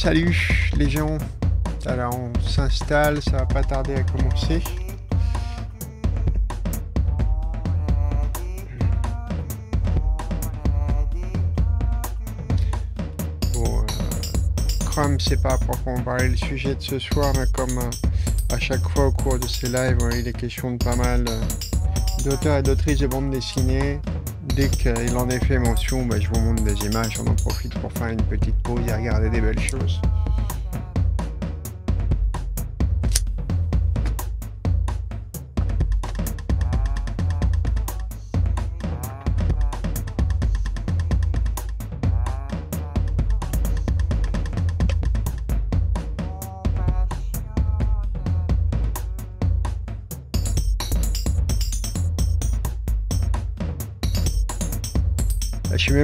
salut les gens. Alors on s'installe, ça va pas tarder à commencer. Bon, euh, Chrome, c'est pas à proprement parler le sujet de ce soir, mais comme euh, à chaque fois au cours de ces lives, il est question de pas mal euh, d'auteurs et d'autrices de bandes dessinées dès qu'il en est fait mention, bah, je vous montre des images, on en profite pour faire une petite pause et regarder des belles choses.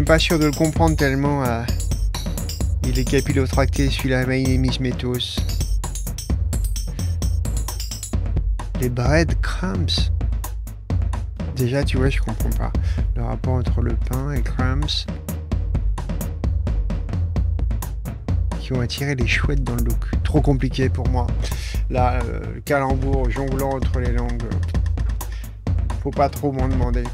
pas sûr de le comprendre tellement euh, il est capillotracté celui-là, My métos les Metos. Les Déjà, tu vois, je comprends pas le rapport entre le pain et crumbs qui ont attiré les chouettes dans le look. Trop compliqué pour moi. Là, euh, le calembour, jonglant entre les langues, faut pas trop m'en demander.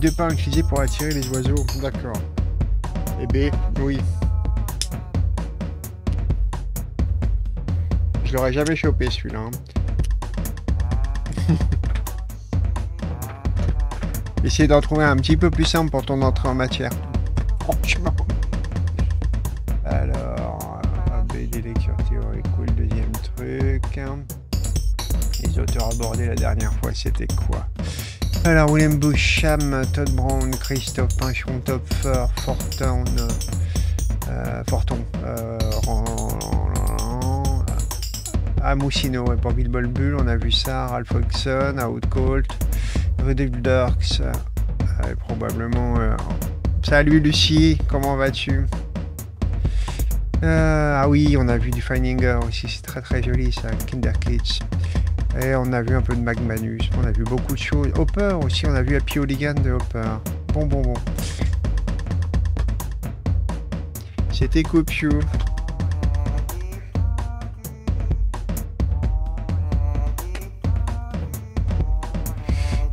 de pain utilisé pour attirer les oiseaux. D'accord. Et eh B, ben, oui. Je l'aurais jamais chopé celui-là. Hein. Essayez d'en trouver un petit peu plus simple pour ton entrée en matière. Franchement. Alors, AB euh, des lectures théoriques, cool, deuxième truc. Les auteurs abordés la dernière fois, c'était quoi alors, William Busham, Todd Brown, Christophe Pinchon, Topfer, Forton... euh, Forton, euh, euh Amoussino, et pour Bill Bull, on a vu ça, Ralph Oxon, Outcolt, Rudolf Dirks, euh, probablement. Euh, Salut Lucie, comment vas-tu Ah oui, on a vu du Feininger aussi, c'est très très joli ça, Kinder Kids... Et on a vu un peu de Magmanus, on a vu beaucoup de choses. Hopper aussi, on a vu Happy Hooligan de Hopper. Bon, bon, bon. C'était copieux.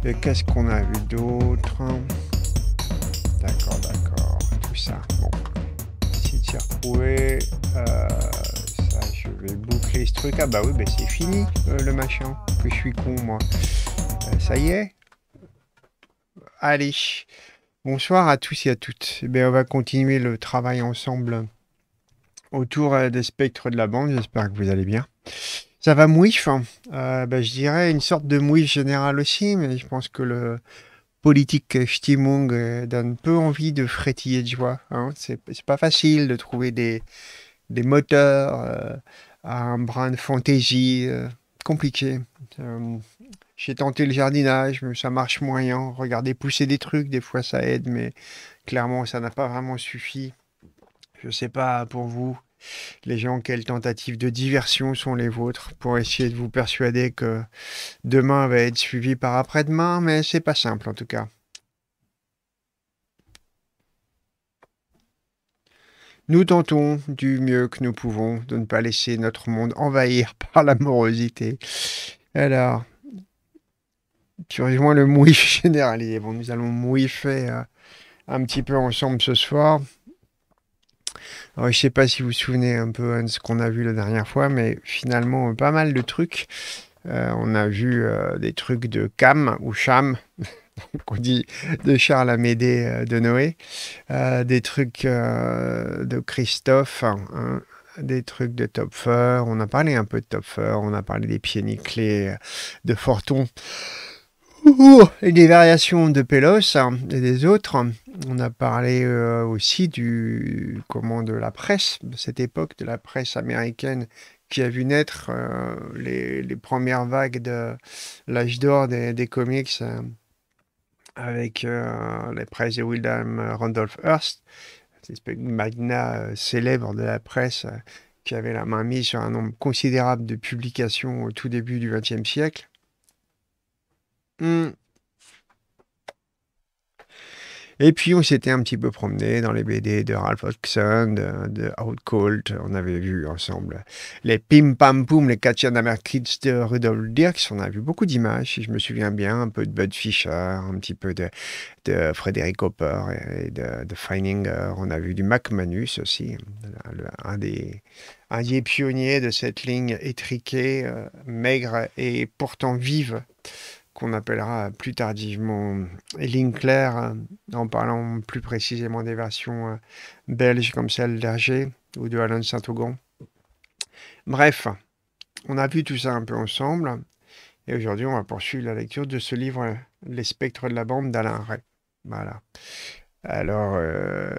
Et qu'est-ce qu'on a vu d'autre D'accord, d'accord, tout ça. Bon, si tu as retrouvé ce truc. Ah bah oui, ben c'est fini euh, le machin. Que je suis con, moi. Euh, ça y est. Allez. Bonsoir à tous et à toutes. Eh bien, on va continuer le travail ensemble autour euh, des spectres de la bande. J'espère que vous allez bien. Ça va mouif. Hein. Bah, je dirais une sorte de mouif général aussi, mais je pense que le politique Stimung donne peu envie de frétiller de joie. Hein. C'est pas facile de trouver des, des moteurs. Euh, un brin de fantaisie euh, compliqué. Euh, j'ai tenté le jardinage, mais ça marche moyen. Regardez pousser des trucs, des fois ça aide, mais clairement ça n'a pas vraiment suffi. Je sais pas pour vous, les gens, quelles tentatives de diversion sont les vôtres pour essayer de vous persuader que demain va être suivi par après-demain, mais c'est pas simple en tout cas. Nous tentons du mieux que nous pouvons de ne pas laisser notre monde envahir par l'amorosité. Alors, tu rejoins le mouif généralisé. Bon, nous allons mouiffer euh, un petit peu ensemble ce soir. Alors, je ne sais pas si vous vous souvenez un peu hein, de ce qu'on a vu la dernière fois, mais finalement, pas mal de trucs. Euh, on a vu euh, des trucs de cam ou cham. qu'on dit de Charles Amédée euh, de Noé, euh, des trucs euh, de Christophe, hein, hein. des trucs de Topfer. On a parlé un peu de Topfer, on a parlé des pieds nickelés de Forton. Oh, et des variations de Pélos hein, et des autres. On a parlé aussi du comment de la presse, de cette époque de la presse américaine qui a vu naître les, premières vagues de l'âge d'or des comics avec euh, les presse de William Randolph Hearst, cette espèce magna euh, célèbre de la presse euh, qui avait la main mise sur un nombre considérable de publications au tout début du XXe siècle. Hum. Et puis, on s'était un petit peu promené dans les BD de Ralph Hodgson, de, de Colt. On avait vu ensemble les Pim Pam Poum, les Katia Kids de Rudolf Dirks. On a vu beaucoup d'images, si je me souviens bien, un peu de Bud Fisher, un petit peu de, de Frédéric Hopper et de, de Feininger. On a vu du Mac Manus aussi, un des, un des pionniers de cette ligne étriquée, euh, maigre et pourtant vive qu'on appellera plus tardivement claire en parlant plus précisément des versions euh, belges comme celle d'Hergé ou de Alain Saint-Augan. Bref, on a vu tout ça un peu ensemble, et aujourd'hui on va poursuivre la lecture de ce livre euh, Les spectres de la bande d'Alain Ray. Voilà. Alors, euh,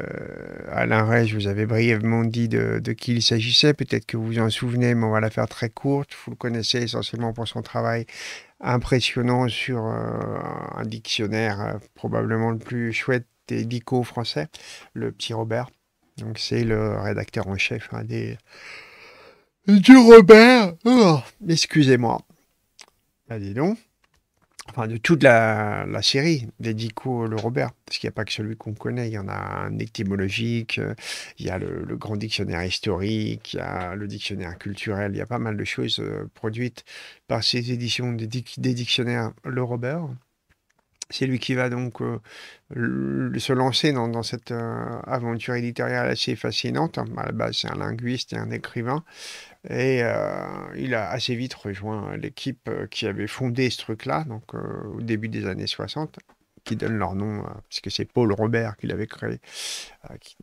Alain Ray, je vous avais brièvement dit de, de qui il s'agissait. Peut-être que vous vous en souvenez, mais on va la faire très courte. Vous le connaissez essentiellement pour son travail impressionnant sur euh, un dictionnaire euh, probablement le plus chouette des dico français, le petit Robert. Donc c'est le rédacteur en chef hein, des du Robert. Oh, excusez-moi. Allez ah, dis donc enfin de toute la, la série d'Edico Le Robert, parce qu'il n'y a pas que celui qu'on connaît, il y en a un étymologique, euh, il y a le, grand dictionnaire historique, il y a le dictionnaire culturel, il y a pas mal de choses euh, produites par ces éditions des dictionnaires Le Robert. C'est lui qui va donc euh, se lancer dans, cette euh, aventure éditoriale assez fascinante. À la base, c'est un linguiste et un écrivain. Et euh, il a assez vite rejoint l'équipe qui avait fondé ce truc-là, donc au début des années 60, qui donne leur nom, parce que c'est Paul Robert qui l'avait créé,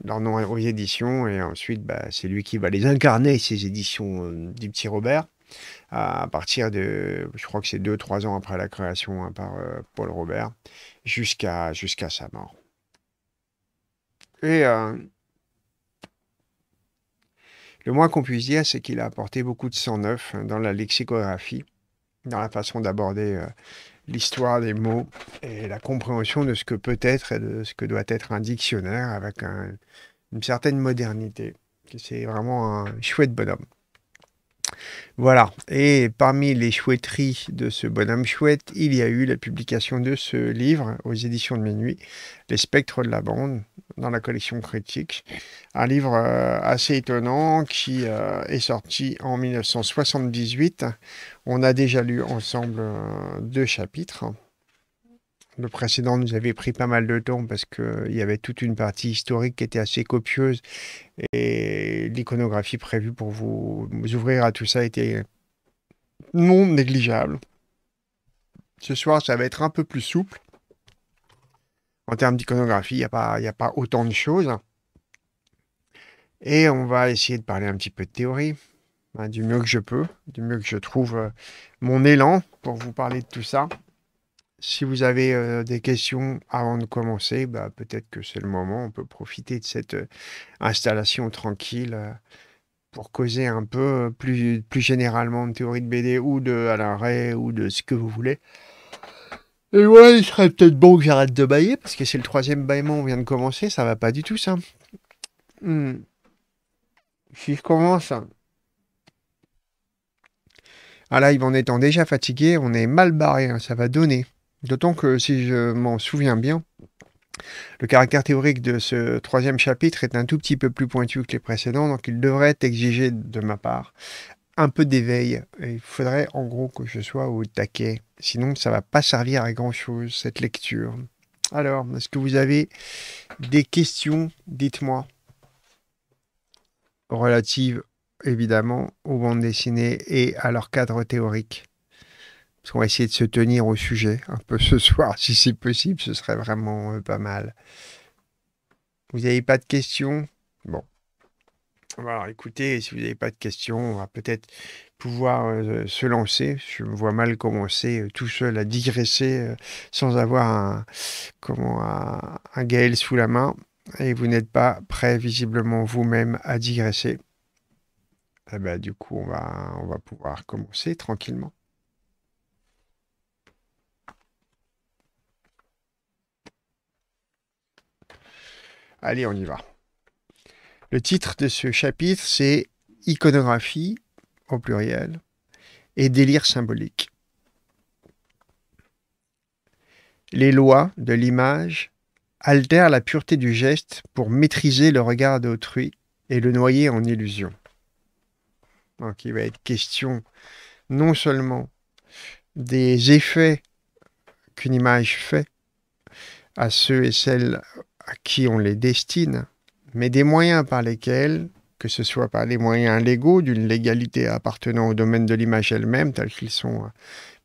leur nom aux éditions. Et ensuite, bah, c'est lui qui va les incarner, ces éditions du petit Robert à partir de, je crois que c'est deux, trois ans après la création hein, par euh, Paul Robert, jusqu'à jusqu'à sa mort. Et euh, le moins qu'on puisse dire, c'est qu'il a apporté beaucoup de sang neuf hein, dans la lexicographie, dans la façon d'aborder euh, l'histoire des mots et la compréhension de ce que peut être et de ce que doit être un dictionnaire avec une certaine modernité. C'est vraiment un chouette bonhomme. Voilà, et parmi les chouetteries de ce bonhomme chouette, il y a eu la publication de ce livre aux éditions de Minuit, Les spectres de la bande, dans la collection critique. Un livre euh, assez étonnant qui euh, est sorti en 1978. On a déjà lu ensemble euh, deux chapitres. Le précédent nous avait pris pas mal de temps parce qu'il euh, y avait toute une partie historique qui était assez copieuse et l'iconographie prévue pour vous, ouvrir à tout ça était non négligeable. Ce soir, ça va être un peu plus souple. En termes d'iconographie, il n'y a, pas, autant de choses. Et on va essayer de parler un petit peu de théorie, hein, du mieux que je peux, du mieux que je trouve euh, mon élan pour vous parler de tout ça. Si vous avez des questions avant de commencer, bah, peut-être que c'est le moment. On peut profiter de cette installation tranquille pour causer un peu plus, généralement de théorie de BD ou de à l'arrêt ou de ce que vous voulez. Et ouais, il serait peut-être bon que j'arrête de bailler parce que c'est le troisième baillement, on vient de commencer, ça va pas du tout ça. Mmh. Si je commence. Ah là, en étant déjà fatigué, on est mal barré, hein, ça va donner. D'autant que, si je m'en souviens bien, le caractère théorique de ce troisième chapitre est un tout petit peu plus pointu que les précédents, donc il devrait exiger de ma part un peu d'éveil. Il faudrait en gros que je sois au taquet, sinon ça ne va pas servir à grand-chose, cette lecture. Alors, est-ce que vous avez des questions Dites-moi. Relatives, évidemment, aux bandes dessinées et à leur cadre théorique. Parce qu'on va essayer de se tenir au sujet un peu ce soir, si c'est possible, ce serait vraiment euh, pas mal. Vous n'avez pas de questions Bon. Alors écoutez, si vous n'avez pas de questions, on va peut-être pouvoir euh, se lancer. Je me vois mal commencer euh, tout seul à digresser sans avoir un, comment, Gaël sous la main. Et vous n'êtes pas prêt visiblement vous-même à digresser. Eh ben, du coup, on va, on va pouvoir commencer tranquillement. Allez, on y va. Le titre de ce chapitre, c'est Iconographie, au pluriel, et délire symbolique. Les lois de l'image altèrent la pureté du geste pour maîtriser le regard d'autrui et le noyer en illusion. Donc il va être question non seulement des effets qu'une image fait à ceux et celles à qui on les destine, mais des moyens par lesquels, que ce soit par les moyens légaux, d'une légalité appartenant au domaine de l'image elle-même, tels qu'ils sont euh,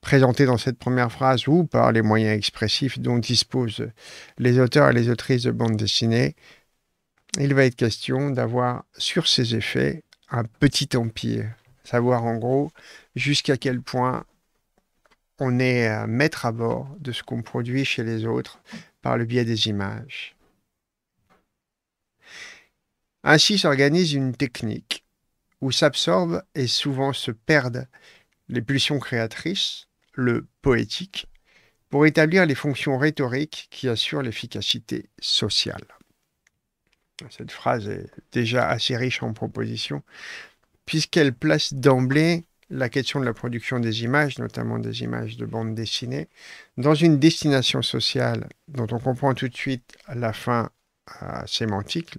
présentés dans cette première phrase, ou par les moyens expressifs dont disposent les auteurs et les autrices de bande dessinée, il va être question d'avoir sur ces effets un petit empire, savoir en gros jusqu'à quel point on est maître à bord de ce qu'on produit chez les autres par le biais des images. Ainsi s'organise une technique où s'absorbent et souvent se perdent les pulsions créatrices, le poétique, pour établir les fonctions rhétoriques qui assurent l'efficacité sociale. Cette phrase est déjà assez riche en propositions, puisqu'elle place d'emblée la question de la production des images, notamment des images de bande dessinées, dans une destination sociale dont on comprend tout de suite à la fin à sémantique,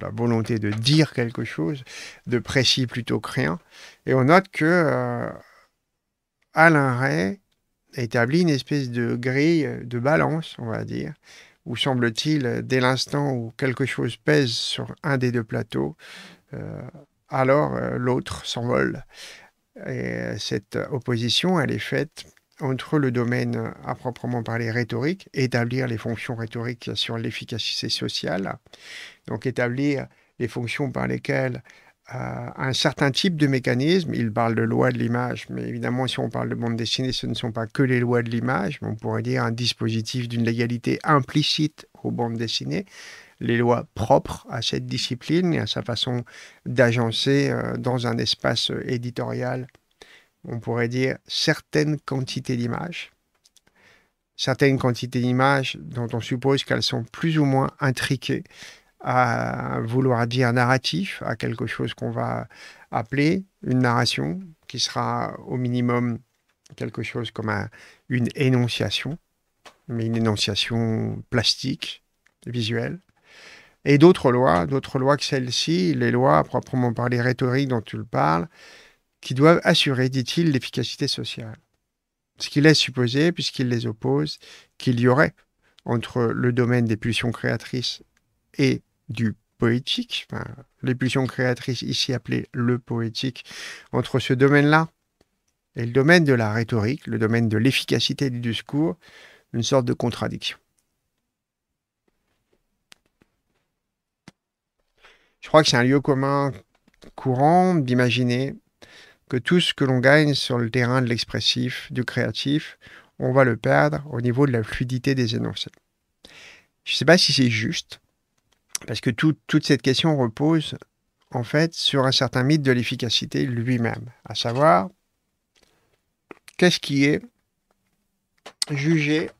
la volonté de dire quelque chose, de précis plutôt que rien. Et on note que euh, Alain Ray établit une espèce de grille de balance, on va dire, où semble-t-il, dès l'instant où quelque chose pèse sur un des deux plateaux, euh, alors euh, l'autre s'envole. Et cette opposition, elle est faite entre le domaine euh, à proprement parler rhétorique, établir les fonctions rhétoriques sur l'efficacité sociale, donc établir les fonctions par lesquelles euh, un certain type de mécanisme, il parle de loi de l'image, mais évidemment si on parle de bande dessinée, ce ne sont pas que les lois de l'image, mais on pourrait dire un dispositif d'une légalité implicite aux bandes dessinées, les lois propres à cette discipline et à sa façon d'agencer euh, dans un espace éditorial on pourrait dire, certaines quantités d'images. Certaines quantités d'images dont on suppose qu'elles sont plus ou moins intriquées à vouloir dire narratif, à quelque chose qu'on va appeler une narration, qui sera au minimum quelque chose comme une énonciation, mais une énonciation plastique, visuelle. Et d'autres lois, d'autres lois que celles-ci, les lois à proprement parler rhétoriques dont tu le parles, qui doivent assurer, dit-il, l'efficacité sociale. Ce qui laisse supposer, puisqu'il les oppose, qu'il y aurait entre le domaine des pulsions créatrices et du poétique, les pulsions créatrices ici appelées le poétique, entre ce domaine-là et le domaine de la rhétorique, le domaine de l'efficacité du discours, une sorte de contradiction. Je crois que c'est un lieu commun courant d'imaginer tout ce que l'on gagne sur le terrain de l'expressif, du créatif, on va le perdre au niveau de la fluidité des énoncés. Je ne sais pas si c'est juste, parce que toute cette question repose en fait sur un certain mythe de l'efficacité lui-même, à savoir qu'est-ce qui est jugé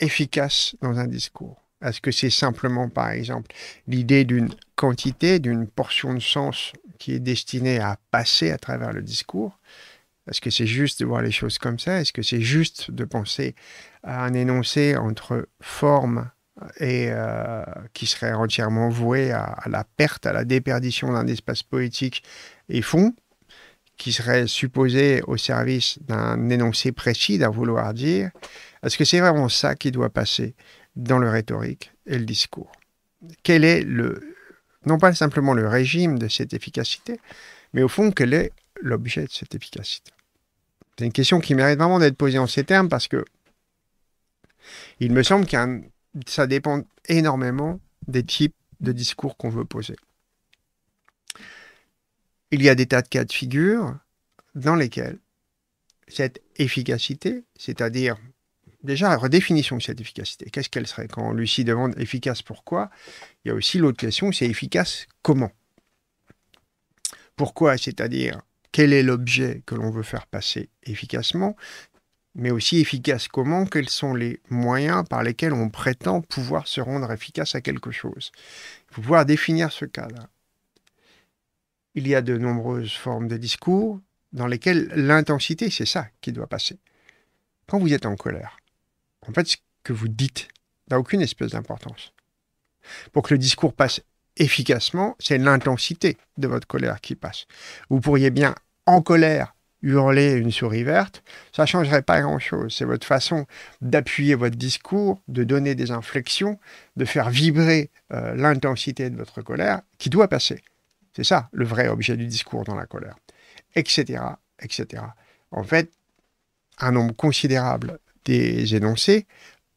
efficace dans un discours. Est-ce que c'est simplement, par exemple, l'idée d'une quantité, d'une portion de sens qui est destiné à passer à travers le discours. Est-ce que c'est juste de voir les choses comme ça Est-ce que c'est juste de penser à un énoncé entre forme euh, et euh, qui serait entièrement voué à, la perte, à la déperdition d'un espace poétique et fond, qui serait supposé au service d'un énoncé précis, d'un vouloir dire Est-ce que c'est vraiment ça qui doit passer dans le rhétorique et le discours Quel est le, non pas simplement le régime de cette efficacité, mais au fond, quel est l'objet de cette efficacité C'est une question qui mérite vraiment d'être posée en ces termes parce que il me semble que ça dépend énormément des types de discours qu'on veut poser. Il y a des tas de cas de figure dans lesquels cette efficacité, c'est-à-dire déjà, redéfinition de cette efficacité. Qu'est-ce qu'elle serait Quand Lucie demande efficace pourquoi, il y a aussi l'autre question, c'est efficace comment Pourquoi, c'est-à-dire quel est l'objet que l'on veut faire passer efficacement, mais aussi efficace comment, quels sont les moyens par lesquels on prétend pouvoir se rendre efficace à quelque chose. Il faut pouvoir définir ce cas-là. Il y a de nombreuses formes de discours dans lesquelles l'intensité, c'est ça qui doit passer. Quand vous êtes en colère, en fait, ce que vous dites n'a aucune espèce d'importance. Pour que le discours passe efficacement, c'est l'intensité de votre colère qui passe. Vous pourriez bien, en colère, hurler une souris verte, ça ne changerait pas grand-chose. C'est votre façon d'appuyer votre discours, de donner des inflexions, de faire vibrer euh, l'intensité de votre colère qui doit passer. C'est ça le vrai objet du discours dans la colère. Etc. etc. En fait, un nombre considérable des énoncés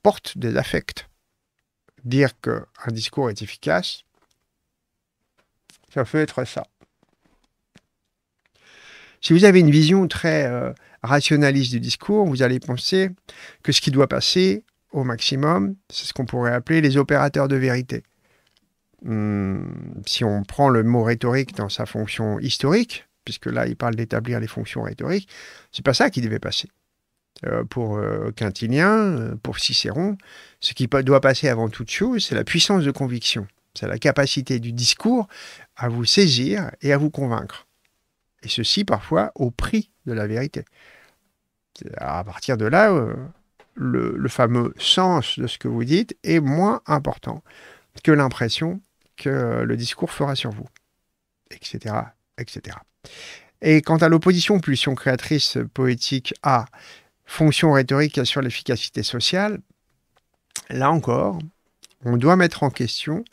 portent des affects. Dire qu'un discours est efficace, ça peut être ça. Si vous avez une vision très euh, rationaliste du discours, vous allez penser que ce qui doit passer au maximum, c'est ce qu'on pourrait appeler les opérateurs de vérité. Hmm, si on prend le mot rhétorique dans sa fonction historique, puisque là il parle d'établir les fonctions rhétoriques, c'est pas ça qui devait passer. Euh, pour euh, Quintilien, euh, pour Cicéron, ce qui doit passer avant toute chose, c'est la puissance de conviction. C'est la capacité du discours à vous saisir et à vous convaincre. Et ceci parfois au prix de la vérité. À partir de là, le, fameux sens de ce que vous dites est moins important que l'impression que le discours fera sur vous, etc. etc. Et quant à l'opposition pulsion créatrice poétique à fonction rhétorique sur l'efficacité sociale, là encore, on doit mettre en question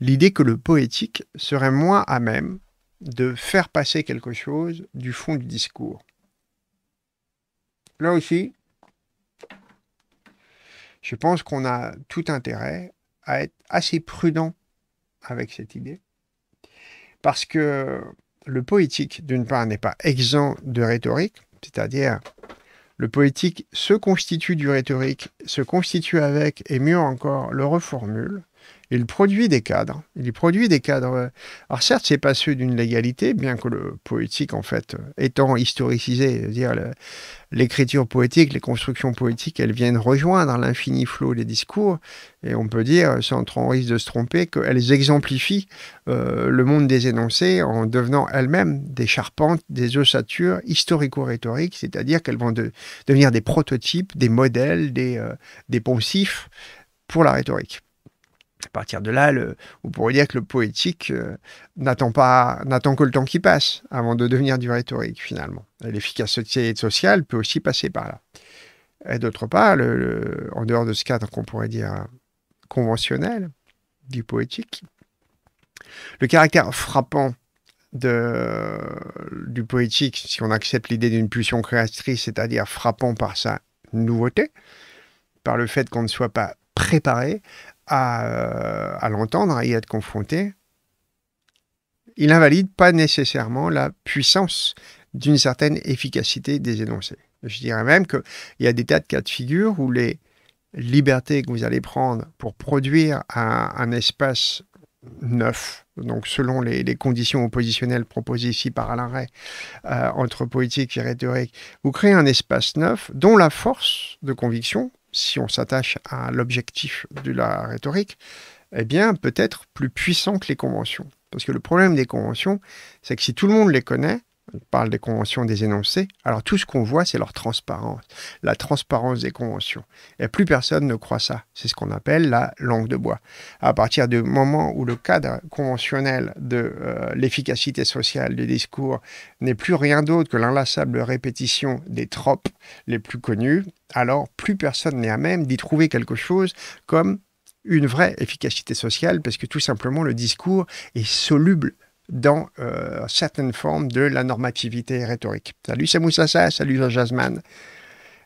l'idée que le poétique serait moins à même de faire passer quelque chose du fond du discours. Là aussi, je pense qu'on a tout intérêt à être assez prudent avec cette idée, parce que le poétique, d'une part, n'est pas exempt de rhétorique, c'est-à-dire le poétique se constitue du rhétorique, se constitue avec, et mieux encore, le reformule. Il produit des cadres. Il produit des cadres. Alors certes, c'est pas ceux d'une légalité, bien que le poétique, en fait, étant historicisé, dire l'écriture poétique, les constructions poétiques, elles viennent rejoindre l'infini flot des discours, et on peut dire, sans trop risque de se tromper, qu'elles exemplifient euh, le monde des énoncés en devenant elles-mêmes des charpentes, des ossatures historico-rhétoriques, c'est-à-dire qu'elles vont devenir des prototypes, des modèles, des, euh, des poncifs pour la rhétorique à partir de là, le, on pourrait dire que le poétique euh, n'attend pas, n'attend que le temps qui passe avant de devenir du rhétorique finalement. L'efficacité sociale peut aussi passer par là. Et d'autre part, en dehors de ce cadre qu'on pourrait dire conventionnel du poétique, le caractère frappant du poétique, si on accepte l'idée d'une pulsion créatrice, c'est-à-dire frappant par sa nouveauté, par le fait qu'on ne soit pas préparé, euh, à, l'entendre, à y être confronté, il n'invalide pas nécessairement la puissance d'une certaine efficacité des énoncés. Je dirais même qu'il y a des tas de cas de figure où les libertés que vous allez prendre pour produire un, espace neuf, donc selon les, conditions oppositionnelles proposées ici par Alain Ray, euh, entre poétique et rhétorique, vous créez un espace neuf dont la force de conviction si on s'attache à l'objectif de la rhétorique, eh bien, peut-être plus puissant que les conventions. Parce que le problème des conventions, c'est que si tout le monde les connaît, parle des conventions, des énoncés. Alors tout ce qu'on voit, c'est leur transparence, la transparence des conventions. Et plus personne ne croit ça. C'est ce qu'on appelle la langue de bois. À partir du moment où le cadre conventionnel de euh, l'efficacité sociale du discours n'est plus rien d'autre que l'inlassable répétition des tropes les plus connues, alors plus personne n'est à même d'y trouver quelque chose comme une vraie efficacité sociale, parce que tout simplement le discours est soluble dans euh, certaines formes de la normativité rhétorique. Salut, c'est Moussassa, salut Jasmine.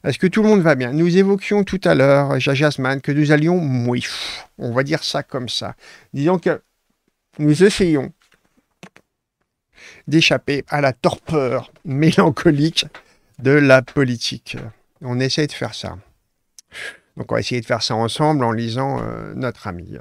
Est-ce que tout le monde va bien Nous évoquions tout à l'heure, Jasmine, que nous allions mouif. On va dire ça comme ça. Disons que nous essayons d'échapper à la torpeur mélancolique de la politique. On essaie de faire ça. Donc on va essayer de faire ça ensemble en lisant euh, notre ami.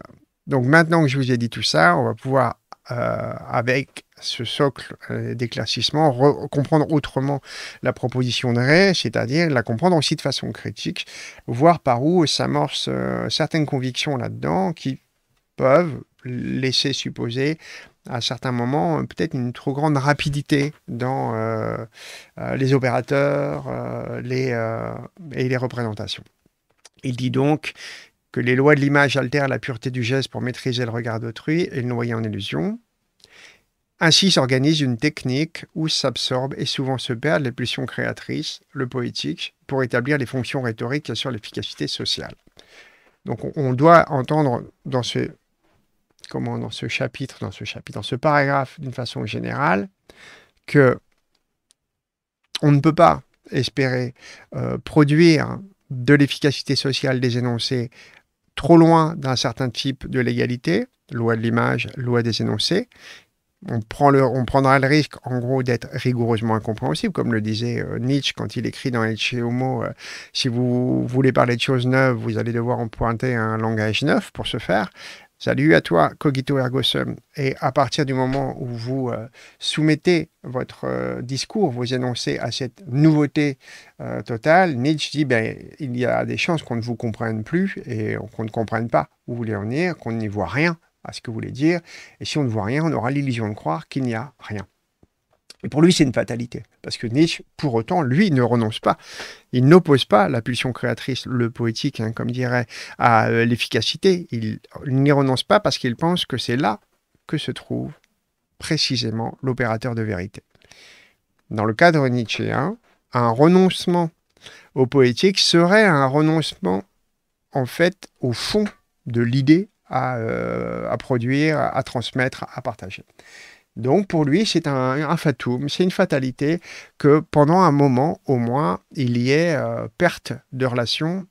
Donc maintenant que je vous ai dit tout ça, on va pouvoir euh, avec ce socle euh, d'éclaircissement, comprendre autrement la proposition de Ray, c'est-à-dire la comprendre aussi de façon critique, voir par où s'amorcent euh, certaines convictions là-dedans qui peuvent laisser supposer à certains moments peut-être une trop grande rapidité dans les opérateurs les, et les représentations. Il dit donc que les lois de l'image altèrent la pureté du geste pour maîtriser le regard d'autrui et le noyer en illusion. Ainsi s'organise une technique où s'absorbe et souvent se perdent les pulsions créatrices, le poétique, pour établir les fonctions rhétoriques qui assurent l'efficacité sociale. Donc on doit entendre dans ce, comment, dans ce chapitre, dans ce chapitre, dans ce paragraphe d'une façon générale, que on ne peut pas espérer euh, produire de l'efficacité sociale des énoncés trop loin d'un certain type de légalité, loi de l'image, loi des énoncés. On, prendra le risque, en gros, d'être rigoureusement incompréhensible, comme le disait euh, Nietzsche quand il écrit dans chez Homo, euh, si vous voulez parler de choses neuves, vous allez devoir emprunter un langage neuf pour ce faire. Salut à toi, cogito ergo sum. Et à partir du moment où vous euh, soumettez votre euh, discours, vous énoncés à cette nouveauté euh, totale, Nietzsche dit ben, il y a des chances qu'on ne vous comprenne plus et qu'on ne comprenne pas où vous voulez en venir, qu'on n'y voit rien à ce que vous voulez dire. Et si on ne voit rien, on aura l'illusion de croire qu'il n'y a rien. Et pour lui, c'est une fatalité. Parce que Nietzsche, pour autant, lui, ne renonce pas. Il n'oppose pas la pulsion créatrice, le poétique, hein, comme dirait, à euh, l'efficacité. Il, n'y renonce pas parce qu'il pense que c'est là que se trouve précisément l'opérateur de vérité. Dans le cadre nietzschéen, un renoncement au poétique serait un renoncement, en fait, au fond de l'idée à euh, produire, à transmettre, à partager. Donc pour lui, c'est un, fatum, c'est une fatalité que pendant un moment au moins, il y ait euh, perte de relation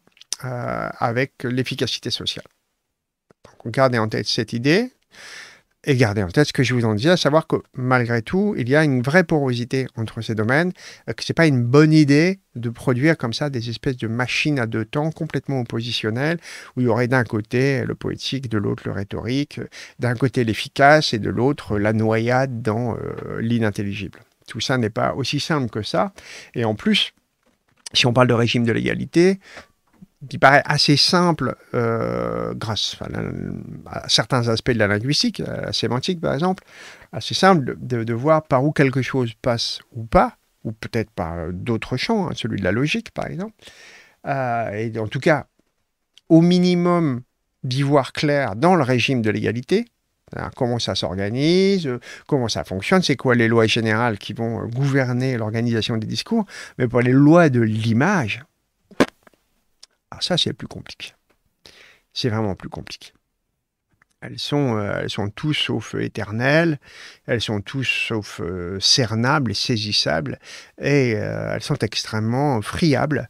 euh, avec l'efficacité sociale. Donc gardez en tête cette idée et gardez en tête ce que je vous en dis, à savoir que malgré tout, il y a une vraie porosité entre ces domaines, euh, que ce n'est pas une bonne idée de produire comme ça des espèces de machines à deux temps complètement oppositionnelles, où il y aurait d'un côté le poétique, de l'autre le rhétorique, d'un côté l'efficace et de l'autre la noyade dans euh, l'inintelligible. Tout ça n'est pas aussi simple que ça, et en plus, si on parle de régime de l'égalité, qui paraît assez simple euh, grâce à, certains aspects de la linguistique, la sémantique par exemple, assez simple de, voir par où quelque chose passe ou pas, ou peut-être par euh, d'autres champs, hein, celui de la logique par exemple. Euh, et en tout cas, au minimum, d'y voir clair dans le régime de l'égalité, hein, comment ça s'organise, comment ça fonctionne, c'est quoi les lois générales qui vont gouverner l'organisation des discours, mais pour les lois de l'image, alors ah, ça, c'est plus compliqué. C'est vraiment plus compliqué. Elles sont, euh, elles sont tous sauf euh, éternelles, elles sont tous sauf euh, cernables et saisissables, et elles sont extrêmement friables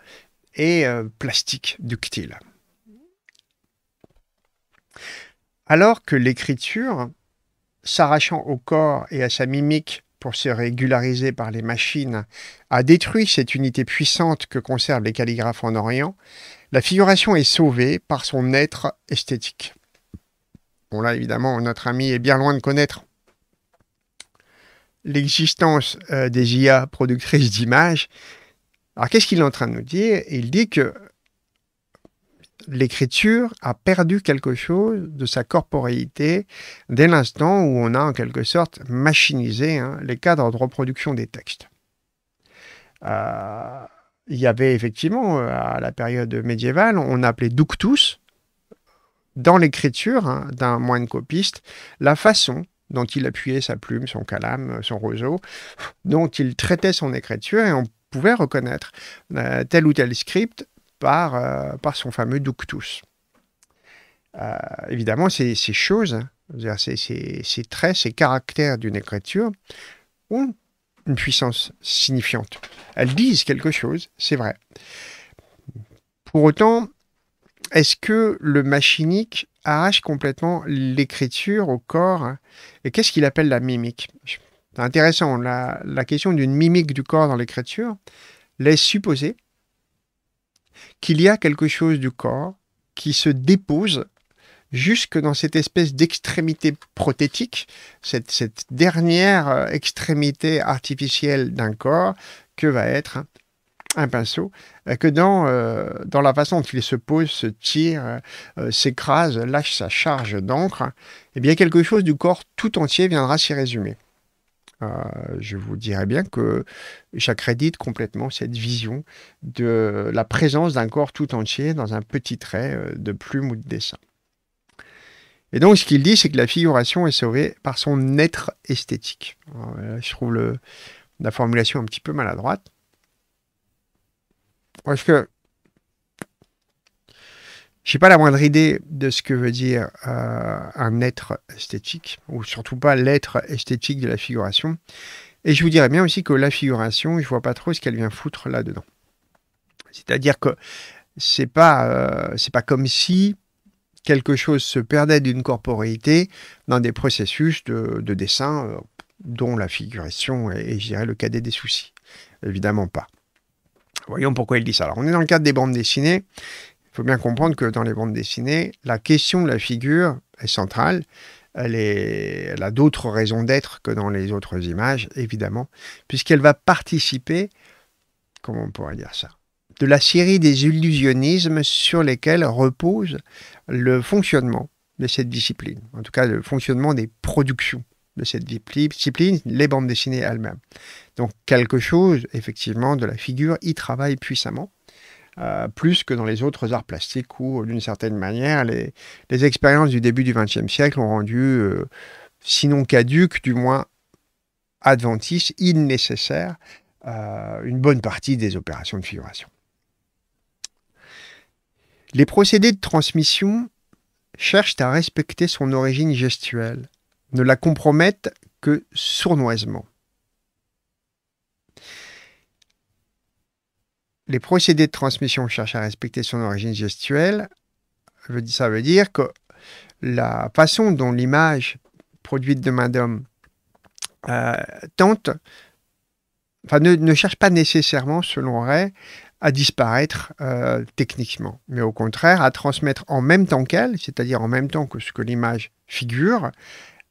et plastiques, ductiles. Alors que l'écriture, s'arrachant au corps et à sa mimique pour se régulariser par les machines, a détruit cette unité puissante que conservent les calligraphes en Orient, la figuration est sauvée par son être esthétique. Bon là, évidemment, notre ami est bien loin de connaître l'existence euh, des IA productrices d'images. Alors qu'est-ce qu'il est en train de nous dire Il dit que l'écriture a perdu quelque chose de sa corporealité dès l'instant où on a en quelque sorte machinisé hein, les cadres de reproduction des textes. Euh, il y avait effectivement, euh, à la période médiévale, on appelait ductus, dans l'écriture hein, d'un moine copiste, la façon dont il appuyait sa plume, son calame, euh, son roseau, dont il traitait son écriture, et on pouvait reconnaître euh, tel ou tel script par, par son fameux ductus. évidemment, ces, ces choses, ces traits, ces caractères d'une écriture, ont une puissance signifiante. Elles disent quelque chose, c'est vrai. Pour autant, est-ce que le machinique arrache complètement l'écriture au corps Et qu'est-ce qu'il appelle la mimique C'est intéressant, la, la question d'une mimique du corps dans l'écriture laisse supposer qu'il y a quelque chose du corps qui se dépose jusque dans cette espèce d'extrémité prothétique, cette, dernière euh, extrémité artificielle d'un corps que va être un pinceau, euh, que dans, euh, dans la façon dont il se pose, se tire, s'écrase, lâche sa charge d'encre, et eh bien quelque chose du corps tout entier viendra s'y résumer. je vous dirais bien que j'accrédite complètement cette vision de la présence d'un corps tout entier dans un petit trait de plume ou de dessin. Et donc, ce qu'il dit, c'est que la figuration est sauvée par son être esthétique. Euh, je trouve la formulation un petit peu maladroite. Parce que je n'ai pas la moindre idée de ce que veut dire euh, un être esthétique, ou surtout pas l'être esthétique de la figuration. Et je vous dirais bien aussi que la figuration, je ne vois pas trop ce qu'elle vient foutre là-dedans. C'est-à-dire que c'est pas, euh, pas comme si quelque chose se perdait d'une corporéité dans des processus de, dessin euh, dont la figuration est, je dirais, le cadet des soucis. Évidemment pas. Voyons pourquoi il dit ça. Alors, on est dans le cadre des bandes dessinées. Il faut bien comprendre que dans les bandes dessinées, la question de la figure est centrale. Elle, elle a d'autres raisons d'être que dans les autres images, évidemment, puisqu'elle va participer, comment on pourrait dire ça, de la série des illusionnismes sur lesquels repose le fonctionnement de cette discipline, en tout cas le fonctionnement des productions de cette discipline, les bandes dessinées elles-mêmes. Donc quelque chose, effectivement, de la figure y travaille puissamment, euh, plus que dans les autres arts plastiques où, d'une certaine manière, les, expériences du début du XXe siècle ont rendu, euh, sinon caduque, du moins adventice, il euh, une bonne partie des opérations de figuration. Les procédés de transmission cherchent à respecter son origine gestuelle, ne la compromettent que sournoisement. Les procédés de transmission cherchent à respecter son origine gestuelle. Ça veut dire que la façon dont l'image produite de main d'homme euh, tente, enfin, ne, ne, cherche pas nécessairement, selon Ray, à disparaître euh, techniquement, mais au contraire à transmettre en même temps qu'elle, c'est-à-dire en même temps que ce que l'image figure,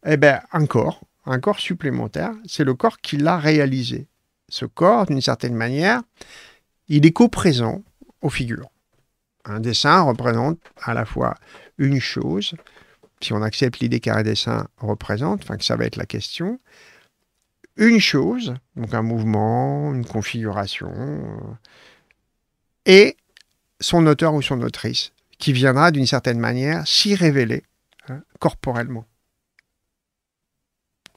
eh ben, un corps, un corps supplémentaire, c'est le corps qui l'a réalisé. Ce corps, d'une certaine manière, il est co-présent aux figures. Un dessin représente à la fois une chose, si on accepte l'idée qu'un dessin représente, enfin que ça va être la question, une chose, donc un mouvement, une configuration, euh, et son auteur ou son autrice, qui viendra d'une certaine manière s'y révéler hein, corporellement.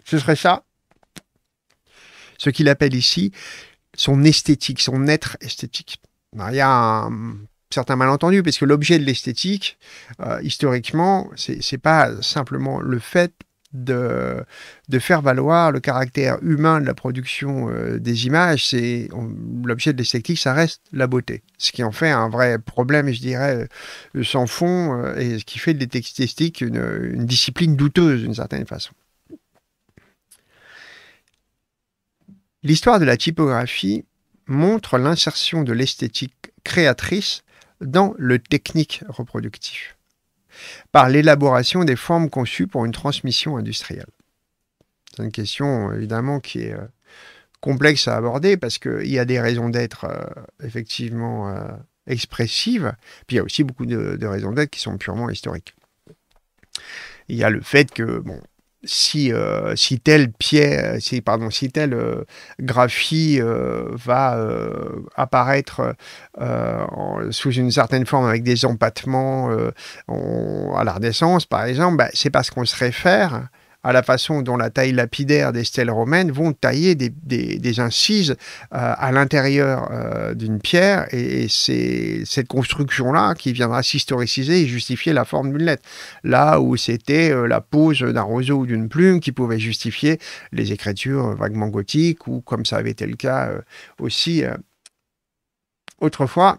Ce serait ça, ce qu'il appelle ici son esthétique, son être esthétique. il y a un certain malentendu, parce que l'objet de l'esthétique, euh, historiquement, historiquement, c'est pas simplement le fait de, faire valoir le caractère humain de la production euh, des images. C'est l'objet de l'esthétique, ça reste la beauté, ce qui en fait un vrai problème, je dirais, euh, sans fond, euh, et ce qui fait de l'esthétique une discipline douteuse d'une certaine façon. L'histoire de la typographie montre l'insertion de l'esthétique créatrice dans le technique reproductif par l'élaboration des formes conçues pour une transmission industrielle C'est une question évidemment qui est euh, complexe à aborder parce qu'il y a des raisons d'être euh, effectivement euh, expressives, puis il y a aussi beaucoup de, de raisons d'être qui sont purement historiques. Il y a le fait que, bon, si, euh, si telle si, euh, graphie euh, va apparaître sous une certaine forme avec des empattements à la Renaissance, par exemple, ben, c'est parce qu'on se réfère à la façon dont la taille lapidaire des stèles romaines vont tailler des, incises euh, à l'intérieur euh, d'une pierre. Et, c'est cette construction-là qui viendra s'historiciser et justifier la forme d'une lettre. Là où c'était euh, la pose d'un roseau ou d'une plume qui pouvait justifier les écritures vaguement gothiques ou comme ça avait été le cas aussi autrefois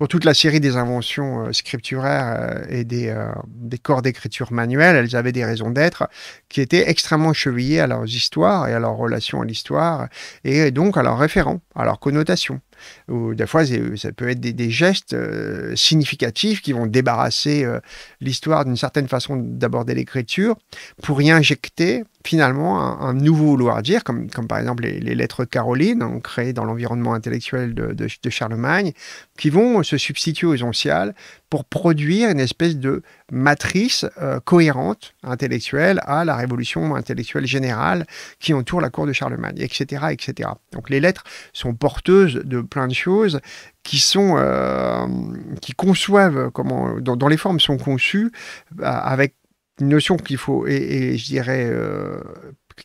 pour toute la série des inventions euh, scripturaires euh, et euh, des, corps d'écriture manuelle, elles avaient des raisons d'être qui étaient extrêmement chevillées à leurs histoires et à leurs relations à l'histoire, et donc à leurs référents, à leurs connotations ou des fois, euh, ça peut être des, gestes euh, significatifs qui vont débarrasser euh, l'histoire d'une certaine façon d'aborder l'écriture pour y injecter finalement un, nouveau vouloir dire, comme, par exemple les, lettres carolines, créées dans l'environnement intellectuel de, de, Charlemagne, qui vont se substituer aux onciales pour produire une espèce de matrice euh, cohérente intellectuelle à la révolution intellectuelle générale qui entoure la cour de Charlemagne, etc., etc. Donc les lettres sont porteuses de plein de choses qui sont euh, qui conçoivent comment dans, les formes sont conçues euh, avec une notion qu'il faut et, je dirais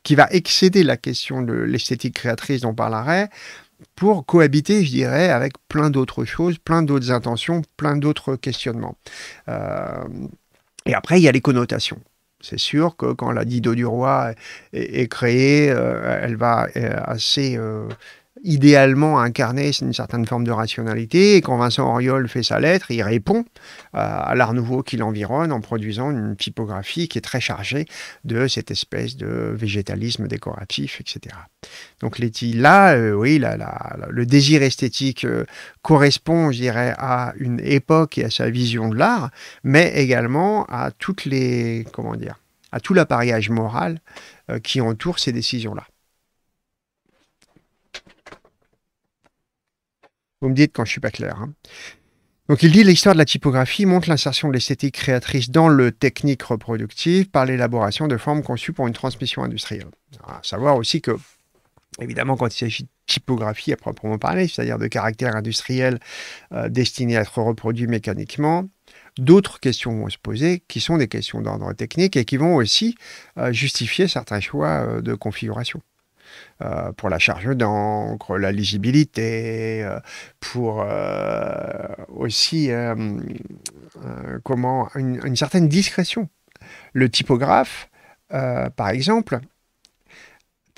qui va excéder la question de l'esthétique créatrice dont parlerait, pour cohabiter, je dirais, avec plein d'autres choses, plein d'autres intentions, plein d'autres questionnements. Euh, et après, il y a les connotations. C'est sûr que quand la Dido du roi est, créée, euh, elle va euh, assez idéalement incarner une certaine forme de rationalité. Et quand Vincent Auriol fait sa lettre, il répond euh, à l'art nouveau qui l'environne en produisant une typographie qui est très chargée de cette espèce de végétalisme décoratif, etc. Donc là, euh, oui, là, le désir esthétique euh, correspond, je dirais, à une époque et à sa vision de l'art, mais également à toutes les, comment dire, à tout l'appareillage moral qui entoure ces décisions-là. Vous me dites quand je suis pas clair. Hein. Donc il dit l'histoire de la typographie montre l'insertion de l'esthétique créatrice dans le technique reproductif par l'élaboration de formes conçues pour une transmission industrielle. À savoir aussi que, évidemment, quand il s'agit de typographie à proprement parler, c'est-à-dire de caractères industriels euh, destiné destinés à être reproduits mécaniquement, d'autres questions vont se poser qui sont des questions d'ordre technique et qui vont aussi euh, justifier certains choix euh, de configuration. Euh, pour la charge d'encre, la lisibilité, euh, pour euh, aussi comment une, certaine discrétion. Le typographe, par exemple,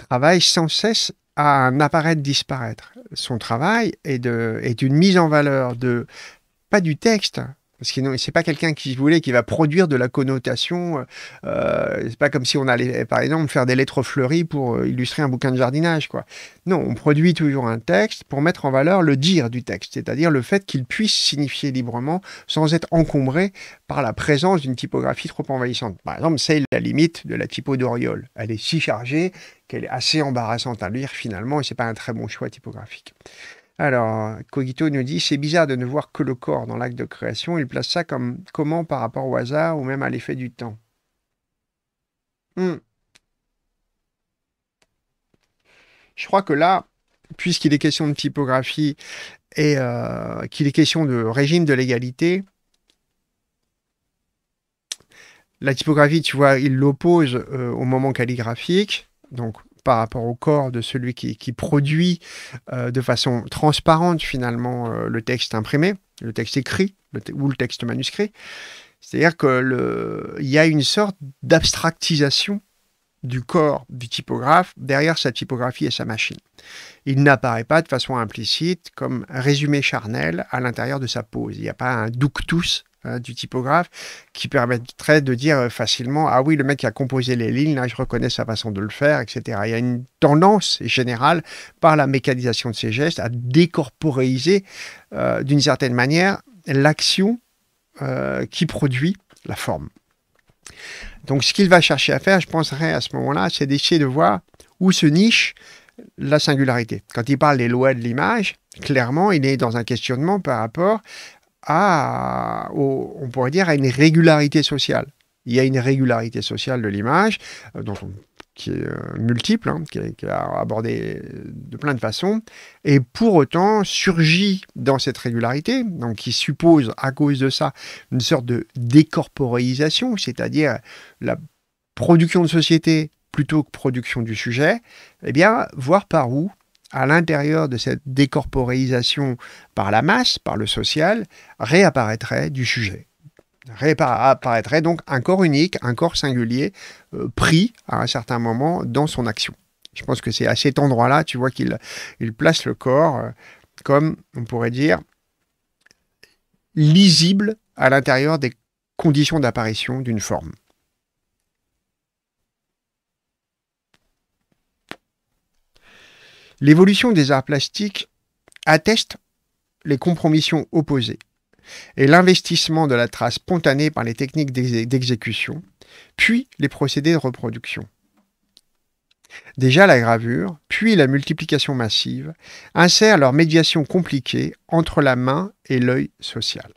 travaille sans cesse à un apparaître disparaître. Son travail est, de, est une mise en valeur de pas du texte, parce que n'est pas quelqu'un qui voulait, qui va produire de la connotation. Euh, euh, c'est pas comme si on allait, par exemple, faire des lettres fleuries pour euh, illustrer un bouquin de jardinage, quoi. Non, on produit toujours un texte pour mettre en valeur le dire du texte, c'est-à-dire le fait qu'il puisse signifier librement sans être encombré par la présence d'une typographie trop envahissante. Par exemple, c'est la limite de la typo d'Oriol. Elle est si chargée qu'elle est assez embarrassante à lire finalement, et ce n'est pas un très bon choix typographique. Alors, Cogito nous dit c'est bizarre de ne voir que le corps dans l'acte de création. Il place ça comme comment par rapport au hasard ou même à l'effet du temps. Hmm. Je crois que là, puisqu'il est question de typographie et euh, qu'il est question de régime de l'égalité, la typographie, tu vois, il l'oppose euh, au moment calligraphique. Donc, par rapport au corps de celui qui, produit euh, de façon transparente finalement euh, le texte imprimé, le texte écrit ou le texte manuscrit. C'est-à-dire qu'il y a une sorte d'abstractisation du corps du typographe derrière sa typographie et sa machine. Il n'apparaît pas de façon implicite comme résumé charnel à l'intérieur de sa pose. Il n'y a pas un ductus Hein, du typographe qui permettrait de dire euh, facilement Ah oui, le mec a composé les lignes, là, je reconnais sa façon de le faire, etc. Il y a une tendance générale par la mécanisation de ces gestes à décorporéiser euh, d'une certaine manière l'action euh, qui produit la forme. Donc, ce qu'il va chercher à faire, je penserais à ce moment-là, c'est d'essayer de voir où se niche la singularité. Quand il parle des lois de l'image, clairement, il est dans un questionnement par rapport à, on pourrait dire, à une régularité sociale. Il y a une régularité sociale de l'image, euh, qui est euh, multiple, hein, qui, est, abordé de plein de façons, et pour autant surgit dans cette régularité, donc qui suppose à cause de ça une sorte de décorporéisation, c'est-à-dire la production de société plutôt que production du sujet, eh bien, voir par où à l'intérieur de cette décorporéisation par la masse, par le social, réapparaîtrait du sujet. Réapparaîtrait donc un corps unique, un corps singulier, euh, pris à un certain moment dans son action. Je pense que c'est à cet endroit-là, tu vois, qu'il place le corps euh, comme, on pourrait dire, lisible à l'intérieur des conditions d'apparition d'une forme. L'évolution des arts plastiques atteste les compromissions opposées et l'investissement de la trace spontanée par les techniques d'exécution, puis les procédés de reproduction. Déjà la gravure, puis la multiplication massive, insèrent leur médiation compliquée entre la main et l'œil social.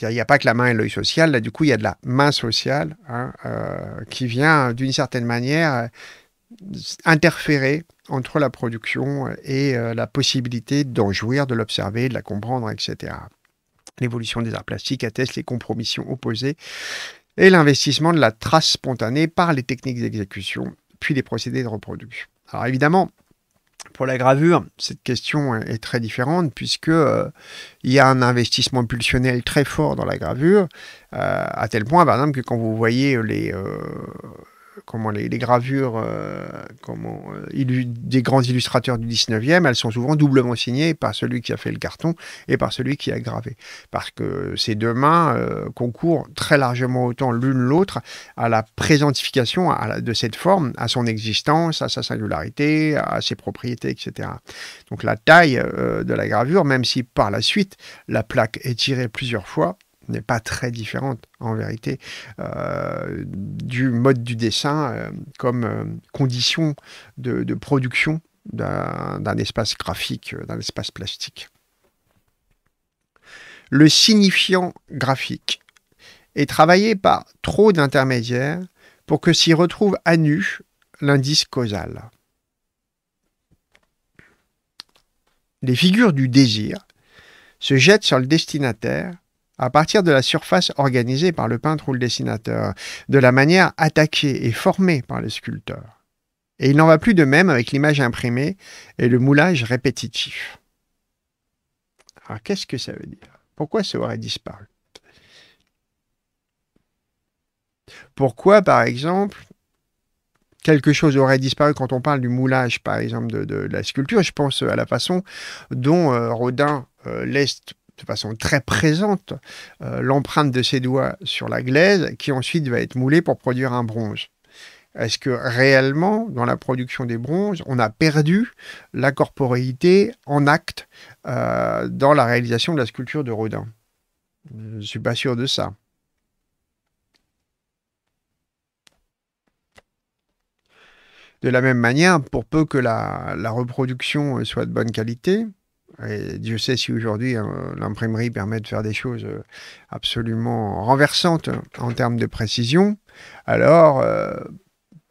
Il n'y a pas que la main et l'œil social, là du coup il y a de la main sociale hein, euh, qui vient d'une certaine manière interférer entre la production et euh, la possibilité d'en jouir, de l'observer, de la comprendre, etc. L'évolution des arts plastiques atteste les compromissions opposées et l'investissement de la trace spontanée par les techniques d'exécution, puis les procédés de reproduction. Alors évidemment, pour la gravure, cette question est très différente puisque euh, il y a un investissement pulsionnel très fort dans la gravure, euh, à tel point, par exemple, que quand vous voyez les, comment les, gravures euh, comment, euh, des grands illustrateurs du 19e, elles sont souvent doublement signées par celui qui a fait le carton et par celui qui a gravé. Parce que ces deux mains euh, concourent très largement autant l'une l'autre à la présentification de cette forme, à son existence, à sa singularité, à ses propriétés, etc. Donc la taille de la gravure, même si par la suite la plaque est tirée plusieurs fois, n'est pas très différente en vérité euh, du mode du dessin euh, comme euh, condition de, de production d'un espace graphique, d'un espace plastique. Le signifiant graphique est travaillé par trop d'intermédiaires pour que s'y retrouve à nu l'indice causal. Les figures du désir se jettent sur le destinataire à partir de la surface organisée par le peintre ou le dessinateur, de la manière attaquée et formée par le sculpteur. Et il n'en va plus de même avec l'image imprimée et le moulage répétitif. Alors qu'est-ce que ça veut dire Pourquoi ça aurait disparu Pourquoi, par exemple, quelque chose aurait disparu quand on parle du moulage, par exemple, de, la sculpture Je pense à la façon dont euh, Rodin euh, laisse de façon très présente euh, l'empreinte de ses doigts sur la glaise qui ensuite va être moulée pour produire un bronze. Est-ce que réellement, dans la production des bronzes, on a perdu la corporéité en acte euh, dans la réalisation de la sculpture de Rodin Je ne suis pas sûr de ça. De la même manière, pour peu que la reproduction soit de bonne qualité, et sais si aujourd'hui euh, l'imprimerie permet de faire des choses euh, absolument renversantes en termes de précision. Alors, euh,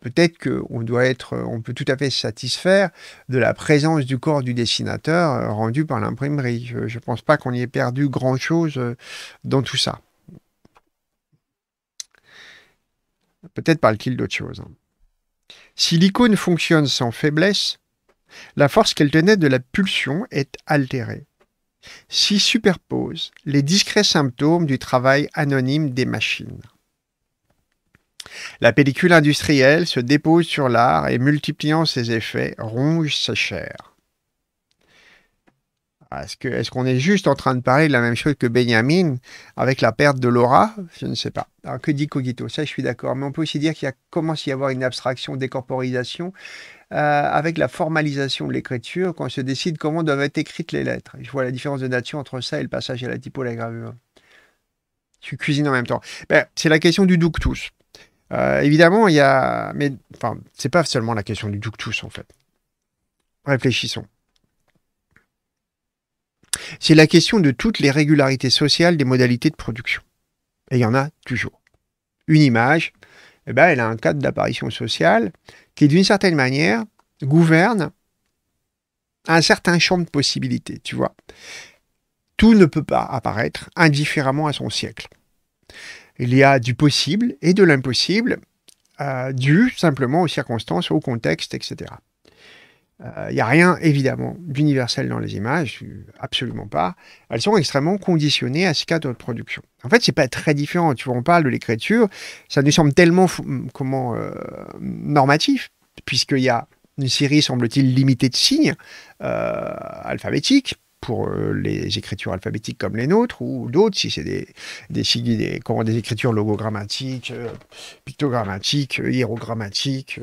peut-être qu'on doit être, on peut tout à fait se satisfaire de la présence du corps du dessinateur rendu par l'imprimerie. Je ne pense pas qu'on y ait perdu grand-chose dans tout ça. Peut-être parle-t-il d'autre chose. Si l'icône fonctionne sans faiblesse, la force qu'elle tenait de la pulsion est altérée. S'y superposent les discrets symptômes du travail anonyme des machines. La pellicule industrielle se dépose sur l'art et multipliant ses effets ronge sa chair. Est-ce qu'on est, juste en train de parler de la même chose que Benjamin avec la perte de Laura Je ne sais pas. Alors, que dit Cogito Ça, je suis d'accord. Mais on peut aussi dire qu'il commence à y avoir une abstraction, décorporisation euh, avec la formalisation de l'écriture quand on se décide comment doivent être écrites les lettres. Je vois la différence de nature entre ça et le passage à la typo, la gravure. Tu cuisines en même temps. Ben, c'est la question du ductus. Euh, évidemment, il y a. Mais c'est pas seulement la question du ductus, en fait. Réfléchissons. C'est la question de toutes les régularités sociales des modalités de production. Et il y en a toujours. Une image, eh ben, elle a un cadre d'apparition sociale qui, d'une certaine manière, gouverne un certain champ de possibilités, tu vois. Tout ne peut pas apparaître indifféremment à son siècle. Il y a du possible et de l'impossible, euh, dû simplement aux circonstances, au contexte, etc. Il euh, n'y a rien, évidemment, d'universel dans les images, absolument pas. Elles sont extrêmement conditionnées à ce cas de production. En fait, c'est pas très différent. Tu vois, on parle de l'écriture, ça nous semble tellement hum, comment, euh, normatif, puisqu'il y a une série, semble-t-il, limitée de signes euh, alphabétiques pour euh, les écritures alphabétiques comme les nôtres, ou d'autres, si c'est des, des, des, comment, des écritures logogrammatiques, euh, pictogrammatiques, euh, hiérogrammatiques,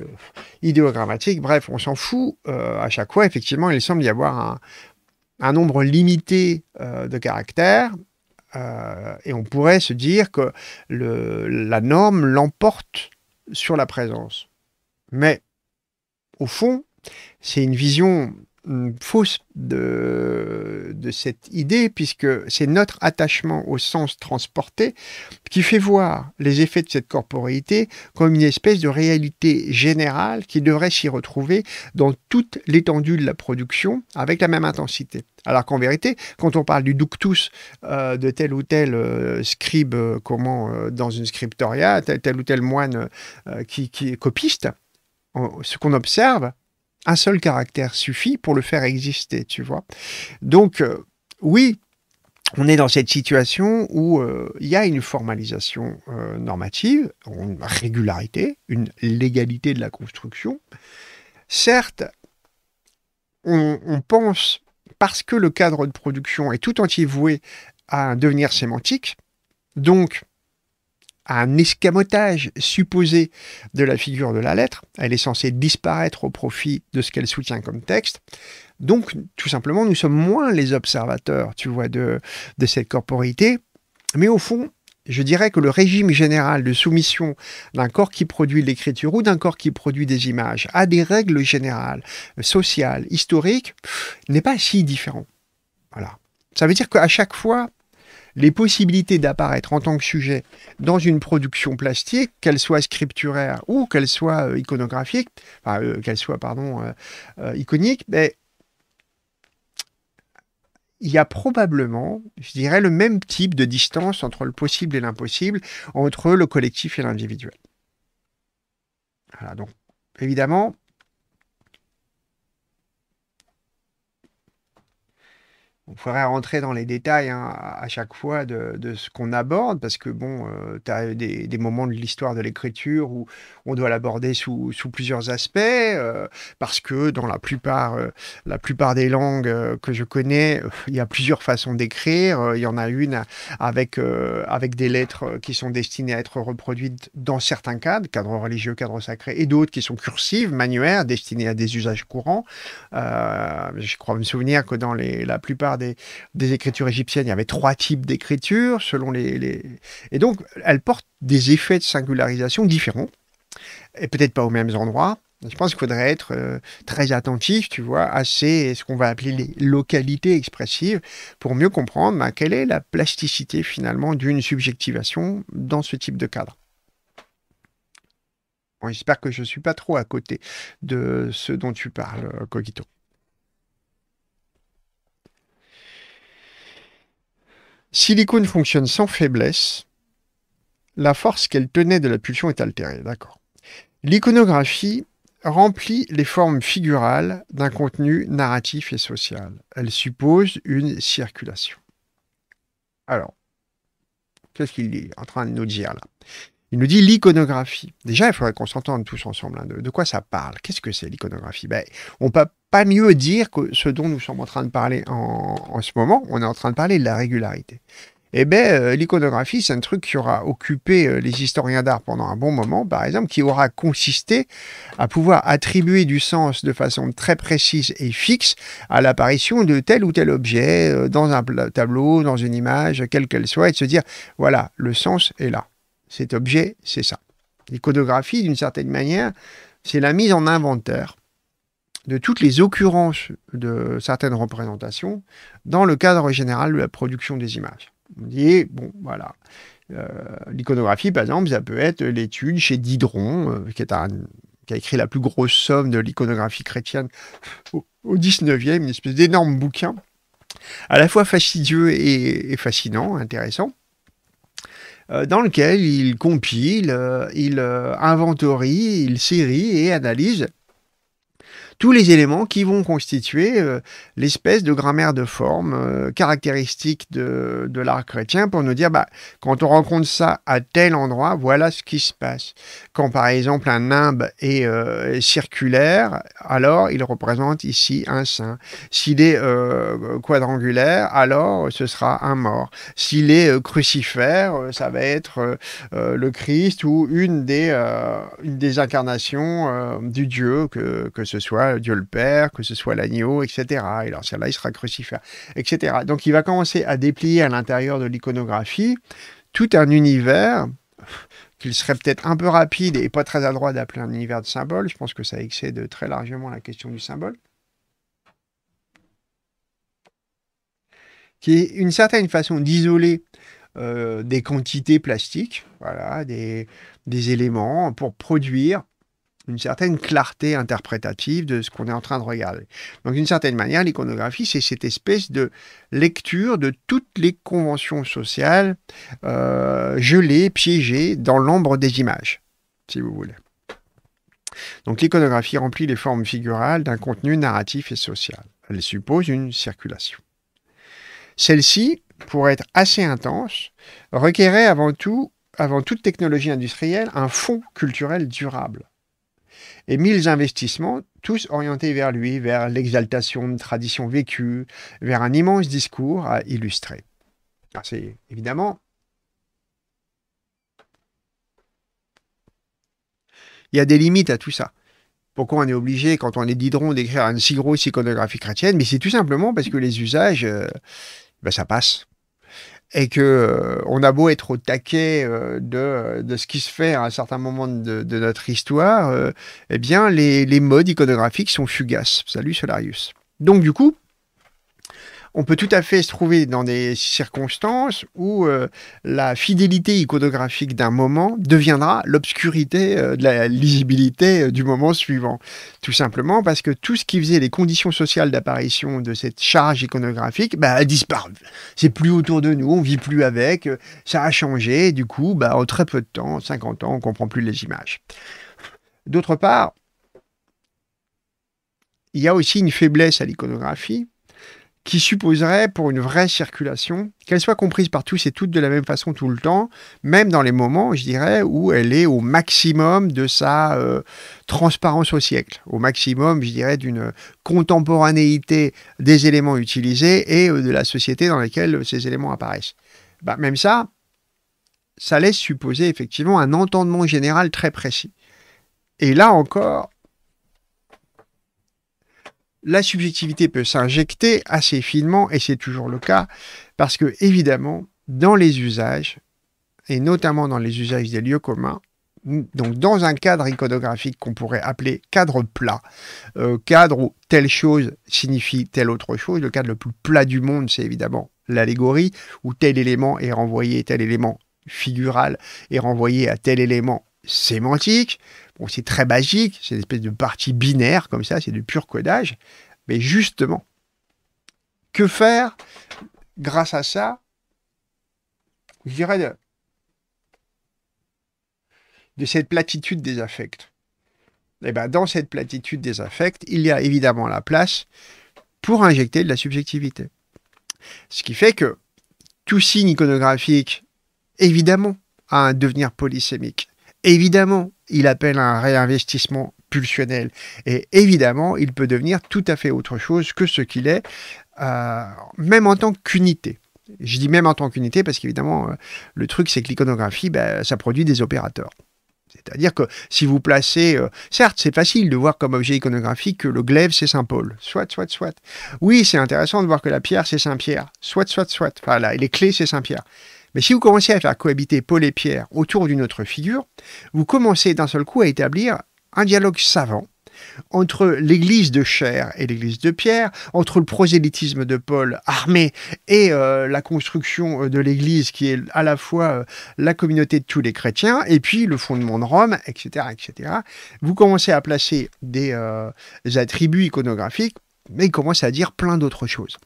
idéogrammatiques, bref, on s'en fout à chaque fois. Effectivement, il semble y avoir un, un nombre limité de caractères, et on pourrait se dire que le, la norme l'emporte sur la présence. Mais, au fond, c'est une vision fausse de, cette idée, puisque c'est notre attachement au sens transporté qui fait voir les effets de cette corporéité comme une espèce de réalité générale qui devrait s'y retrouver dans toute l'étendue de la production avec la même intensité. Alors qu'en vérité, quand on parle du ductus euh, de tel ou tel euh, scribe, euh, comment, dans une scriptoria, tel, ou tel moine qui est copiste, ce qu'on observe, un seul caractère suffit pour le faire exister, tu vois. Donc, euh, oui, on est dans cette situation où euh, il y a une formalisation euh, normative, une régularité, une légalité de la construction. Certes, on, on pense, parce que le cadre de production est tout entier voué à un devenir sémantique, donc à un escamotage supposé de la figure de la lettre. Elle est censée disparaître au profit de ce qu'elle soutient comme texte. Donc, tout simplement, nous sommes moins les observateurs, tu vois, de, cette corporité. Mais au fond, je dirais que le régime général de soumission d'un corps qui produit l'écriture ou d'un corps qui produit des images à des règles générales, sociales, historiques, n'est pas si différent. Voilà. Ça veut dire qu'à chaque fois, les possibilités d'apparaître en tant que sujet dans une production plastique, qu'elle soit scripturaire ou qu'elle soit euh, iconographique, euh, qu'elle soit, pardon, euh, iconique, mais ben, il y a probablement, je dirais, le même type de distance entre le possible et l'impossible, entre le collectif et l'individuel. Voilà, donc évidemment, on pourrait rentrer dans les détails hein, à chaque fois de, ce qu'on aborde, parce que bon, euh, tu as des, des, moments de l'histoire de l'écriture où on doit l'aborder sous, plusieurs aspects, euh, parce que dans la plupart, euh, la plupart des langues que je connais, il y a plusieurs façons d'écrire. Il y en a une avec, avec des lettres qui sont destinées à être reproduites dans certains cadres, cadres religieux, cadres sacrés, et d'autres qui sont cursives, manuaires, destinées à des usages courants. je crois me souvenir que dans les, la plupart des, écritures égyptiennes, il y avait trois types d'écritures selon les, Et donc, elles portent des effets de singularisation différents, et peut-être pas aux mêmes endroits. Je pense qu'il faudrait être euh, très attentif, tu vois, à ces, ce qu'on va appeler les localités expressives pour mieux comprendre ben, quelle est la plasticité finalement d'une subjectivation dans ce type de cadre. J'espère que je ne suis pas trop à côté de ce dont tu parles, Cogito. Si l'icône fonctionne sans faiblesse, la force qu'elle tenait de la pulsion est altérée, d'accord. L'iconographie remplit les formes figurales d'un contenu narratif et social. Elle suppose une circulation. Alors, qu'est-ce qu'il est en train de nous dire là il nous dit l'iconographie. Déjà, il faudrait qu'on s'entende tous ensemble. Hein. de, quoi ça parle Qu'est-ce que c'est l'iconographie ben, On ne peut pas mieux dire que ce dont nous sommes en train de parler en, ce moment. On est en train de parler de la régularité. Eh bien, euh, l'iconographie, c'est un truc qui aura occupé euh, les historiens d'art pendant un bon moment, par exemple, qui aura consisté à pouvoir attribuer du sens de façon très précise et fixe à l'apparition de tel ou tel objet euh, dans un tableau, dans une image, quelle qu'elle soit, et de se dire, voilà, le sens est là cet objet, c'est ça. L'iconographie, d'une certaine manière, c'est la mise en inventaire de toutes les occurrences de certaines représentations dans le cadre général de la production des images. dit, bon, voilà. Euh, l'iconographie, par exemple, ça peut être l'étude chez Didron, euh, qui, a écrit la plus grosse somme de l'iconographie chrétienne au, 19e, une espèce d'énorme bouquin, à la fois fastidieux et fascinant, intéressant. Euh, dans lequel il compile, euh, il euh, inventorie, il série et analyse tous les éléments qui vont constituer euh, l'espèce de grammaire de forme euh, caractéristique de, l'art chrétien pour nous dire, bah, quand on rencontre ça à tel endroit, voilà ce qui se passe. Quand par exemple un nimbe est euh, circulaire, alors il représente ici un saint. S'il est quadrangulaire, alors ce sera un mort. S'il est crucifère, ça va être le Christ ou une des, incarnations du Dieu, que ce soit Dieu le Père, que ce soit l'agneau, etc. Et alors, là, il sera crucifère, etc. Donc, il va commencer à déplier à l'intérieur de l'iconographie tout un univers qu'il serait peut-être un peu rapide et pas très adroit d'appeler un univers de symboles. Je pense que ça excède très largement la question du symbole. Qui est une certaine façon d'isoler euh, des quantités plastiques, voilà, des éléments pour produire une certaine clarté interprétative de ce qu'on est en train de regarder. Donc d'une certaine manière, l'iconographie, c'est cette espèce de lecture de toutes les conventions sociales euh, gelées, piégées dans l'ombre des images, si vous voulez. Donc l'iconographie remplit les formes figurales d'un contenu narratif et social. Elle suppose une circulation. Celle-ci, pour être assez intense, requérait avant tout, avant toute technologie industrielle, un fond culturel durable et mille investissements, tous orientés vers lui, vers l'exaltation de traditions vécues, vers un immense discours à illustrer. Ah, c'est évidemment Il y a des limites à tout ça. Pourquoi on est obligé, quand on est Dideron, d'écrire une si grosse iconographie chrétienne Mais c'est tout simplement parce que les usages, euh, ben, ça passe et que euh, on a beau être au taquet euh, de, euh, de, ce qui se fait à un certain moment de, notre histoire, eh bien les, les, modes iconographiques sont fugaces. Salut Solarius. Donc du coup, on peut tout à fait se trouver dans des circonstances où euh, la fidélité iconographique d'un moment deviendra l'obscurité euh, de la lisibilité euh, du moment suivant. Tout simplement parce que tout ce qui faisait les conditions sociales d'apparition de cette charge iconographique bah, a disparu. C'est plus autour de nous, on vit plus avec, ça a changé. du coup, bah, en très peu de temps, 50 ans, on comprend plus les images. D'autre part, il y a aussi une faiblesse à l'iconographie, qui supposerait pour une vraie circulation qu'elle soit comprise par tous et toutes de la même façon tout le temps, même dans les moments, je dirais, où elle est au maximum de sa euh, transparence au siècle, au maximum, je dirais, d'une contemporanéité des éléments utilisés et euh, de la société dans laquelle euh, ces éléments apparaissent. Bah, même ça, ça laisse supposer effectivement un entendement général très précis. Et là encore, la subjectivité peut s'injecter assez finement, et c'est toujours le cas, parce que évidemment, dans les usages, et notamment dans les usages des lieux communs, donc dans un cadre iconographique qu'on pourrait appeler cadre plat, euh, cadre où telle chose signifie telle autre chose, le cadre le plus plat du monde, c'est évidemment l'allégorie, où tel élément est renvoyé, tel élément figural est renvoyé à tel élément sémantique, c'est très magique, c'est une espèce de partie binaire comme ça, c'est du pur codage. Mais justement, que faire grâce à ça Je dirais de, cette platitude des affects. Et eh ben, dans cette platitude des affects, il y a évidemment la place pour injecter de la subjectivité. Ce qui fait que tout signe iconographique, évidemment, a un devenir polysémique. Évidemment, il appelle un réinvestissement pulsionnel. Et évidemment, il peut devenir tout à fait autre chose que ce qu'il est, euh, même en tant qu'unité. Je dis même en tant qu'unité parce qu'évidemment, euh, le truc, c'est que l'iconographie, bah, ça produit des opérateurs. C'est-à-dire que si vous placez, euh, certes, c'est facile de voir comme objet iconographique que le glaive, c'est Saint-Paul. Soit, soit, soit. Oui, c'est intéressant de voir que la pierre, c'est Saint-Pierre. Soit, soit, soit. Enfin, les clés, c'est Saint-Pierre. Mais si vous commencez à faire cohabiter Paul et Pierre autour d'une autre figure, vous commencez d'un seul coup à établir un dialogue savant entre l'église de chair et l'église de pierre, entre le prosélytisme de Paul armé et euh, la construction euh, de l'église qui est à la fois euh, la communauté de tous les chrétiens et puis le fondement de Rome, etc. etc. Vous commencez à placer des, attributs iconographiques, mais il commence à dire plein d'autres choses.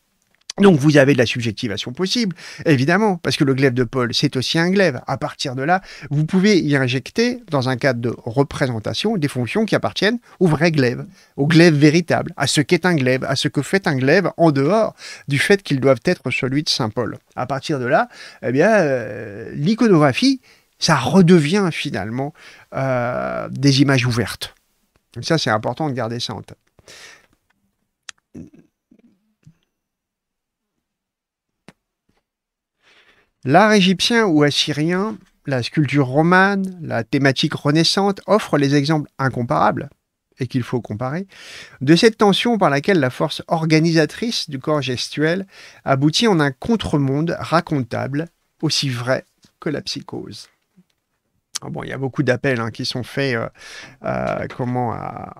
Donc vous avez de la subjectivation possible, évidemment, parce que le glaive de Paul, c'est aussi un glaive. À partir de là, vous pouvez y injecter, dans un cadre de représentation, des fonctions qui appartiennent au vrai glaive, au glaive véritable, à ce qu'est un glaive, à ce que fait un glaive en dehors du fait qu'ils doivent être celui de Saint Paul. À partir de là, eh bien, euh, l'iconographie, ça redevient finalement euh, des images ouvertes. ça, c'est important de garder ça en tête. L'art égyptien ou assyrien, la sculpture romane, la thématique renaissante offrent les exemples incomparables, et qu'il faut comparer, de cette tension par laquelle la force organisatrice du corps gestuel aboutit en un contre-monde racontable, aussi vrai que la psychose. Ah bon, il y a beaucoup d'appels hein, qui sont faits euh, comment, à,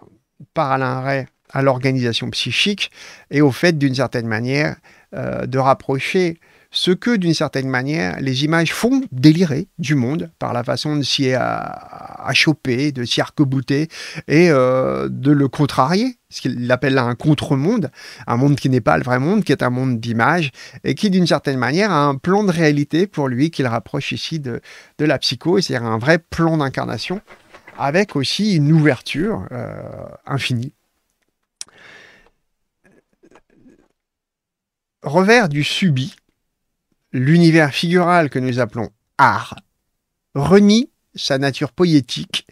par Alain à l'organisation psychique et au fait, d'une certaine manière, euh, de rapprocher ce que, d'une certaine manière, les images font délirer du monde par la façon de s'y achoper, de s'y arquebouter et euh, de le contrarier, ce qu'il appelle un contre-monde, un monde qui n'est pas le vrai monde, qui est un monde d'images et qui, d'une certaine manière, a un plan de réalité pour lui qu'il rapproche ici de, la psycho, c'est-à-dire un vrai plan d'incarnation avec aussi une ouverture euh, infinie. Revers du subi, l'univers figural que nous appelons art, renie sa nature poétique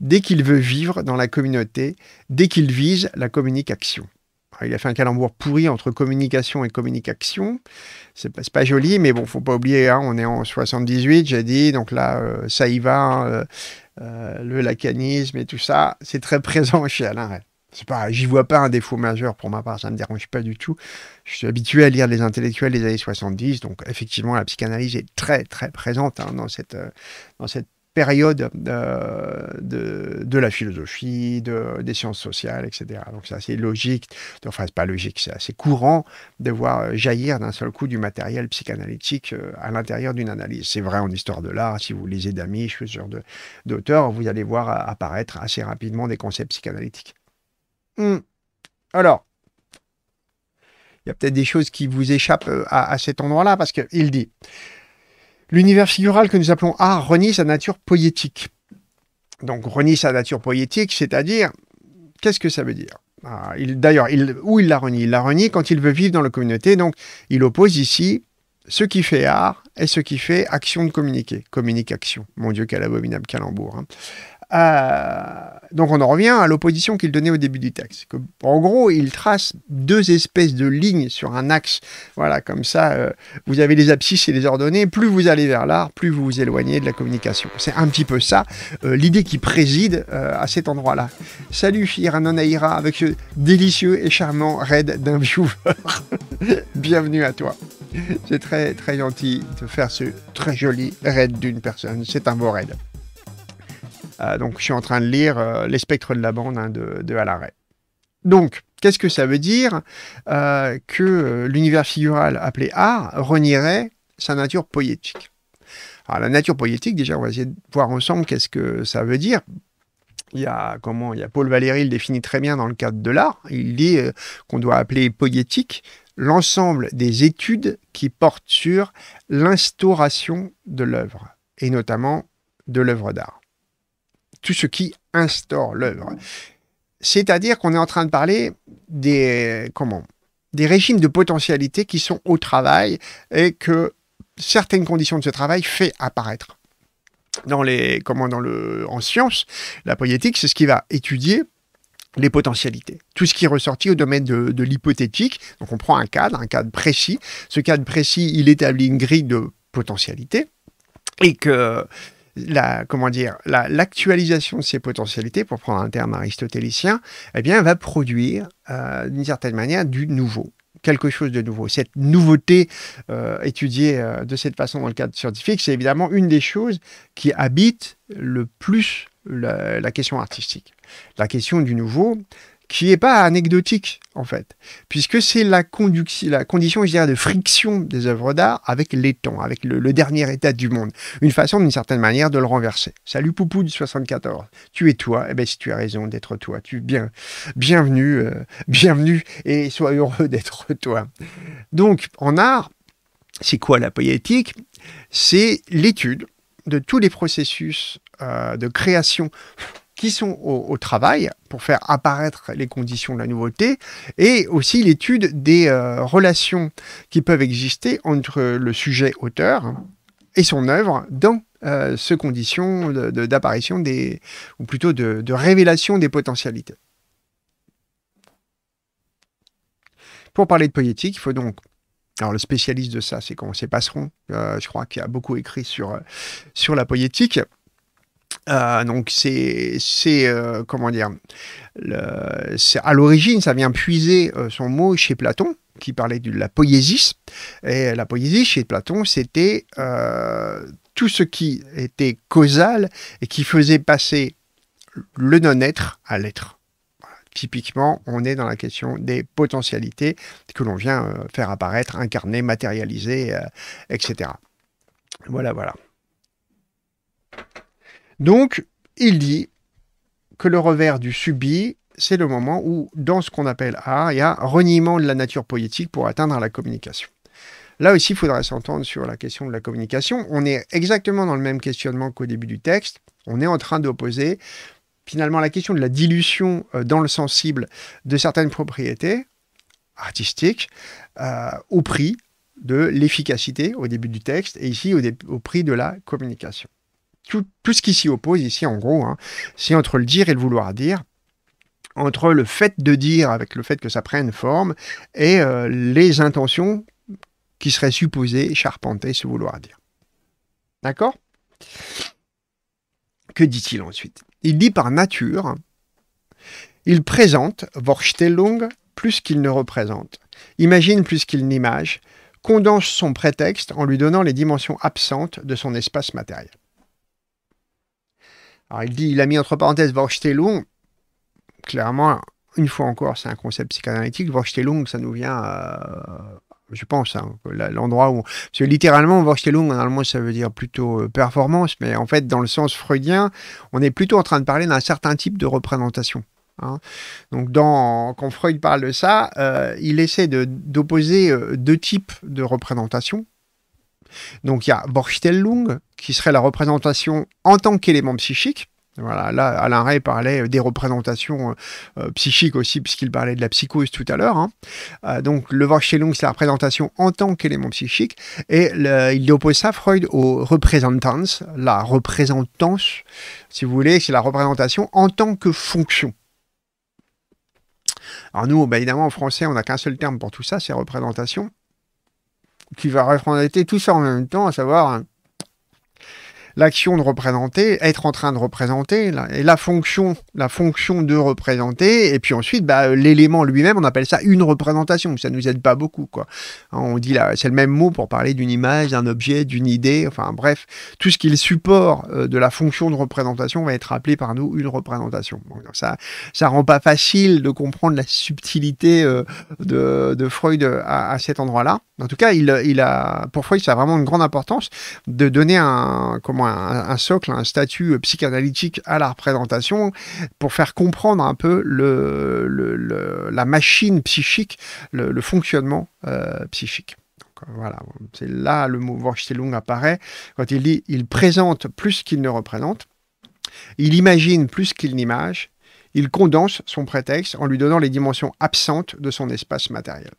dès qu'il veut vivre dans la communauté, dès qu'il vise la communication. il a fait un calembour pourri entre communication et communication. C'est pas, pas joli, mais bon, faut pas oublier, hein, on est en 78, j'ai dit, donc là, euh, ça y va, hein, euh, euh, le lacanisme et tout ça, c'est très présent chez Alain C'est pas, j'y vois pas un défaut majeur pour ma part, ça me dérange pas du tout je suis habitué à lire les intellectuels des années 70, donc effectivement, la psychanalyse est très, très présente hein, dans, cette, euh, dans cette période euh, de, la philosophie, de, des sciences sociales, etc. Donc c'est assez logique, enfin c'est pas logique, c'est assez courant de voir euh, jaillir d'un seul coup du matériel psychanalytique à l'intérieur d'une analyse. C'est vrai en histoire de l'art, si vous lisez d'amis, je genre genre d'auteurs, vous allez voir apparaître assez rapidement des concepts psychanalytiques. Hum. Alors, il y a peut-être des choses qui vous échappent euh, à, cet endroit-là, parce qu'il dit L'univers figural que nous appelons art renie sa nature poétique. Donc renie sa nature poétique, c'est-à-dire, qu'est-ce que ça veut dire ah, D'ailleurs, où il la renie Il la renie quand il veut vivre dans la communauté, donc il oppose ici ce qui fait art et ce qui fait action de communiquer. Communique action », Mon Dieu, quel abominable calembour. Hein donc on en revient à l'opposition qu'il donnait au début du texte. en gros, il trace deux espèces de lignes sur un axe. Voilà, comme ça, euh, vous avez les abscisses et les ordonnées. Plus vous allez vers l'art, plus vous vous éloignez de la communication. C'est un petit peu ça, euh, l'idée qui préside euh, à cet endroit-là. Salut Iranonaïra avec ce délicieux et charmant raid d'un viewer. Bienvenue à toi. C'est très très gentil de faire ce très joli raid d'une personne. C'est un beau raid. Euh, donc, je suis en train de lire euh, Les spectres de la bande hein, de, de Donc, qu'est-ce que ça veut dire euh, que l'univers figural appelé art renierait sa nature poétique Alors, la nature poétique, déjà, on va essayer de voir ensemble qu'est-ce que ça veut dire. Il y a, comment, il y a Paul Valéry, il définit très bien dans le cadre de l'art. Il dit qu'on doit appeler poétique l'ensemble des études qui portent sur l'instauration de l'œuvre, et notamment de l'œuvre d'art tout ce qui instaure l'œuvre. C'est-à-dire qu'on est en train de parler des, comment, des régimes de potentialité qui sont au travail et que certaines conditions de ce travail fait apparaître. Dans les, comment, dans le, en science, la poétique, c'est ce qui va étudier les potentialités. Tout ce qui est ressorti au domaine de, l'hypothétique, donc on prend un cadre, un cadre précis. Ce cadre précis, il établit une grille de potentialité et que la, comment dire, l'actualisation de ces potentialités, pour prendre un terme aristotélicien, eh bien, va produire, euh, d'une certaine manière, du nouveau quelque chose de nouveau. Cette nouveauté euh, étudiée euh, de cette façon dans le cadre scientifique, c'est évidemment une des choses qui habite le plus la, la question artistique. La question du nouveau, qui n'est pas anecdotique, en fait, puisque c'est la, la condition, je dirais, de friction des œuvres d'art avec les temps, avec le, dernier état du monde. Une façon, d'une certaine manière, de le renverser. Salut Poupou du 74. Tu es toi, et eh ben, si tu as raison d'être toi, tu bien, bienvenue, euh, bienvenue, et sois heureux d'être toi. Donc, en art, c'est quoi la poétique C'est l'étude de tous les processus euh, de création qui sont au, travail pour faire apparaître les conditions de la nouveauté et aussi l'étude des euh, relations qui peuvent exister entre le sujet auteur et son œuvre dans euh, ces conditions d'apparition des, ou plutôt de, révélation des potentialités. Pour parler de poétique, il faut donc alors le spécialiste de ça, c'est quand c'est Passeron, euh, je crois, qu'il a beaucoup écrit sur, sur la poétique. Euh, donc c'est c'est euh, comment dire à l'origine ça vient puiser euh, son mot chez Platon qui parlait de la poésie et la poésie chez Platon c'était tout ce qui était causal et qui faisait passer le non-être à l'être typiquement on est dans la question des potentialités que l'on vient faire apparaître incarner matérialiser etc voilà voilà donc, il dit que le revers du subi, c'est le moment où, dans ce qu'on appelle art, il y a reniement de la nature poétique pour atteindre la communication. Là aussi, il faudrait s'entendre sur la question de la communication. On est exactement dans le même questionnement qu'au début du texte. On est en train d'opposer finalement la question de la dilution euh, dans le sensible de certaines propriétés artistiques euh, au prix de l'efficacité au début du texte et ici au prix de la communication tout, ce qui s'y oppose ici, en gros, hein, c'est entre le dire et le vouloir dire, entre le fait de dire avec le fait que ça prenne forme et euh, les intentions qui seraient supposées charpenter ce vouloir dire. D'accord Que dit-il ensuite Il dit par nature, il présente Vorstellung plus qu'il ne représente, imagine plus qu'il n'image, condense son prétexte en lui donnant les dimensions absentes de son espace matériel. Alors il dit, il a mis entre parenthèses Vorstellung. Clairement, une fois encore, c'est un concept psychanalytique. Vorstellung, ça nous vient, euh, je pense, hein, l'endroit où... Parce que littéralement, Vorstellung, en allemand, ça veut dire plutôt euh, performance, mais en fait, dans le sens freudien, on est plutôt en train de parler d'un certain type de représentation. Hein. Donc, dans, quand Freud parle de ça, euh, il essaie d'opposer deux types de représentation donc il y a Vorstellung, qui serait la représentation en tant qu'élément psychique. Voilà, là, Alain Ray parlait des représentations euh, euh, psychiques aussi, puisqu'il parlait de la psychose tout à l'heure. Hein. Euh, donc, le Vorstellung, c'est la représentation en tant qu'élément psychique. Et il oppose ça, Freud, au représentants, la représentance, si vous voulez, c'est la représentation en tant que fonction. Alors nous, bah, évidemment, en français, on n'a qu'un seul terme pour tout ça, c'est représentation qui va représenter tout ça en même temps, à savoir l'action de représenter, être en train de représenter, et la fonction, la fonction de représenter, et puis ensuite, bah, l'élément lui-même, on appelle ça une représentation, ça ne nous aide pas beaucoup, quoi. Hein, on dit c'est le même mot pour parler d'une image, d'un objet, d'une idée, enfin bref, tout ce qui est le support euh, de la fonction de représentation va être appelé par nous une représentation. ça, ça rend pas facile de comprendre la subtilité euh, de, Freud euh, à cet endroit-là. En tout cas, il, a, pour Freud, ça a vraiment une grande importance de donner un, comment, un, socle, un statut psychanalytique à la représentation pour faire comprendre un peu la machine psychique, le, fonctionnement euh, psychique. Euh, voilà, c'est là le mot Vorstellung apparaît quand il dit il présente plus qu'il ne représente, il imagine plus qu'il n'image, il condense son prétexte en lui donnant les dimensions absentes de son espace matériel.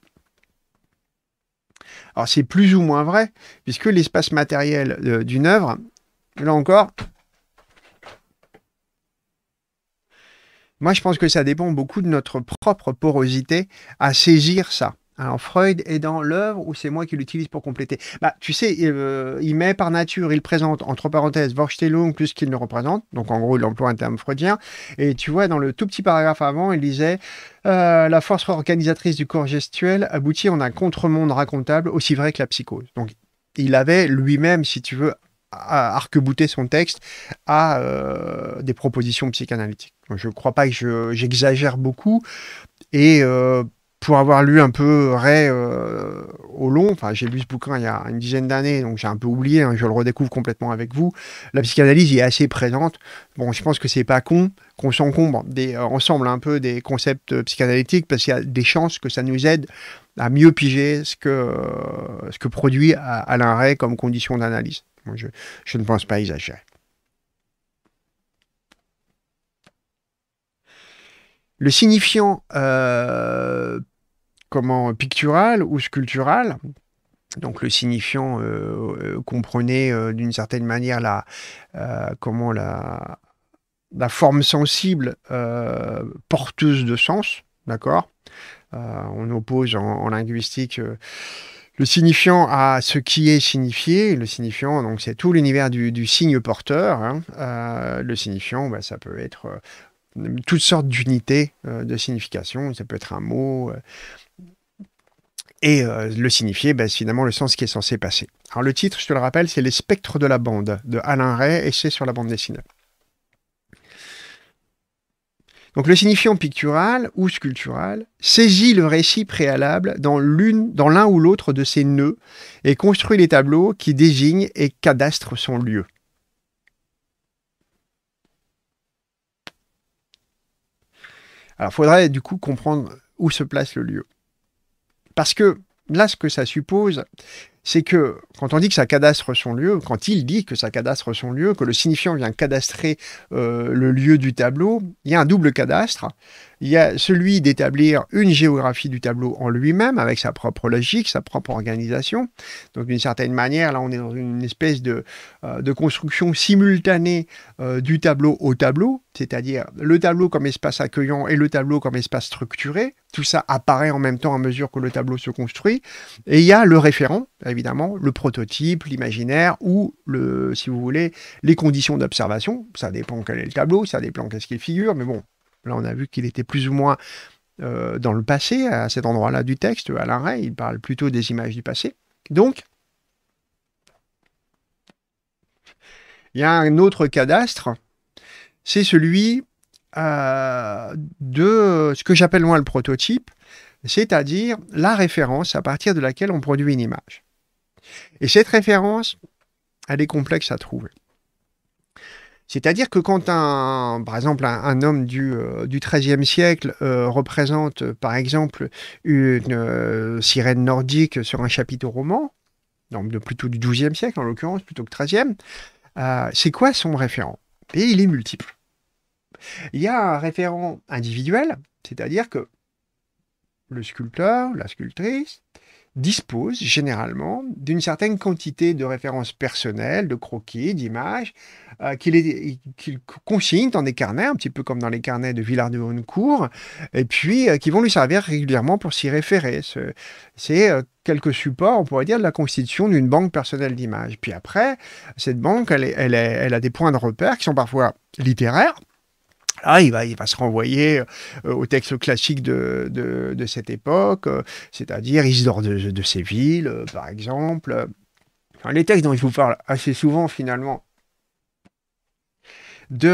Alors c'est plus ou moins vrai, puisque l'espace matériel euh, d'une œuvre, là encore, moi je pense que ça dépend beaucoup de notre propre porosité à saisir ça. Alors hein, Freud est dans l'œuvre ou c'est moi qui l'utilise pour compléter Bah tu sais, euh, il, met par nature, il présente entre parenthèses Vorstellung plus qu'il ne représente, donc en gros il emploie un terme freudien, et tu vois dans le tout petit paragraphe avant, il disait euh, la force organisatrice du corps gestuel aboutit en un contre-monde racontable aussi vrai que la psychose. Donc il avait lui-même, si tu veux, arc-bouté son texte à euh, des propositions psychanalytiques. Je ne crois pas que j'exagère beaucoup et pour avoir lu un peu Ray euh, au long, enfin j'ai lu ce bouquin il y a une dizaine d'années, donc j'ai un peu oublié, hein, je le redécouvre complètement avec vous, la psychanalyse est assez présente. Bon, je pense que c'est pas con qu'on s'encombre des, euh, ensemble un peu des concepts psychanalytiques, parce qu'il y a des chances que ça nous aide à mieux piger ce que, euh, ce que produit Alain Ray comme condition d'analyse. Je, je ne pense pas exagérer. le signifiant euh, comment pictural ou sculptural, donc le signifiant euh, euh, comprenait d'une certaine manière la, comment la, forme sensible porteuse de sens, d'accord On oppose en, linguistique le signifiant à ce qui est signifié. Le signifiant, donc c'est tout l'univers du, signe porteur. Hein, le signifiant, bah, ça peut être toutes sortes d'unités euh, de signification. Ça peut être un mot. Euh, et euh, le signifier, ben, finalement, le sens qui est censé passer. Alors le titre, je te le rappelle, c'est Les spectres de la bande de Alain Ray, et c'est sur la bande dessinée. Donc le signifiant pictural ou sculptural saisit le récit préalable dans dans l'un ou l'autre de ses nœuds et construit les tableaux qui désignent et cadastrent son lieu. Alors, il faudrait du coup comprendre où se place le lieu. Parce que là, ce que ça suppose, c'est que quand on dit que ça cadastre son lieu, quand il dit que ça cadastre son lieu, que le signifiant vient cadastrer euh, le lieu du tableau, il y a un double cadastre. Il y a celui d'établir une géographie du tableau en lui-même, avec sa propre logique, sa propre organisation. Donc d'une certaine manière, là on est dans une espèce de, euh, construction simultanée euh, du tableau au tableau, c'est-à-dire le tableau comme espace accueillant et le tableau comme espace structuré. Tout ça apparaît en même temps à mesure que le tableau se construit. Et il y a le référent, évidemment, le prototype, l'imaginaire ou, si vous voulez, les conditions d'observation. Ça dépend quel est le tableau, ça dépend qu'est-ce qu'il figure, mais bon, Là, on a vu qu'il était plus ou moins euh, dans le passé, à cet endroit-là du texte, à l'arrêt, il parle plutôt des images du passé. Donc, il y a un autre cadastre, c'est celui euh, de ce que j'appelle moi le prototype, c'est-à-dire la référence à partir de laquelle on produit une image. Et cette référence, elle est complexe à trouver. C'est-à-dire que quand un, par exemple, un, homme du, XIIIe euh, siècle euh, représente, euh, par exemple, une sirène nordique sur un chapiteau roman, donc de, plutôt du XIIe siècle en l'occurrence, plutôt que XIIIe, c'est quoi son référent Et il est multiple. Il y a un référent individuel, c'est-à-dire que le sculpteur, la sculptrice, dispose généralement d'une certaine quantité de références personnelles, de croquis, d'images, euh, qu'il consigne dans des carnets, un petit peu comme dans les carnets de Villard de Honnecourt, et puis euh, qui vont lui servir régulièrement pour s'y référer. C'est euh, quelques supports, on pourrait dire, de la constitution d'une banque personnelle d'images. Puis après, cette banque, elle a des points de repère qui sont parfois littéraires, ah, il va, il se renvoyer aux euh, au texte classique de, cette époque, euh, c'est-à-dire Isidore de, Séville, euh, par exemple. les textes dont il vous parle assez souvent, finalement, de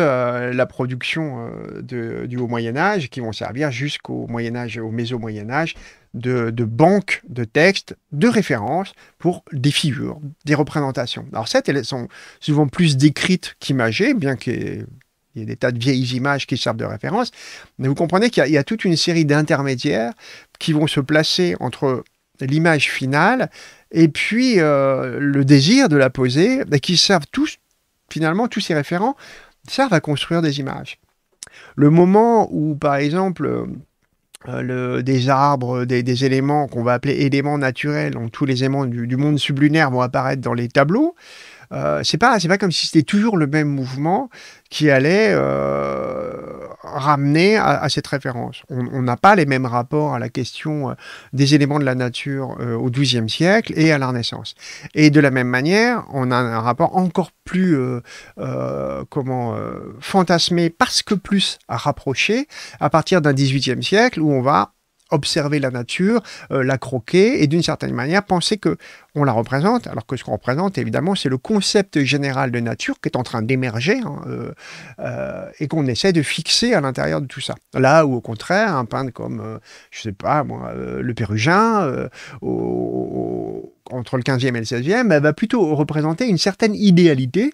la production du Haut Moyen Âge, qui vont servir jusqu'au Moyen Âge, au Méso Moyen Âge, de, banques de textes, de références pour des figures, des représentations. Alors, celles elles sont souvent plus décrites qu'imagées, bien que il y a des tas de vieilles images qui servent de référence. Mais vous comprenez qu'il y, a toute une série d'intermédiaires qui vont se placer entre l'image finale et puis euh, le désir de la poser, et qui servent tous, finalement, tous ces référents servent à construire des images. Le moment où, par exemple, euh, euh, des arbres, des, éléments qu'on va appeler éléments naturels, donc tous les éléments du monde sublunaire vont apparaître dans les tableaux, euh, c'est pas, c'est pas comme si c'était toujours le même mouvement qui allait euh, ramener à, cette référence. On n'a pas les mêmes rapports à la question euh, des éléments de la nature au XIIe siècle et à la Renaissance. Et de la même manière, on a un rapport encore plus comment fantasmé parce que plus rapproché à partir d'un XVIIIe siècle où on va observer la nature, euh, la croquer et d'une certaine manière penser que on la représente, alors que ce qu'on représente évidemment c'est le concept général de nature qui est en train d'émerger hein, euh, euh, et qu'on essaie de fixer à l'intérieur de tout ça. Là où au contraire un peintre comme je ne sais pas moi le Pérugin entre le 15e et le 16e va plutôt représenter une certaine idéalité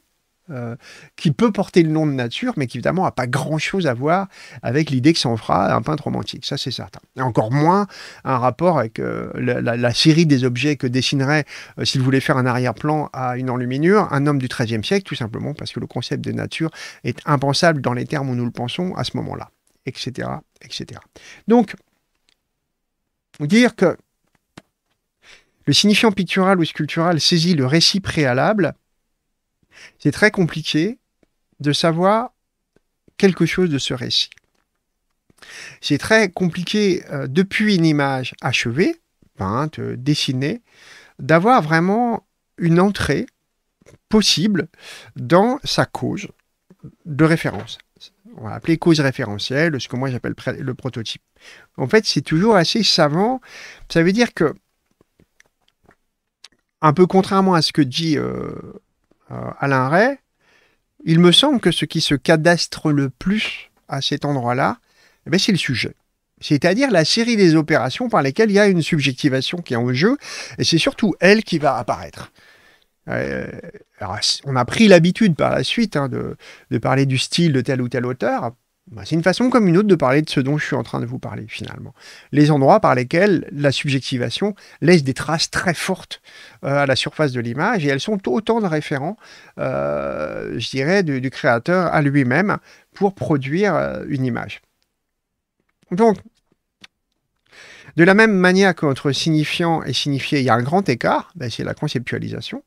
euh, qui peut porter le nom de nature, mais qui évidemment n'a pas grand-chose à voir avec l'idée que s'en fera un peintre romantique, ça c'est certain. Et encore moins un rapport avec euh, la, série des objets que dessinerait, euh, s'il voulait faire un arrière-plan à une enluminure, un homme du XIIIe siècle, tout simplement parce que le concept de nature est impensable dans les termes où nous le pensons à ce moment-là, etc., etc. Donc, dire que le signifiant pictural ou sculptural saisit le récit préalable, c'est très compliqué de savoir quelque chose de ce récit. C'est très compliqué, euh, depuis une image achevée, peinte, euh, dessinée, d'avoir vraiment une entrée possible dans sa cause de référence. On va appeler cause référentielle, ce que moi j'appelle le prototype. En fait, c'est toujours assez savant. Ça veut dire que, un peu contrairement à ce que dit euh, euh, Alain Ray, il me semble que ce qui se cadastre le plus à cet endroit-là, eh ben, c'est le sujet. C'est-à-dire la série des opérations par lesquelles il y a une subjectivation qui est en jeu, et c'est surtout elle qui va apparaître. Euh, on a pris l'habitude par la suite hein, de, parler du style de tel ou tel auteur, bah, c'est une façon comme une autre de parler de ce dont je suis en train de vous parler finalement. Les endroits par lesquels la subjectivation laisse des traces très fortes euh, à la surface de l'image et elles sont autant de référents, euh, je dirais, du, créateur à lui-même pour produire euh, une image. Donc, de la même manière qu'entre signifiant et signifié, il y a un grand écart, ben, c'est la conceptualisation.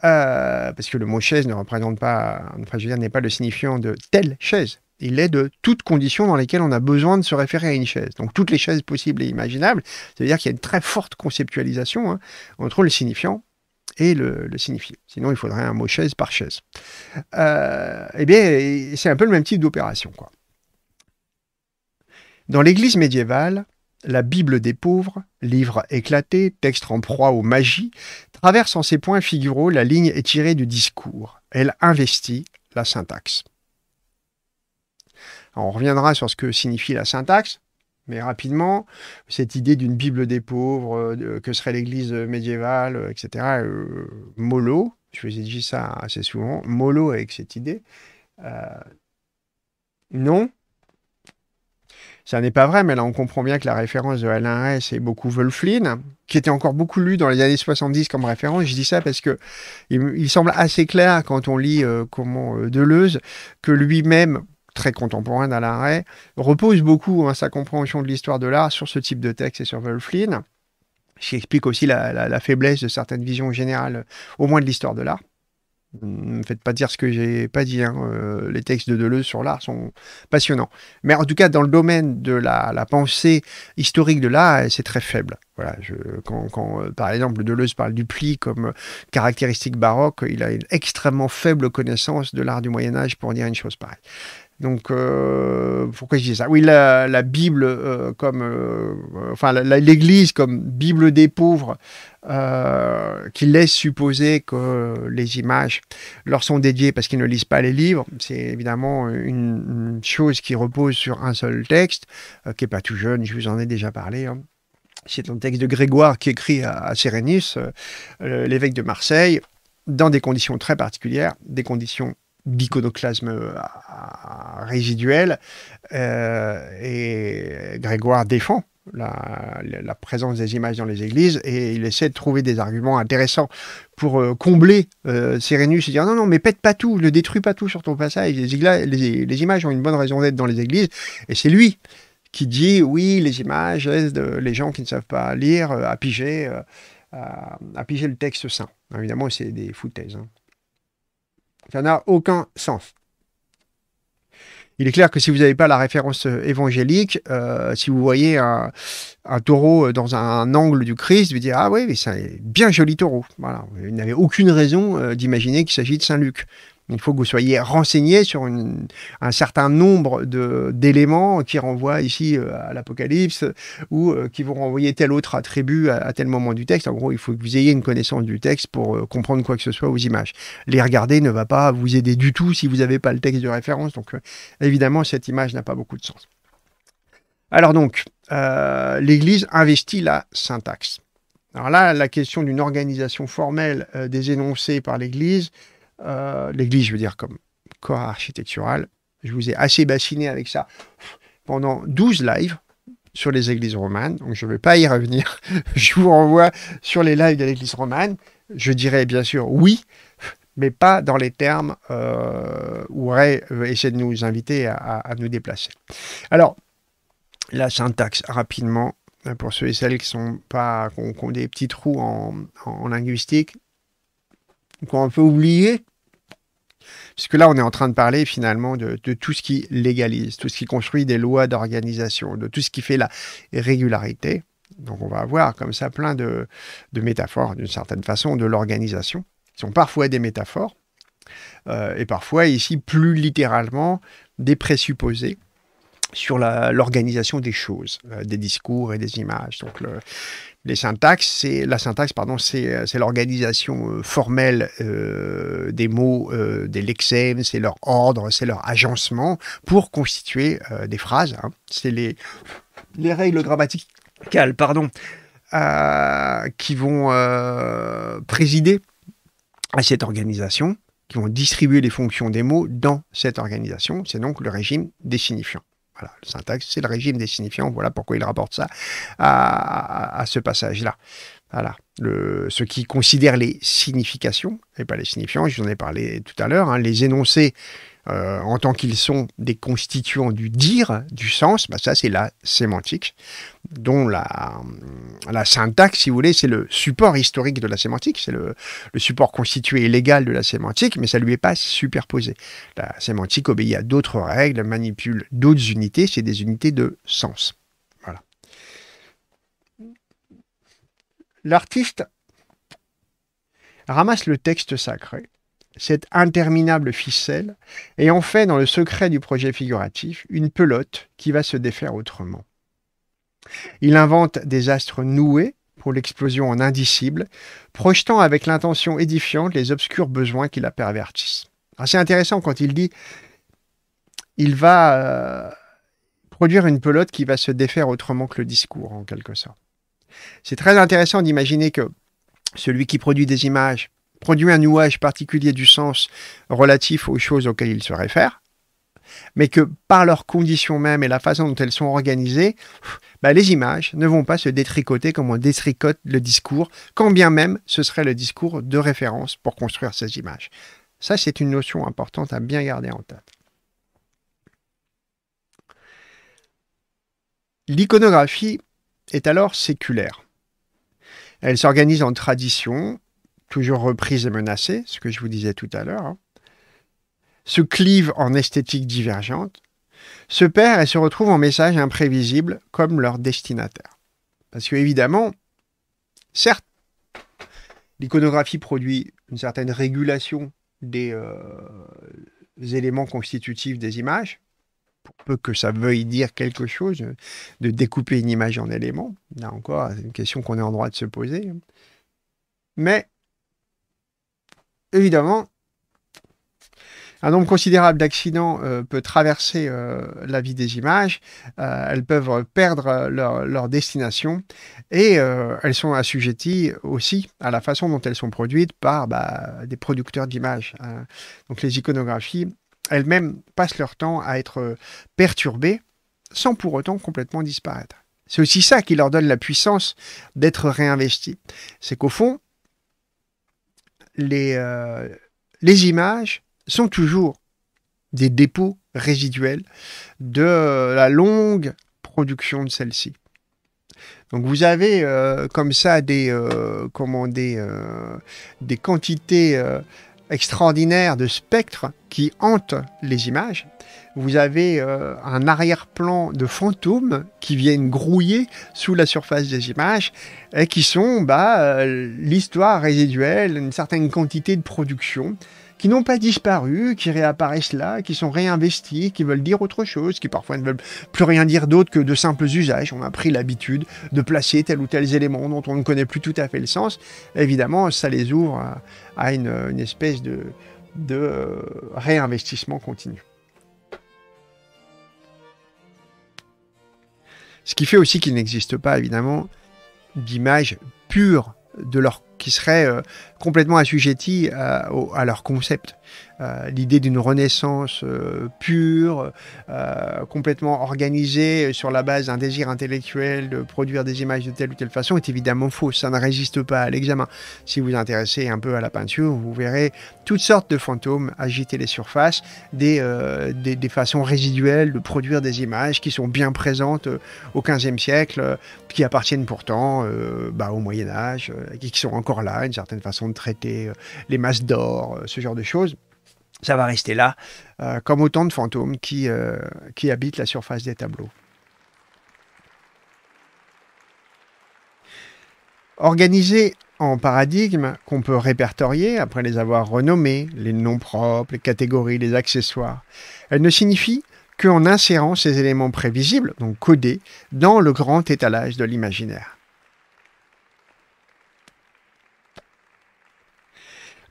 parce que le mot chaise ne représente pas, enfin je dire, n'est pas le signifiant de telle chaise, il est de toutes conditions dans lesquelles on a besoin de se référer à une chaise. Donc toutes les chaises possibles et imaginables, c'est-à-dire qu'il y a une très forte conceptualisation hein, entre le signifiant et le, signifié. Sinon, il faudrait un mot chaise par chaise. Euh, eh bien, c'est un peu le même type d'opération. Dans l'Église médiévale, la Bible des pauvres, livre éclaté, texte en proie aux magies, traverse en ses points figuraux la ligne étirée du discours. Elle investit la syntaxe on reviendra sur ce que signifie la syntaxe, mais rapidement, cette idée d'une Bible des pauvres, euh, que serait l'Église médiévale, euh, etc. Euh, Molo, je vous ai dit ça assez souvent, Mollo avec cette idée. non, ça n'est pas vrai, mais là on comprend bien que la référence de Alain Rey, c'est beaucoup Wolflin, qui était encore beaucoup lu dans les années 70 comme référence. Je dis ça parce que il, semble assez clair quand on lit comment Deleuze que lui-même très contemporain à l'arrêt, repose beaucoup hein, sa compréhension de l'histoire de l'art sur ce type de texte et sur Wolfflin, ce qui explique aussi la, faiblesse de certaines visions générales, euh, au moins de l'histoire de l'art. Ne hum, me faites pas dire ce que j'ai pas dit. Hein, euh, les textes de Deleuze sur l'art sont passionnants. Mais en tout cas, dans le domaine de la, pensée historique de l'art, euh, c'est très faible. Voilà, quand, par exemple Deleuze parle du pli comme caractéristique baroque, il a une extrêmement faible connaissance de l'art du Moyen Âge pour dire une chose pareille. Donc, euh, pourquoi je dis ça Oui, la, Bible euh, comme, euh, enfin, l'Église comme Bible des pauvres, qui laisse supposer que les images leur sont dédiées parce qu'ils ne lisent pas les livres. C'est évidemment une, chose qui repose sur un seul texte, qui n'est pas tout jeune. Je vous en ai déjà parlé. Hein. C'est un texte de Grégoire qui écrit à, à Sérénis, l'évêque de Marseille, dans des conditions très particulières, des conditions d'iconoclasme euh, résiduel. Euh, et Grégoire défend la, présence des images dans les églises et il essaie de trouver des arguments intéressants pour euh, combler euh, Sérénus et dire non, non, mais pète pas tout, ne détruis pas tout sur ton passage. Les, images ont une bonne raison d'être dans les églises et c'est lui qui dit oui, les images aident les gens qui ne savent pas lire à piger, à, piger le texte saint. évidemment, c'est des foutaises. Hein. Ça n'a aucun sens. Il est clair que si vous n'avez pas la référence euh, évangélique, euh, si vous voyez un, taureau euh, dans un angle du Christ, vous dites Ah oui, mais c'est un bien joli taureau. Voilà. Vous n'avez aucune raison d'imaginer qu'il s'agit de Saint Luc. Il faut que vous soyez renseigné sur un certain nombre d'éléments qui renvoient ici euh, à l'Apocalypse ou euh, qui vont renvoyer tel autre attribut à, tel moment du texte. En gros, il faut que vous ayez une connaissance du texte pour euh, comprendre quoi que ce soit aux images. Les regarder ne va pas vous aider du tout si vous n'avez pas le texte de référence. Donc, évidemment, cette image n'a pas beaucoup de sens. Alors donc, l'Église investit la syntaxe. Alors là, la question d'une organisation formelle des énoncés par l'Église euh, l'Église, je veux dire, comme corps architectural. Je vous ai assez bassiné avec ça pendant 12 lives sur les églises romanes. Donc, je ne vais pas y revenir. je vous renvoie sur les lives de l'église romane. Je dirais bien sûr oui, mais pas dans les termes euh, où Ray euh, essaie de nous inviter à, nous déplacer. Alors, la syntaxe, rapidement, pour ceux et celles qui, sont pas, ont, des petits trous en, en linguistique, qu'on peut oublier, Puisque là, on est en train de parler finalement de, tout ce qui légalise, tout ce qui construit des lois d'organisation, de tout ce qui fait la régularité. Donc on va avoir comme ça plein de, métaphores, d'une certaine façon, de l'organisation, qui sont parfois des métaphores, euh, et parfois ici plus littéralement des présupposés sur l'organisation des choses, euh, des discours et des images. Donc les syntaxes, c'est la syntaxe, pardon, c'est euh, l'organisation euh, formelle des mots, des lexèmes, c'est leur ordre, c'est leur agencement pour constituer des phrases. Hein. C'est les, les règles grammaticales, pardon, qui vont présider à cette organisation qui vont distribuer les fonctions des mots dans cette organisation. C'est donc le régime des signifiants. Voilà, le syntaxe, c'est le régime des signifiants. Voilà pourquoi il rapporte ça à, ce passage-là. Voilà. ce qui considère les significations et pas les signifiants, je vous en ai parlé tout à l'heure, hein, les énoncés euh, en tant qu'ils sont des constituants du dire, du sens, bah, ça c'est la sémantique, dont la, la syntaxe, si vous voulez, c'est le support historique de la sémantique, c'est le, support constitué et légal de la sémantique, mais ça ne lui est pas superposé. La sémantique obéit à d'autres règles, manipule d'autres unités, c'est des unités de sens. Voilà. L'artiste ramasse le texte sacré cette interminable ficelle, et en fait, dans le secret du projet figuratif, une pelote qui va se défaire autrement. Il invente des astres noués pour l'explosion en indicible, projetant avec l'intention édifiante les obscurs besoins qui la pervertissent. C'est intéressant quand il dit il va euh, produire une pelote qui va se défaire autrement que le discours, en quelque sorte. C'est très intéressant d'imaginer que celui qui produit des images produit un nouage particulier du sens relatif aux choses auxquelles il se réfère, mais que par leurs conditions mêmes et la façon dont elles sont organisées, bah, les images ne vont pas se détricoter comme on détricote le discours, quand bien même ce serait le discours de référence pour construire ces images. Ça, c'est une notion importante à bien garder en tête. L'iconographie est alors séculaire. Elle s'organise en traditions, toujours reprise et menacée, ce que je vous disais tout à l'heure, hein. se clive en esthétiques divergentes, se perd et se retrouve en messages imprévisibles comme leur destinataire. Parce que évidemment, certes, l'iconographie produit une certaine régulation des euh, éléments constitutifs des images, pour peu que ça veuille dire quelque chose, de découper une image en éléments. Là encore, c'est une question qu'on est en droit de se poser. Mais évidemment, un nombre considérable d'accidents euh, peut traverser euh, la vie des images. Euh, elles peuvent perdre leur, destination et elles sont assujetties aussi à la façon dont elles sont produites par bah, des producteurs d'images. Hein. Donc les iconographies elles-mêmes passent leur temps à être perturbées sans pour autant complètement disparaître. C'est aussi ça qui leur donne la puissance d'être réinvesties. C'est qu'au fond, euh, les, images sont toujours des dépôts résiduels de euh, la longue production de celle-ci. Donc vous avez euh, comme ça des, des quantités extraordinaires de spectres qui hantent les images vous avez euh, un arrière-plan de fantômes qui viennent grouiller sous la surface des images et qui sont bah, euh, l'histoire résiduelle, une certaine quantité de production qui n'ont pas disparu, qui réapparaissent là, qui sont réinvestis, qui veulent dire autre chose, qui parfois ne veulent plus rien dire d'autre que de simples usages. On a pris l'habitude de placer tel ou tel élément dont on ne connaît plus tout à fait le sens. Évidemment, ça les ouvre à, une, espèce de euh, réinvestissement continu. Ce qui fait aussi qu'il n'existe pas, évidemment, d'image pure de leur qui serait euh, complètement assujettie euh, à, leur concept. Euh, l'idée d'une renaissance euh, pure, euh, complètement organisée sur la base d'un désir intellectuel de produire des images de telle ou telle façon est évidemment fausse. Ça ne résiste pas à l'examen. Si vous vous intéressez un peu à la peinture, vous verrez toutes sortes de fantômes agiter les surfaces, des, façons résiduelles de produire des images qui sont bien présentes au XVe siècle, qui appartiennent pourtant bah, au Moyen Âge, qui sont encore là, une certaine façon de traiter les masses d'or, ce genre de choses ça va rester là, euh, comme autant de fantômes euh, qui, habitent la surface des tableaux. Organiser en paradigmes qu'on peut répertorier après les avoir renommés, les noms propres, les catégories, les accessoires, elle ne signifie qu'en insérant ces éléments prévisibles, donc codés, dans le grand étalage de l'imaginaire.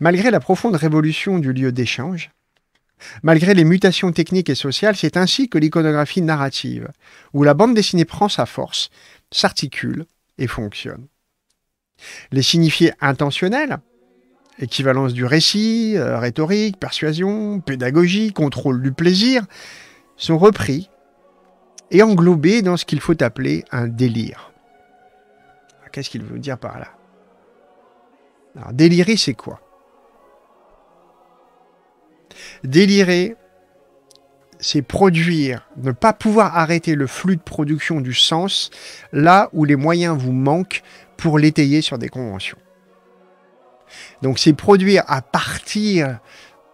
Malgré la profonde révolution du lieu d'échange, malgré les mutations techniques et sociales, c'est ainsi que l'iconographie narrative, où la bande dessinée prend sa force, s'articule et fonctionne. Les signifiés intentionnels, équivalence du récit, euh, rhétorique, persuasion, pédagogie, contrôle du plaisir, sont repris et englobés dans ce qu'il faut appeler un délire. Qu'est-ce qu'il veut dire par là Alors, délirer, c'est quoi Délirer, c'est produire, ne pas pouvoir arrêter le flux de production du sens là où les moyens vous manquent pour l'étayer sur des conventions. Donc c'est produire à partir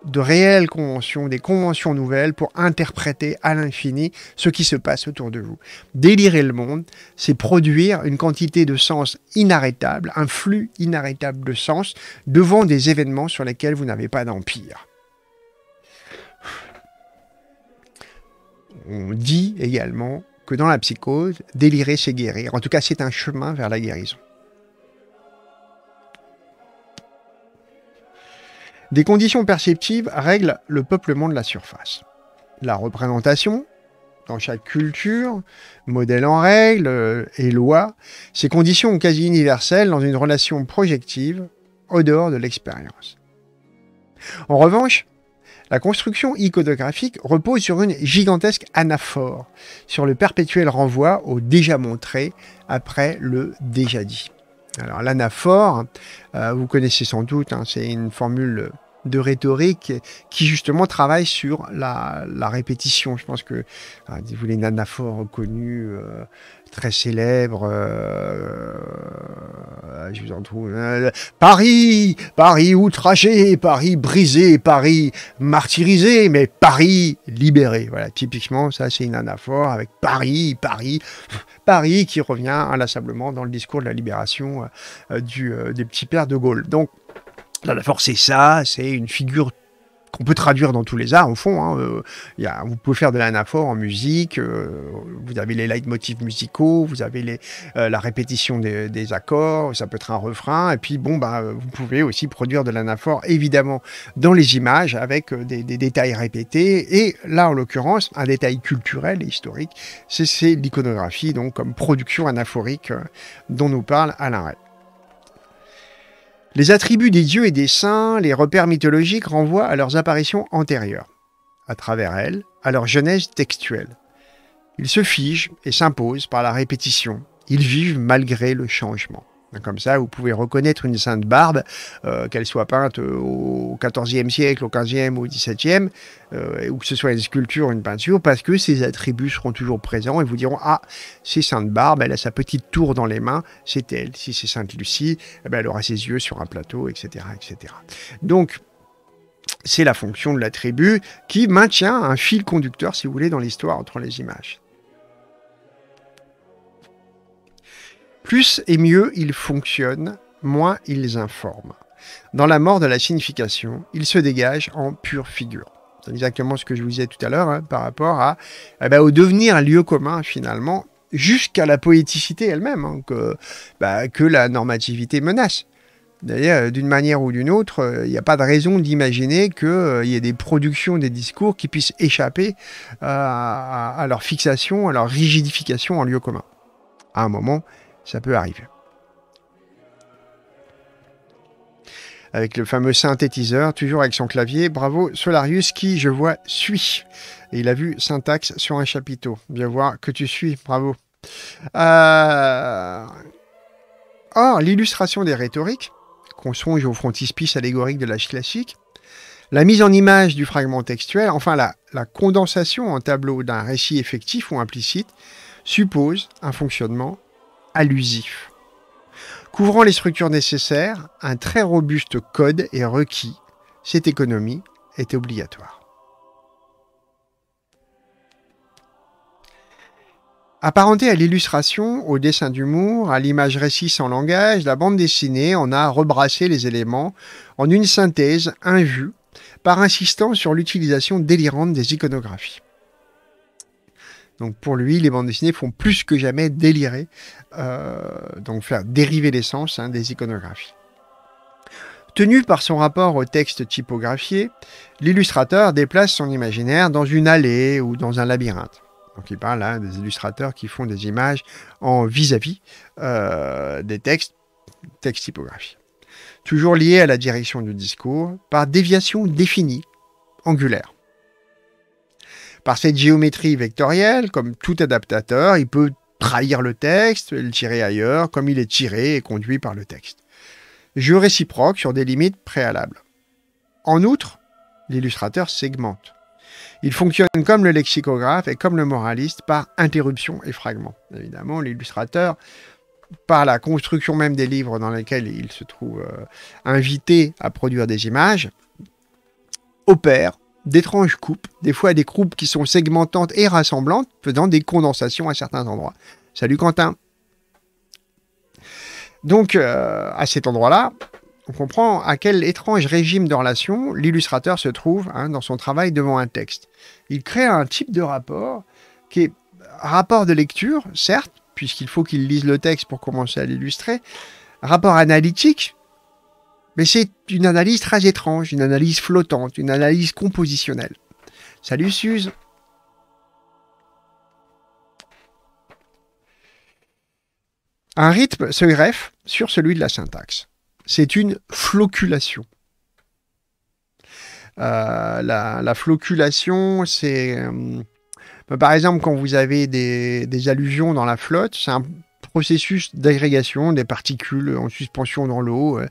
de réelles conventions, des conventions nouvelles pour interpréter à l'infini ce qui se passe autour de vous. Délirer le monde, c'est produire une quantité de sens inarrêtable, un flux inarrêtable de sens devant des événements sur lesquels vous n'avez pas d'empire. on dit également que dans la psychose, délirer, c'est guérir. En tout cas, c'est un chemin vers la guérison. Des conditions perceptives règlent le peuplement de la surface. La représentation, dans chaque culture, modèle en règle euh, et loi, ces conditions quasi universelles dans une relation projective au dehors de l'expérience. En revanche, la construction iconographique repose sur une gigantesque anaphore, sur le perpétuel renvoi au déjà montré après le déjà dit. Alors l'anaphore, euh, vous connaissez sans doute, hein, c'est une formule de rhétorique qui justement travaille sur la, répétition. Je pense que euh, vous voulez une anaphore connue, euh, très célèbre, euh, je vous en trouve. Paris, Paris outragé, Paris brisé, Paris martyrisé, mais Paris libéré. Voilà, typiquement ça c'est une anaphore avec Paris, Paris, Paris qui revient inlassablement dans le discours de la libération du, des petits pères de Gaulle. Donc L'anaphore, la force, c'est ça, c'est une figure qu'on peut traduire dans tous les arts, au fond. Hein, euh, vous pouvez faire de l'anaphore en musique, euh, vous avez les leitmotifs musicaux, vous avez euh, la répétition des, accords, ça peut être un refrain, et puis bon, bah, vous pouvez aussi produire de l'anaphore, évidemment, dans les images, avec des, détails répétés, et là, en l'occurrence, un détail culturel et historique, c'est l'iconographie, donc comme production anaphorique dont nous parle Alain Ray. Les attributs des dieux et des saints, les repères mythologiques renvoient à leurs apparitions antérieures, à travers elles, à leur genèse textuelle. Ils se figent et s'imposent par la répétition. Ils vivent malgré le changement. Comme ça, vous pouvez reconnaître une sainte barbe, euh, qu'elle soit peinte au XIVe siècle, au XVe ou au XVIIe, euh, ou que ce soit une sculpture, une peinture, parce que ces attributs seront toujours présents et vous diront Ah, c'est sainte barbe, elle a sa petite tour dans les mains, c'est elle. Si c'est sainte Lucie, eh ben, elle aura ses yeux sur un plateau, etc. etc. Donc, c'est la fonction de l'attribut qui maintient un fil conducteur, si vous voulez, dans l'histoire entre les images. Plus et mieux ils fonctionnent, moins ils informent. Dans la mort de la signification, ils se dégagent en pure figure. C'est exactement ce que je vous disais tout à l'heure hein, par rapport à, eh ben, au devenir lieu commun finalement, jusqu'à la poéticité elle-même hein, bah, que, la normativité menace. D'ailleurs, euh, d'une manière ou d'une autre, euh, il n'y a pas de raison d'imaginer qu'il euh, y ait des productions, des discours qui puissent échapper à, à leur fixation, à leur rigidification en lieu commun. À un moment, ça peut arriver. Avec le fameux synthétiseur, toujours avec son clavier. Bravo Solarius qui, je vois, suit. Et il a vu syntaxe sur un chapiteau. Bien voir que tu suis, bravo. Euh, or, l'illustration des rhétoriques, qu'on songe au frontispice allégorique de l'âge classique, la mise en image du fragment textuel, enfin la condensation en tableau d'un récit effectif ou implicite, suppose un fonctionnement allusif. Couvrant les structures nécessaires, un très robuste code est requis. Cette économie est obligatoire. Apparentée à l'illustration, au dessin d'humour, à l'image récit sans langage, la bande dessinée en a rebrassé les éléments en une synthèse invue par insistant sur l'utilisation délirante des iconographies. Donc pour lui, les bandes dessinées font plus que jamais délirer, euh, donc faire dériver l'essence hein, des iconographies. Tenu par son rapport au texte typographié, l'illustrateur déplace son imaginaire dans une allée ou dans un labyrinthe. Donc il parle là hein, des illustrateurs qui font des images en vis-à-vis euh, des textes, textes typographiés. Toujours lié à la direction du discours, par déviation définie, angulaire. Par cette géométrie vectorielle, comme tout adaptateur, il peut trahir le texte le tirer ailleurs, comme il est tiré et conduit par le texte. Jeu réciproque sur des limites préalables. En outre, l'illustrateur segmente. Il fonctionne comme le lexicographe et comme le moraliste par interruption et fragment. Évidemment, l'illustrateur, par la construction même des livres dans lesquels il se trouve euh, invité à produire des images, opère d'étranges coupes, des fois des coupes qui sont segmentantes et rassemblantes, faisant des condensations à certains endroits. Salut Quentin Donc, euh, à cet endroit-là, on comprend à quel étrange régime de relation l'illustrateur se trouve hein, dans son travail devant un texte. Il crée un type de rapport qui est rapport de lecture, certes, puisqu'il faut qu'il lise le texte pour commencer à l'illustrer, rapport analytique, mais c'est une analyse très étrange, une analyse flottante, une analyse compositionnelle. Salut Suze Un rythme se greffe sur celui de la syntaxe. C'est une floculation. Euh, la, la, floculation, c'est... Euh, par exemple, quand vous avez des allusions dans la flotte, c'est un processus d'agrégation des particules en suspension dans l'eau. Euh,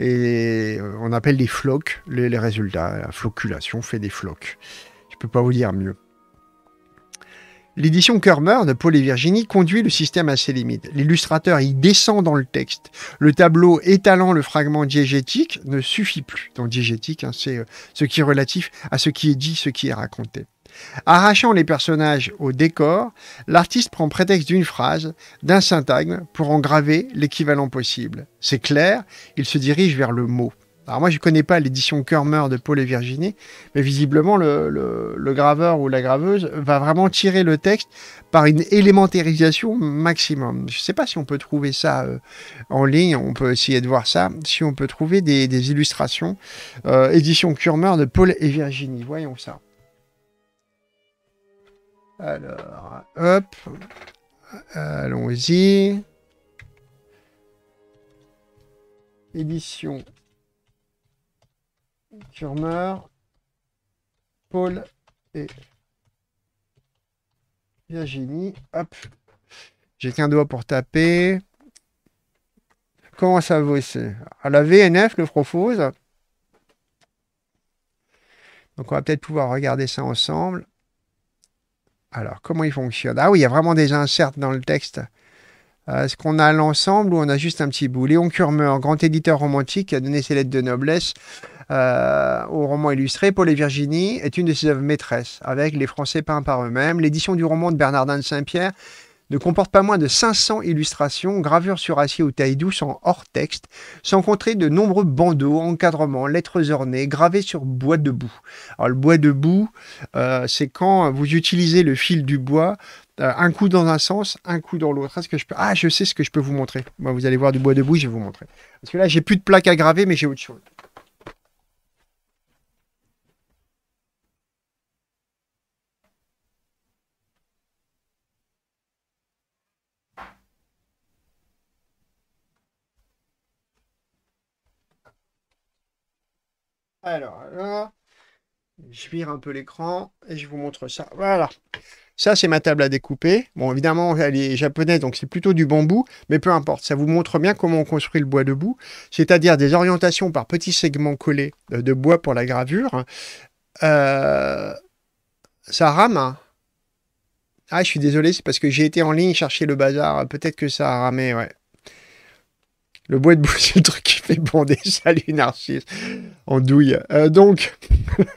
et on appelle les flocs les, résultats. La floculation fait des flocs. Je ne peux pas vous dire mieux. L'édition Kermer de Paul et Virginie conduit le système à ses limites. L'illustrateur y descend dans le texte. Le tableau étalant le fragment diégétique ne suffit plus. Dans diégétique, hein, c'est euh, ce qui est relatif à ce qui est dit, ce qui est raconté. Arrachant les personnages au décor, l'artiste prend prétexte d'une phrase, d'un syntagme, pour en graver l'équivalent possible. C'est clair, il se dirige vers le mot. Alors moi, je ne connais pas l'édition Kermer de Paul et Virginie, mais visiblement, le, graveur ou la graveuse va vraiment tirer le texte par une élémentarisation maximum. Je ne sais pas si on peut trouver ça euh, en ligne, on peut essayer de voir ça, si on peut trouver des, illustrations. Euh, édition Kermer de Paul et Virginie, voyons ça. Alors, hop. Allons-y. Édition. Turmer. Paul et Virginie. Hop. J'ai qu'un doigt pour taper. Comment ça vaut À la VNF le propose. Donc on va peut-être pouvoir regarder ça ensemble. Alors, comment il fonctionne Ah oui, il y a vraiment des inserts dans le texte. Est-ce euh, qu'on a l'ensemble ou on a juste un petit bout Léon Curmeur, grand éditeur romantique, a donné ses lettres de noblesse euh, au roman illustré. Paul et Virginie est une de ses œuvres maîtresses, avec Les Français peints par eux-mêmes, l'édition du roman de Bernardin de Saint-Pierre ne comporte pas moins de 500 illustrations, gravures sur acier ou taille douce en hors-texte, sans compter de nombreux bandeaux, encadrements, lettres ornées, gravées sur bois de boue. Alors le bois de boue, euh, c'est quand vous utilisez le fil du bois euh, un coup dans un sens, un coup dans l'autre. que je peux Ah, je sais ce que je peux vous montrer. Moi, vous allez voir du bois de debout, je vais vous montrer. Parce que là, j'ai plus de plaques à graver, mais j'ai autre chose. Alors là, je vire un peu l'écran et je vous montre ça. Voilà. Ça, c'est ma table à découper. Bon, évidemment, elle est japonaise, donc c'est plutôt du bambou, mais peu importe. Ça vous montre bien comment on construit le bois debout, c'est-à-dire des orientations par petits segments collés euh, de bois pour la gravure. Euh, ça rame. Hein. Ah, je suis désolé, c'est parce que j'ai été en ligne chercher le bazar. Peut-être que ça a ramé, ouais. Le bois debout, c'est le truc qui fait bonder Salut Narcisse en douille. Euh, donc,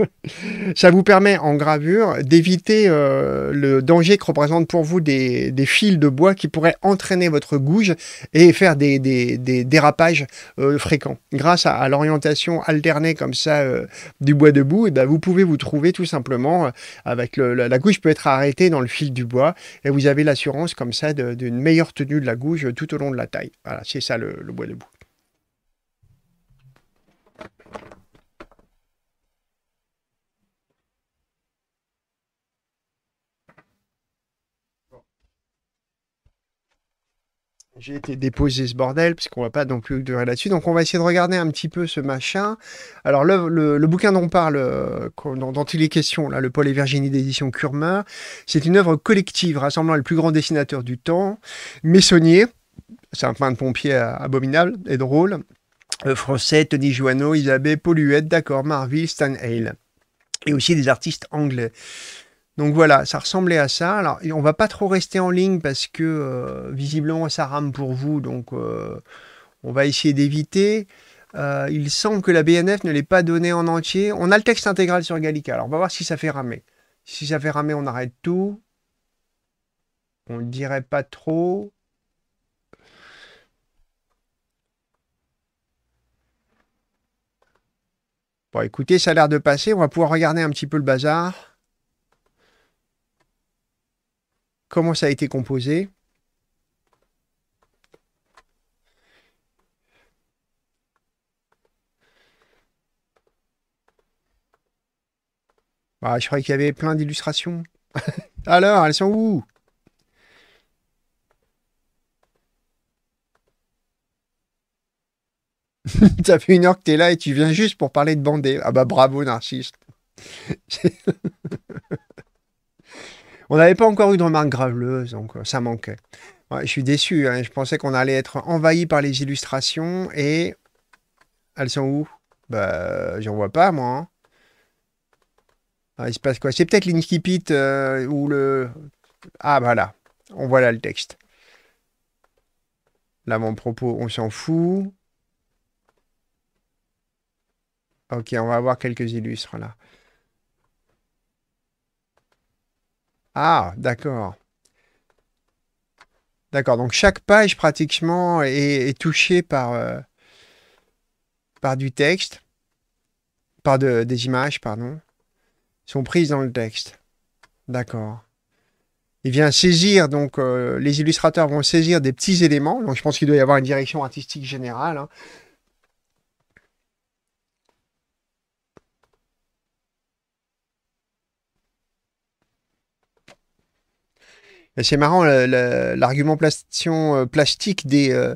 ça vous permet en gravure d'éviter euh, le danger que représentent pour vous des, fils de bois qui pourraient entraîner votre gouge et faire des, dérapages euh, fréquents. Grâce à, l'orientation alternée comme ça du bois debout, et eh ben, vous pouvez vous trouver tout simplement avec la, gouge peut être arrêtée dans le fil du bois et vous avez l'assurance comme ça d'une meilleure tenue de la gouge tout au long de la taille. Voilà, c'est ça le bois debout. j'ai été déposé ce bordel, puisqu'on va pas non plus durer là-dessus. Donc on va essayer de regarder un petit peu ce machin. Alors le, bouquin dont on parle, euh, dont, il est question, là, le Paul et Virginie d'édition Curmer, c'est une œuvre collective rassemblant les plus grands dessinateurs du temps, Messonnier, c'est un de pompier abominable et drôle, euh, Français, Tony Joanneau, Isabelle, Huette, d'accord, Marville, Stan Hale, et aussi des artistes anglais. Donc voilà, ça ressemblait à ça. Alors, on va pas trop rester en ligne parce que euh, visiblement ça rame pour vous, donc euh, on va essayer d'éviter. Euh, il semble que la BNF ne l'ait pas donné en entier. On a le texte intégral sur Gallica, alors on va voir si ça fait ramer. Si ça fait ramer, on arrête tout. On ne dirait pas trop. Bon, écoutez, ça a l'air de passer. On va pouvoir regarder un petit peu le bazar. comment ça a été composé. Ah, je croyais qu'il y avait plein d'illustrations. Alors, elles sont où Ça fait une heure que es là et tu viens juste pour parler de bandé. Ah bah bravo, narcissiste. On n'avait pas encore eu de remarques graveleuses, donc euh, ça manquait. je suis déçu, hein. je pensais qu'on allait être envahi par les illustrations et... Elles sont où Bah, j'en vois pas, moi. Hein. Ah, il se passe quoi C'est peut-être l'inskipit euh, ou le... Ah, voilà. là. On voit là le texte. Là, mon propos, on s'en fout. Ok, on va avoir quelques illustres là. Ah, d'accord. D'accord, donc chaque page pratiquement est, touchée par, euh, par du texte, par des images, pardon, sont prises dans le texte. D'accord. Il vient saisir, donc euh, les illustrateurs vont saisir des petits éléments, donc je pense qu'il doit y avoir une direction artistique générale, hein. C'est marrant, l'argument euh, plastique des, euh,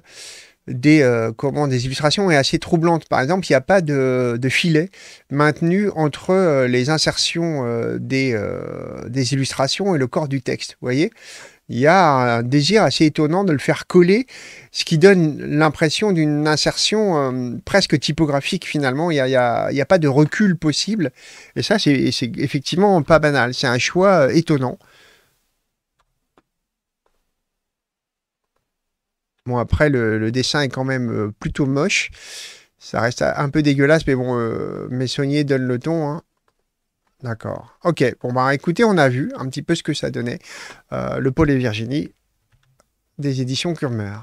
des, euh, comment, des illustrations est assez troublante. Par exemple, il n'y a pas de, filet maintenu entre les insertions des, illustrations et le corps du texte. Vous voyez il y a un désir assez étonnant de le faire coller, ce qui donne l'impression d'une insertion presque typographique finalement. Il n'y a, a, pas de recul possible. Et ça, c'est effectivement pas banal. C'est un choix étonnant. Bon, après, le, dessin est quand même euh, plutôt moche. Ça reste un peu dégueulasse, mais bon, euh, mes sonniers donne le ton. Hein. D'accord. Ok, bon, bah écoutez, on a vu un petit peu ce que ça donnait. Euh, le Paul et Virginie des éditions Kurmer.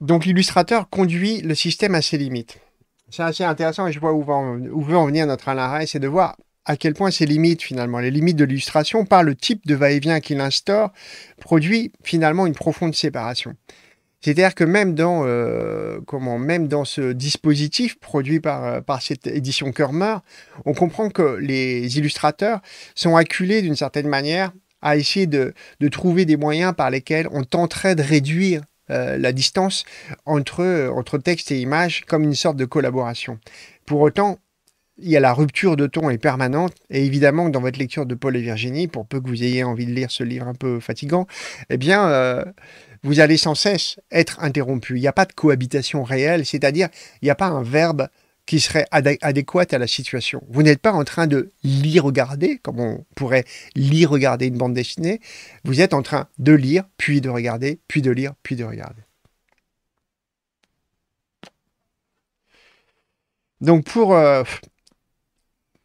Donc l'illustrateur conduit le système à ses limites c'est assez intéressant et je vois où, veut en venir notre Alain c'est de voir à quel point ces limites, finalement, les limites de l'illustration, par le type de va-et-vient qu'il instaure, produit finalement une profonde séparation. C'est-à-dire que même dans, euh, comment, même dans ce dispositif produit par, euh, par cette édition Körmer, on comprend que les illustrateurs sont acculés d'une certaine manière à essayer de, de trouver des moyens par lesquels on tenterait de réduire euh, la distance entre, entre texte et image comme une sorte de collaboration. Pour autant, il y a la rupture de ton est permanente et évidemment dans votre lecture de Paul et Virginie, pour peu que vous ayez envie de lire ce livre un peu fatigant, eh bien euh, vous allez sans cesse être interrompu. Il n'y a pas de cohabitation réelle, c'est-à-dire il n'y a pas un verbe qui serait adéquate à la situation. Vous n'êtes pas en train de lire regarder, comme on pourrait lire regarder une bande dessinée. Vous êtes en train de lire, puis de regarder, puis de lire, puis de regarder. Donc pour, euh,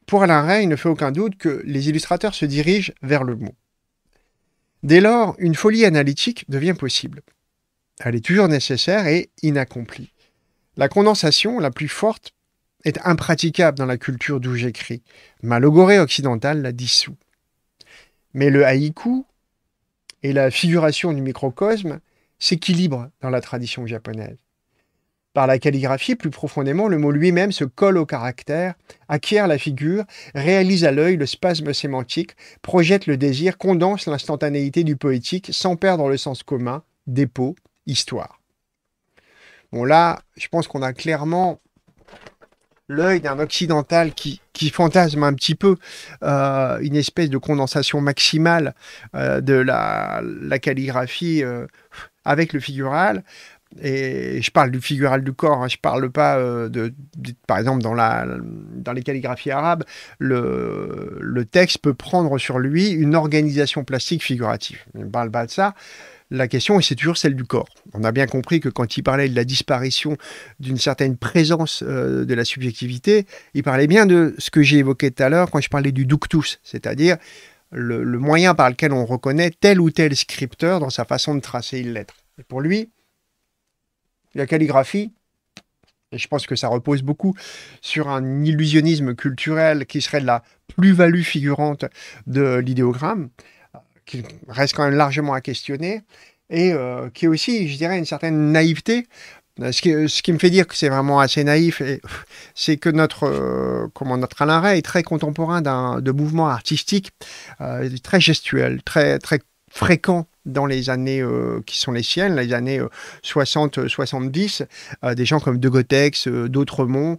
pour Alain Rey, il ne fait aucun doute que les illustrateurs se dirigent vers le mot. Dès lors, une folie analytique devient possible. Elle est toujours nécessaire et inaccomplie. La condensation la plus forte est impraticable dans la culture d'où j'écris. Ma logorée occidentale la dissout. Mais le haïku et la figuration du microcosme s'équilibrent dans la tradition japonaise. Par la calligraphie, plus profondément, le mot lui-même se colle au caractère, acquiert la figure, réalise à l'œil le spasme sémantique, projette le désir, condense l'instantanéité du poétique sans perdre le sens commun, dépôt, histoire. Bon là, je pense qu'on a clairement l'œil d'un occidental qui, qui, fantasme un petit peu euh, une espèce de condensation maximale euh, de la, la calligraphie euh, avec le figural. Et je parle du figural du corps, hein, je ne parle pas de, Par exemple, dans, la, dans les calligraphies arabes, le, le texte peut prendre sur lui une organisation plastique figurative. Je ne parle pas de ça la question, et c'est toujours celle du corps. On a bien compris que quand il parlait de la disparition d'une certaine présence euh, de la subjectivité, il parlait bien de ce que j'ai évoqué tout à l'heure quand je parlais du ductus, c'est-à-dire le, moyen par lequel on reconnaît tel ou tel scripteur dans sa façon de tracer une lettre. Et pour lui, la calligraphie, et je pense que ça repose beaucoup sur un illusionnisme culturel qui serait de la plus-value figurante de l'idéogramme, qui reste quand même largement à questionner, et euh, qui est aussi, je dirais, une certaine naïveté. Euh, ce qui, euh, ce qui me fait dire que c'est vraiment assez naïf, c'est que notre, comment, notre Alain est très contemporain de mouvements artistiques, très gestuels, très, très fréquents dans les années qui sont les siennes, les années 60-70, des gens comme De Gotex, d'autres D'autremont,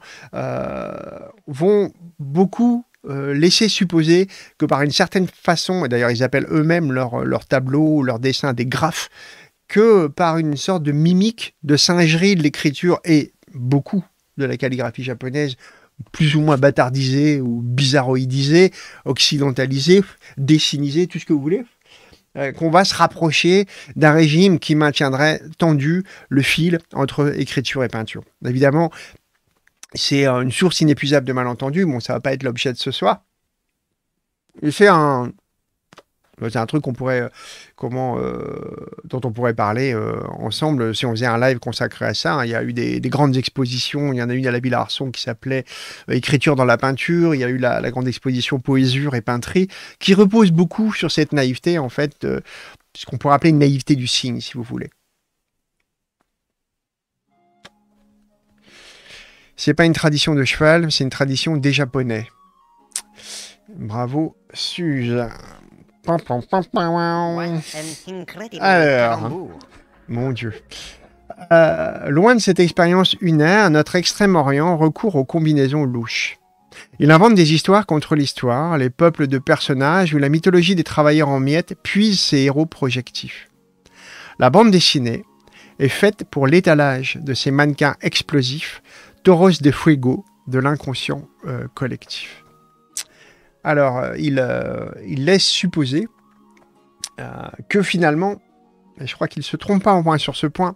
vont beaucoup euh, laisser supposer que par une certaine façon, et d'ailleurs ils appellent eux-mêmes leurs euh, tableaux, leurs dessins des graphes, que par une sorte de mimique, de singerie de l'écriture et beaucoup de la calligraphie japonaise, plus ou moins bâtardisée ou bizarroïdisée, occidentalisée, dessinisée, tout ce que vous voulez, euh, qu'on va se rapprocher d'un régime qui maintiendrait tendu le fil entre écriture et peinture. Évidemment, c'est une source inépuisable de malentendus. Bon, ça va pas être l'objet de ce soir. c'est un, bah, c'est un truc qu'on pourrait, euh, comment, euh, dont on pourrait parler euh, ensemble si on faisait un live consacré à ça. Hein, il y a eu des, grandes expositions. Il y en a eu à la Ville Arson qui s'appelait Écriture dans la peinture. Il y a eu la, grande exposition Poésure et peintrie qui repose beaucoup sur cette naïveté en fait, ce qu'on pourrait appeler une naïveté du signe, si vous voulez. C'est pas une tradition de cheval, c'est une tradition des Japonais. Bravo, Suze. Alors, hein. mon Dieu. Euh, loin de cette expérience unaire, notre Extrême-Orient recourt aux combinaisons louches. Il invente des histoires contre l'histoire, les peuples de personnages ou la mythologie des travailleurs en miettes puise ses héros projectifs. La bande dessinée est faite pour l'étalage de ces mannequins explosifs, Toros de Fuego de l'inconscient euh, collectif. Alors, euh, euh, il, laisse supposer que finalement, et je crois qu'il ne se trompe pas au moins sur ce point,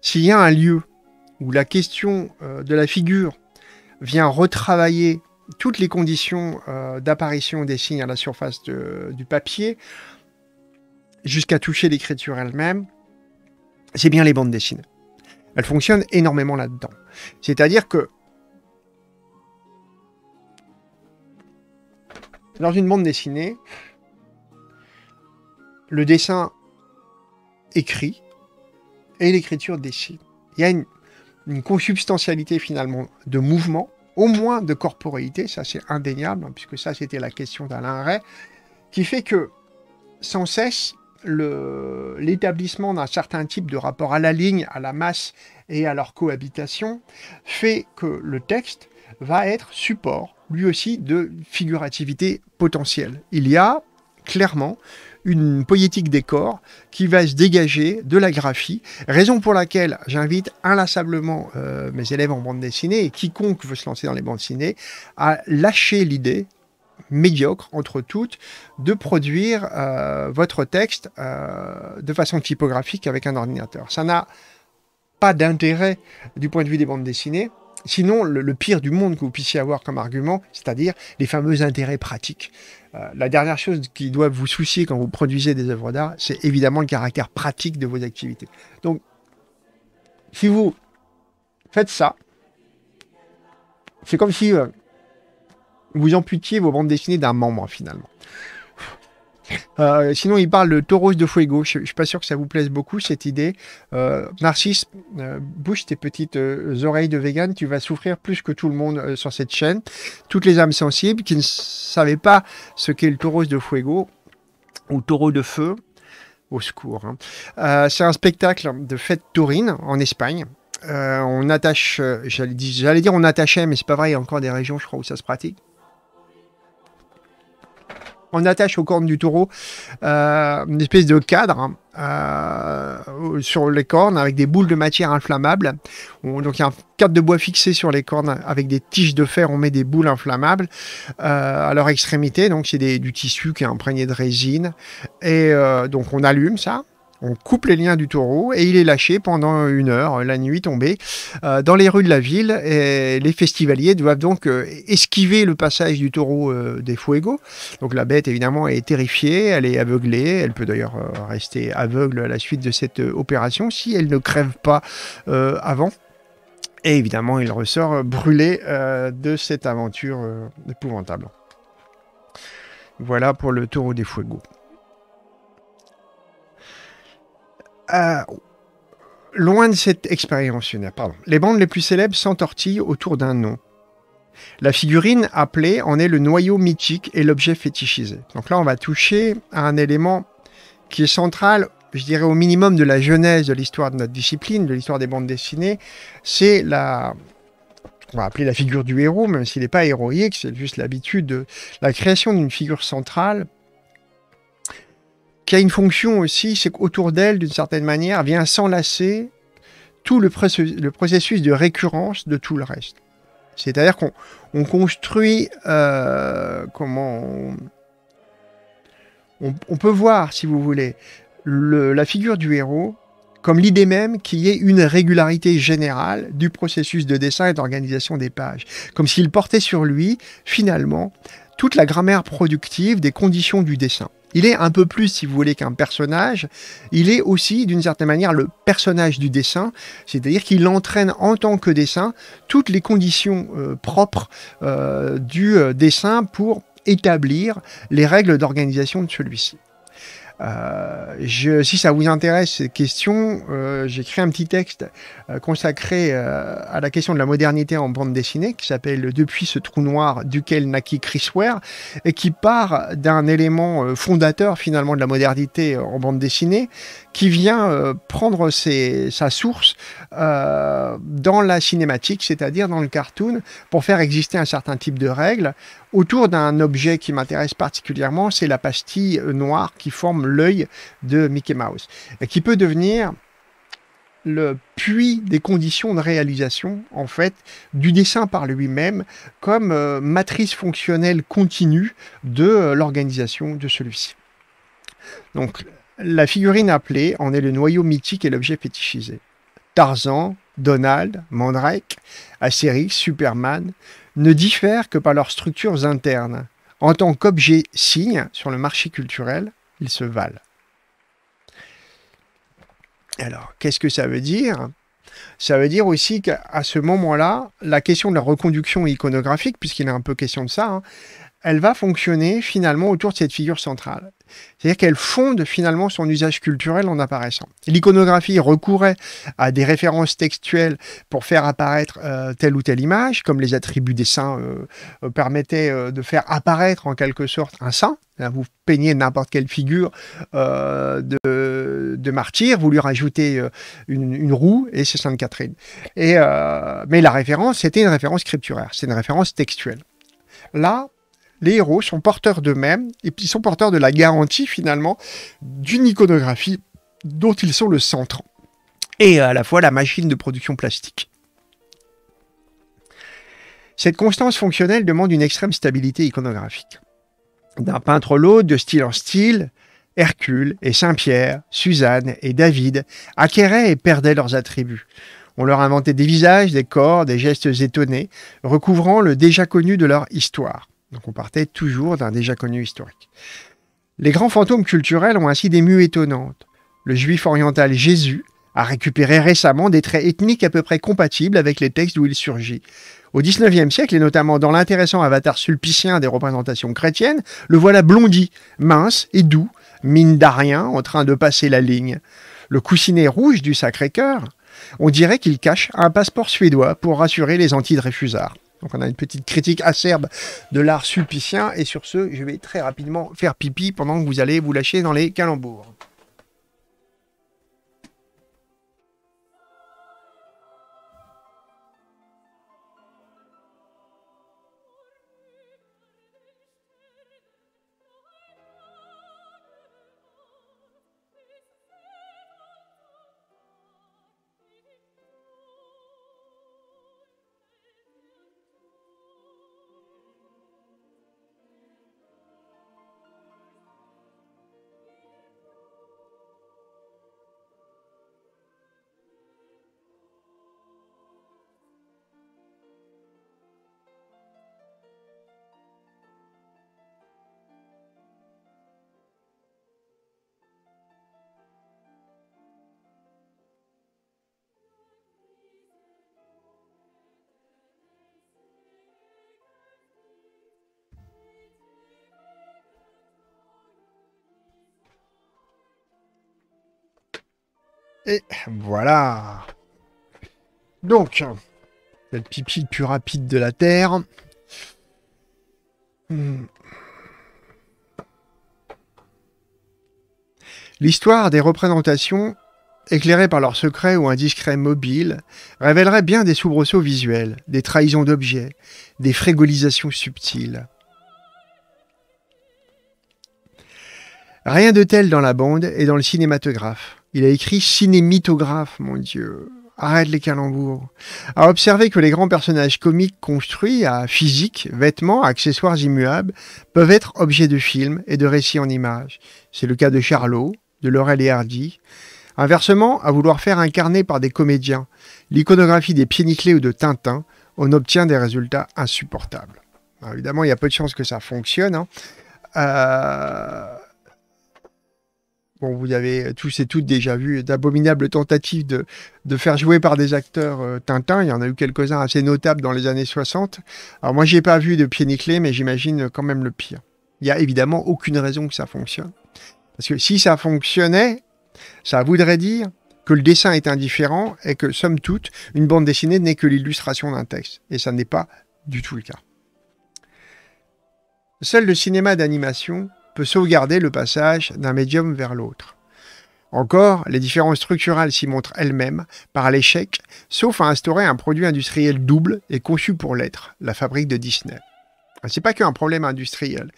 s'il y a un lieu où la question de la figure vient retravailler toutes les conditions d'apparition des signes à la surface du papier, jusqu'à toucher l'écriture elle-même, c'est bien les bandes dessinées elle fonctionne énormément là-dedans. C'est-à-dire que dans une bande dessinée, le dessin écrit et l'écriture dessine. Il y a une, consubstantialité finalement de mouvement, au moins de corporealité, ça c'est indéniable, hein, puisque ça c'était la question d'Alain Array, qui fait que sans cesse, l'établissement d'un certain type de rapport à la ligne, à la masse et à leur cohabitation fait que le texte va être support, lui aussi, de figurativité potentielle. Il y a clairement une poétique des corps qui va se dégager de la graphie, raison pour laquelle j'invite inlassablement euh, mes élèves en bande dessinée et quiconque veut se lancer dans les bandes dessinées à lâcher l'idée médiocre entre toutes, de produire euh, votre texte euh, de façon typographique avec un ordinateur. Ça n'a pas d'intérêt du point de vue des bandes dessinées. Sinon, le, pire du monde que vous puissiez avoir comme argument, c'est-à-dire les fameux intérêts pratiques. Euh, la dernière chose qui doit vous soucier quand vous produisez des œuvres d'art, c'est évidemment le caractère pratique de vos activités. Donc, si vous faites ça, c'est comme si vous amputiez vos bandes dessinées d'un membre finalement. Euh, sinon, il parle de Tauros de Fuego. Je ne suis pas sûr que ça vous plaise beaucoup, cette idée. Euh, Narcisse, euh, bouche tes petites oreilles de vegan. Tu vas souffrir plus que tout le monde sur cette chaîne. Toutes les âmes sensibles qui ne savaient pas ce qu'est le Taureau de Fuego ou Taureau de Feu, au secours. Hein. C'est un spectacle de fête taurine en Espagne. on attache, j'allais dire, on attachait, mais c'est pas vrai, il y a encore des régions, je crois, où ça se pratique on attache aux cornes du taureau euh, une espèce de cadre hein, euh, sur les cornes avec des boules de matière inflammable. donc il y a un cadre de bois fixé sur les cornes avec des tiges de fer. On met des boules inflammables euh, à leur extrémité. Donc c'est du tissu qui est imprégné de résine. Et donc on allume ça. On coupe les liens du taureau et il est lâché pendant une heure, la nuit tombée, euh, dans les rues de la ville. Et les festivaliers doivent donc euh, esquiver le passage du taureau euh, des Fuego. Donc la bête, évidemment, est terrifiée, elle est aveuglée. Elle peut d'ailleurs rester aveugle à la suite de cette opération si elle ne crève pas avant. Et évidemment, il ressort brûlé de cette aventure épouvantable. Voilà pour le taureau des Fuego. Euh, loin de cette expérience pardon. Les bandes les plus célèbres s'entortillent autour d'un nom. La figurine appelée en est le noyau mythique et l'objet fétichisé. Donc là, on va toucher à un élément qui est central, je dirais au minimum de la genèse de l'histoire de notre discipline, de l'histoire des bandes dessinées. C'est la, on va appeler la figure du héros, même s'il n'est pas héroïque, c'est juste l'habitude de la création d'une figure centrale qui a une fonction aussi, c'est qu'autour d'elle, d'une certaine manière, vient s'enlacer tout le, processus de récurrence de tout le reste. C'est-à-dire qu'on construit, euh, comment, on, peut voir, si vous voulez, la figure du héros comme l'idée même qu'il y ait une régularité générale du processus de dessin et d'organisation des pages, comme s'il portait sur lui, finalement, toute la grammaire productive des conditions du dessin. Il est un peu plus, si vous voulez, qu'un personnage. Il est aussi, d'une certaine manière, le personnage du dessin, c'est-à-dire qu'il entraîne en tant que dessin toutes les conditions euh, propres euh, du euh, dessin pour établir les règles d'organisation de celui-ci. Euh, si ça vous intéresse cette question, euh, j'écris j'ai créé un petit texte euh, consacré à la question de la modernité en bande dessinée qui s'appelle Depuis ce trou noir duquel naquit Chris Ware et qui part d'un élément fondateur finalement de la modernité en bande dessinée qui vient prendre sa source dans la cinématique, c'est-à-dire dans le cartoon, pour faire exister un certain type de règles autour d'un objet qui m'intéresse particulièrement, c'est la pastille noire qui forme l'œil de Mickey Mouse, qui peut devenir le puits des conditions de réalisation, en fait, du dessin par lui-même, comme euh, matrice fonctionnelle continue de euh, l'organisation de celui-ci. Donc, la figurine appelée en est le noyau mythique et l'objet fétichisé. Tarzan, Donald, Mandrake, Astérix, Superman, ne diffèrent que par leurs structures internes. En tant qu'objet signe sur le marché culturel, ils se valent. Alors, qu'est-ce que ça veut dire Ça veut dire aussi qu'à ce moment-là, la question de la reconduction iconographique, puisqu'il est un peu question de ça, hein, elle va fonctionner finalement autour de cette figure centrale. C'est-à-dire qu'elle fonde finalement son usage culturel en apparaissant. L'iconographie recourait à des références textuelles pour faire apparaître euh, telle ou telle image, comme les attributs des saints euh, euh, permettaient de faire apparaître en quelque sorte un saint. vous peignez n'importe quelle figure de, martyr, vous lui rajoutez une, roue et c'est Sainte Catherine. mais la référence, c'était une référence scripturaire, c'est une référence textuelle. Là, les héros sont porteurs d'eux-mêmes et sont porteurs de la garantie finalement d'une iconographie dont ils sont le centre et euh, à la fois la machine de production plastique. Cette constance fonctionnelle demande une extrême stabilité iconographique. D'un peintre l'autre, de style en style, Hercule et Saint-Pierre, Suzanne et David acquéraient et perdaient leurs attributs. On leur inventait des visages, des corps, des gestes étonnés, recouvrant le déjà connu de leur histoire. Donc on partait toujours d'un déjà connu historique. Les grands fantômes culturels ont ainsi des mues étonnantes. Le juif oriental Jésus a récupéré récemment des traits ethniques à peu près compatibles avec les textes d'où il surgit. Au XIXe siècle, et notamment dans l'intéressant avatar sulpicien des représentations chrétiennes, le voilà blondi, mince et doux, mine d'arien en train de passer la ligne. Le coussinet rouge du Sacré-Cœur, on dirait qu'il cache un passeport suédois pour rassurer les anti-dreyfusards. Donc on a une petite critique acerbe de l'art sulpicien. Et sur ce, je vais très rapidement faire pipi pendant que vous allez vous lâcher dans les calembours. Et voilà. Donc, cette pipite plus rapide de la Terre. Hmm. L'histoire des représentations, éclairées par leurs secrets ou indiscrets mobiles, révélerait bien des soubresauts visuels, des trahisons d'objets, des frégolisations subtiles. Rien de tel dans la bande et dans le cinématographe. Il a écrit Cinémitographe, mon Dieu. Arrête les calembours. A observé que les grands personnages comiques construits à physique, vêtements, accessoires immuables peuvent être objets de films et de récits en images. C'est le cas de Charlot, de Laurel et Hardy. Inversement, à vouloir faire incarner par des comédiens l'iconographie des pieds ou de Tintin, on obtient des résultats insupportables. évidemment, il y a peu de chances que ça fonctionne. Hein. Euh vous avez tous et toutes déjà vu d'abominables tentatives de, faire jouer par des acteurs euh, Tintin. Il y en a eu quelques-uns assez notables dans les années 60. Alors moi, n'ai pas vu de pied nickelé, mais j'imagine quand même le pire. Il n'y a évidemment aucune raison que ça fonctionne. Parce que si ça fonctionnait, ça voudrait dire que le dessin est indifférent et que, somme toute, une bande dessinée n'est que l'illustration d'un texte. Et ça n'est pas du tout le cas. Seul le cinéma d'animation peut sauvegarder le passage d'un médium vers l'autre. Encore, les différences structurales s'y montrent elles-mêmes par l'échec, sauf à instaurer un produit industriel double et conçu pour l'être, la fabrique de Disney. Ah, c'est pas qu'un problème industriel.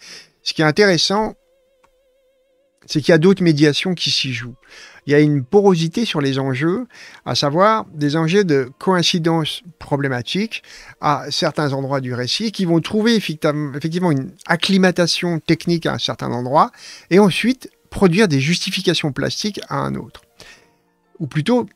Ce qui est intéressant, c'est qu'il y a d'autres médiations qui s'y jouent il y a une porosité sur les enjeux, à savoir des enjeux de coïncidence problématique à certains endroits du récit qui vont trouver effectivement une acclimatation technique à un certain endroit et ensuite produire des justifications plastiques à un autre. Ou plutôt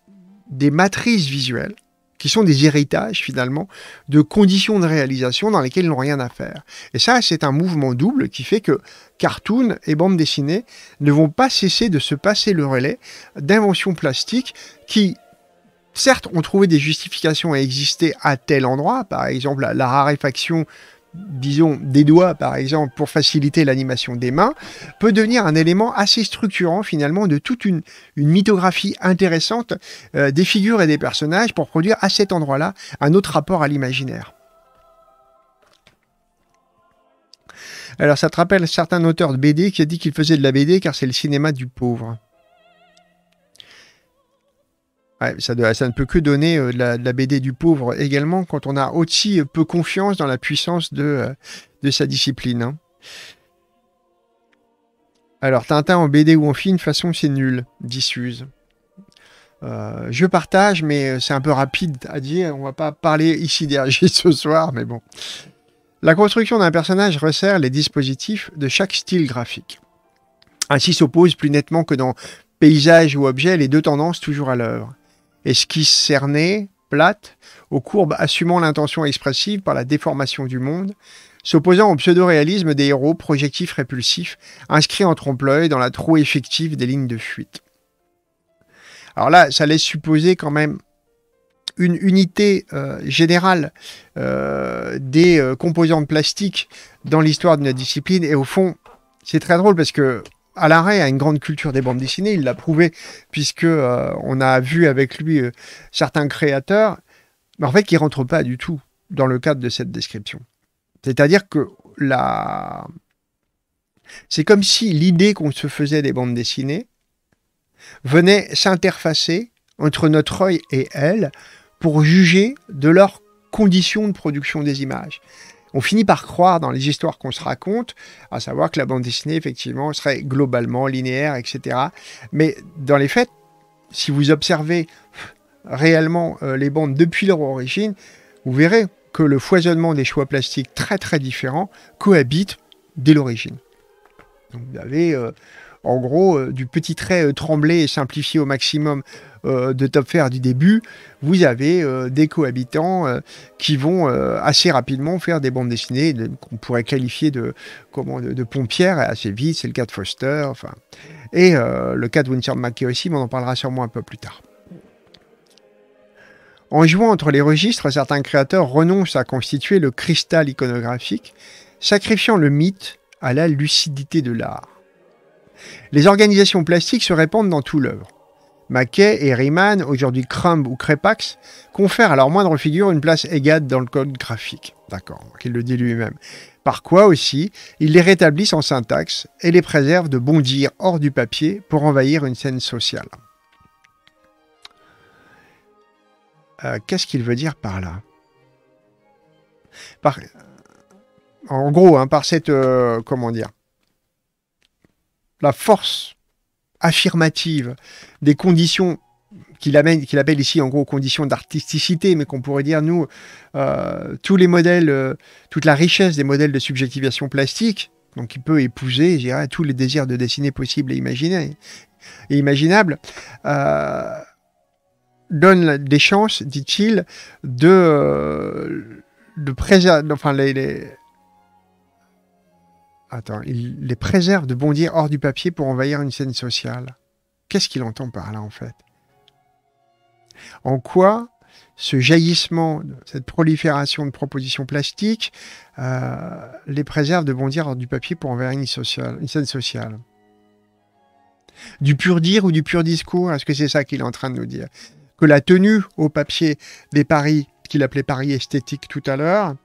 des matrices visuelles qui sont des héritages finalement de conditions de réalisation dans lesquelles ils n'ont rien à faire. Et ça, c'est un mouvement double qui fait que cartoon et bande dessinée ne vont pas cesser de se passer le relais d'inventions plastiques qui, certes, ont trouvé des justifications à exister à tel endroit, par exemple la raréfaction disons, des doigts, par exemple, pour faciliter l'animation des mains, peut devenir un élément assez structurant, finalement, de toute une, une mythographie intéressante euh, des figures et des personnages pour produire à cet endroit-là un autre rapport à l'imaginaire. Alors ça te rappelle certains auteurs de BD qui a dit qu'il faisait de la BD car c'est le cinéma du pauvre ça, ne peut que donner euh, de la, BD du pauvre également quand on a aussi euh, peu confiance dans la puissance de, euh, de sa discipline. Hein. Alors, Tintin en BD ou en film, de toute façon, c'est nul, dit je partage, mais c'est un peu rapide à dire. On va pas parler ici d'Hergé ce soir, mais bon. La construction d'un personnage resserre les dispositifs de chaque style graphique. Ainsi s'opposent plus nettement que dans paysage ou objet les deux tendances toujours à l'œuvre esquisse cernée, plate, aux courbes assumant l'intention expressive par la déformation du monde, s'opposant au pseudo-réalisme des héros projectifs répulsifs, inscrits en trompe-l'œil dans la trou effective des lignes de fuite. Alors là, ça laisse supposer quand même une unité euh, générale euh, des composants euh, composantes plastiques dans l'histoire de notre discipline, et au fond, c'est très drôle parce que à l'arrêt à une grande culture des bandes dessinées, il l'a prouvé, puisque euh, on a vu avec lui euh, certains créateurs, mais en fait, qui ne rentrent pas du tout dans le cadre de cette description. C'est-à-dire que la... c'est comme si l'idée qu'on se faisait des bandes dessinées venait s'interfacer entre notre œil et elle pour juger de leurs conditions de production des images on finit par croire dans les histoires qu'on se raconte, à savoir que la bande dessinée, effectivement, serait globalement linéaire, etc. Mais dans les faits, si vous observez réellement euh, les bandes depuis leur origine, vous verrez que le foisonnement des choix plastiques très très différents cohabite dès l'origine. vous avez euh, en gros euh, du petit trait tremblé et simplifié au maximum euh, de Top Faire du début, vous avez euh, des cohabitants euh, qui vont assez rapidement faire des bandes dessinées qu'on pourrait qualifier de, comment, de, pompiers pompières assez vite. C'est le cas de Foster, enfin, et le cas de Winsor McKay aussi, mais on en parlera sûrement un peu plus tard. En jouant entre les registres, certains créateurs renoncent à constituer le cristal iconographique, sacrifiant le mythe à la lucidité de l'art. Les organisations plastiques se répandent dans tout l'œuvre. Maquet et Riemann, aujourd'hui Crumb ou Crépax, confèrent à leur moindre figure une place égale dans le code graphique. D'accord, qu'il le dit lui-même. Par quoi aussi, ils les rétablissent en syntaxe et les préservent de bondir hors du papier pour envahir une scène sociale. Euh, qu'est-ce qu'il veut dire par là En gros, hein, par cette... Euh, comment dire La force affirmative des conditions qu'il appelle ici en gros conditions d'artisticité, mais qu'on pourrait dire, nous, euh, tous les modèles, euh, toute la richesse des modèles de subjectivation plastique, donc il peut épouser, je dirais, tous les désirs de dessiner possibles et, imaginables, euh, donne des chances, dit-il, de, de préserver, enfin, les Attends, il les préserve de bondir hors du papier pour envahir une scène sociale. Qu'est-ce qu'il entend par là en fait En quoi ce jaillissement, cette prolifération de propositions plastiques euh, les préserve de bondir hors du papier pour envahir une, une scène sociale Du pur dire ou du pur discours Est-ce que c'est ça qu'il est en train de nous dire Que la tenue au papier des paris qu'il appelait paris esthétique tout à l'heure,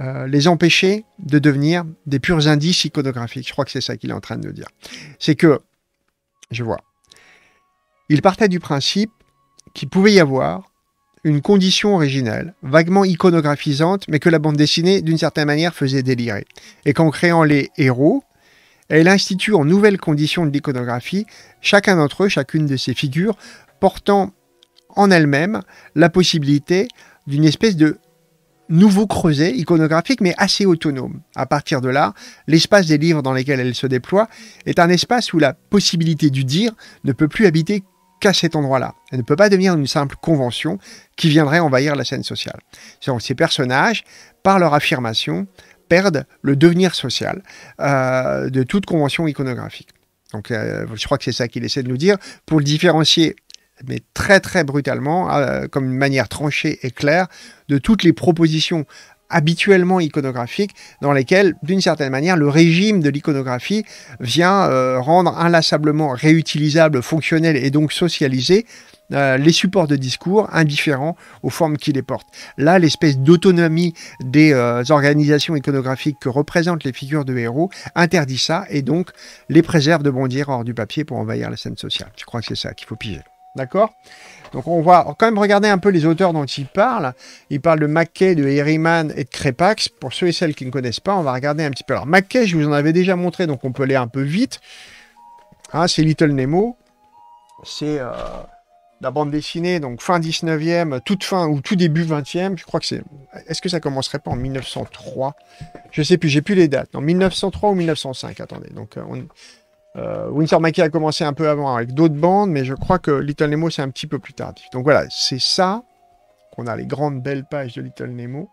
euh, les empêcher de devenir des purs indices iconographiques. Je crois que c'est ça qu'il est en train de nous dire. C'est que, je vois, il partait du principe qu'il pouvait y avoir une condition originale, vaguement iconographisante, mais que la bande dessinée, d'une certaine manière, faisait délirer. Et qu'en créant les héros, elle institue en nouvelles conditions de l'iconographie chacun d'entre eux, chacune de ces figures, portant en elle-même la possibilité d'une espèce de nouveau creuset iconographique, mais assez autonome. À partir de là, l'espace des livres dans lesquels elle se déploie est un espace où la possibilité du dire ne peut plus habiter qu'à cet endroit-là. Elle ne peut pas devenir une simple convention qui viendrait envahir la scène sociale. ces personnages, par leur affirmation, perdent le devenir social euh, de toute convention iconographique. Donc, euh, je crois que c'est ça qu'il essaie de nous dire, pour le différencier mais très très brutalement, euh, comme une manière tranchée et claire, de toutes les propositions habituellement iconographiques dans lesquelles, d'une certaine manière, le régime de l'iconographie vient euh, rendre inlassablement réutilisable, fonctionnel et donc socialisé euh, les supports de discours indifférents aux formes qui les portent. Là, l'espèce d'autonomie des organisations iconographiques que représentent les figures de héros interdit ça et donc les préserve de bondir hors du papier pour envahir la scène sociale. Je crois que c'est ça qu'il faut piger. D'accord Donc on va quand même regarder un peu les auteurs dont il parle. Il parle de Mackay, de Herriman et de Crépax. Pour ceux et celles qui ne connaissent pas, on va regarder un petit peu. Alors Mackay, je vous en avais déjà montré, donc on peut aller un peu vite. Hein, c'est Little Nemo. C'est euh, la bande dessinée, donc fin 19e, toute fin ou tout début 20e. Je crois que c'est... Est-ce que ça commencerait pas en 1903 Je sais plus, j'ai plus les dates. en 1903 ou 1905, attendez. Donc euh, on... Winsor euh, Windsor a commencé un peu avant avec d'autres bandes, mais je crois que Little Nemo, c'est un petit peu plus tardif. Donc voilà, c'est ça qu'on a les grandes belles pages de Little Nemo.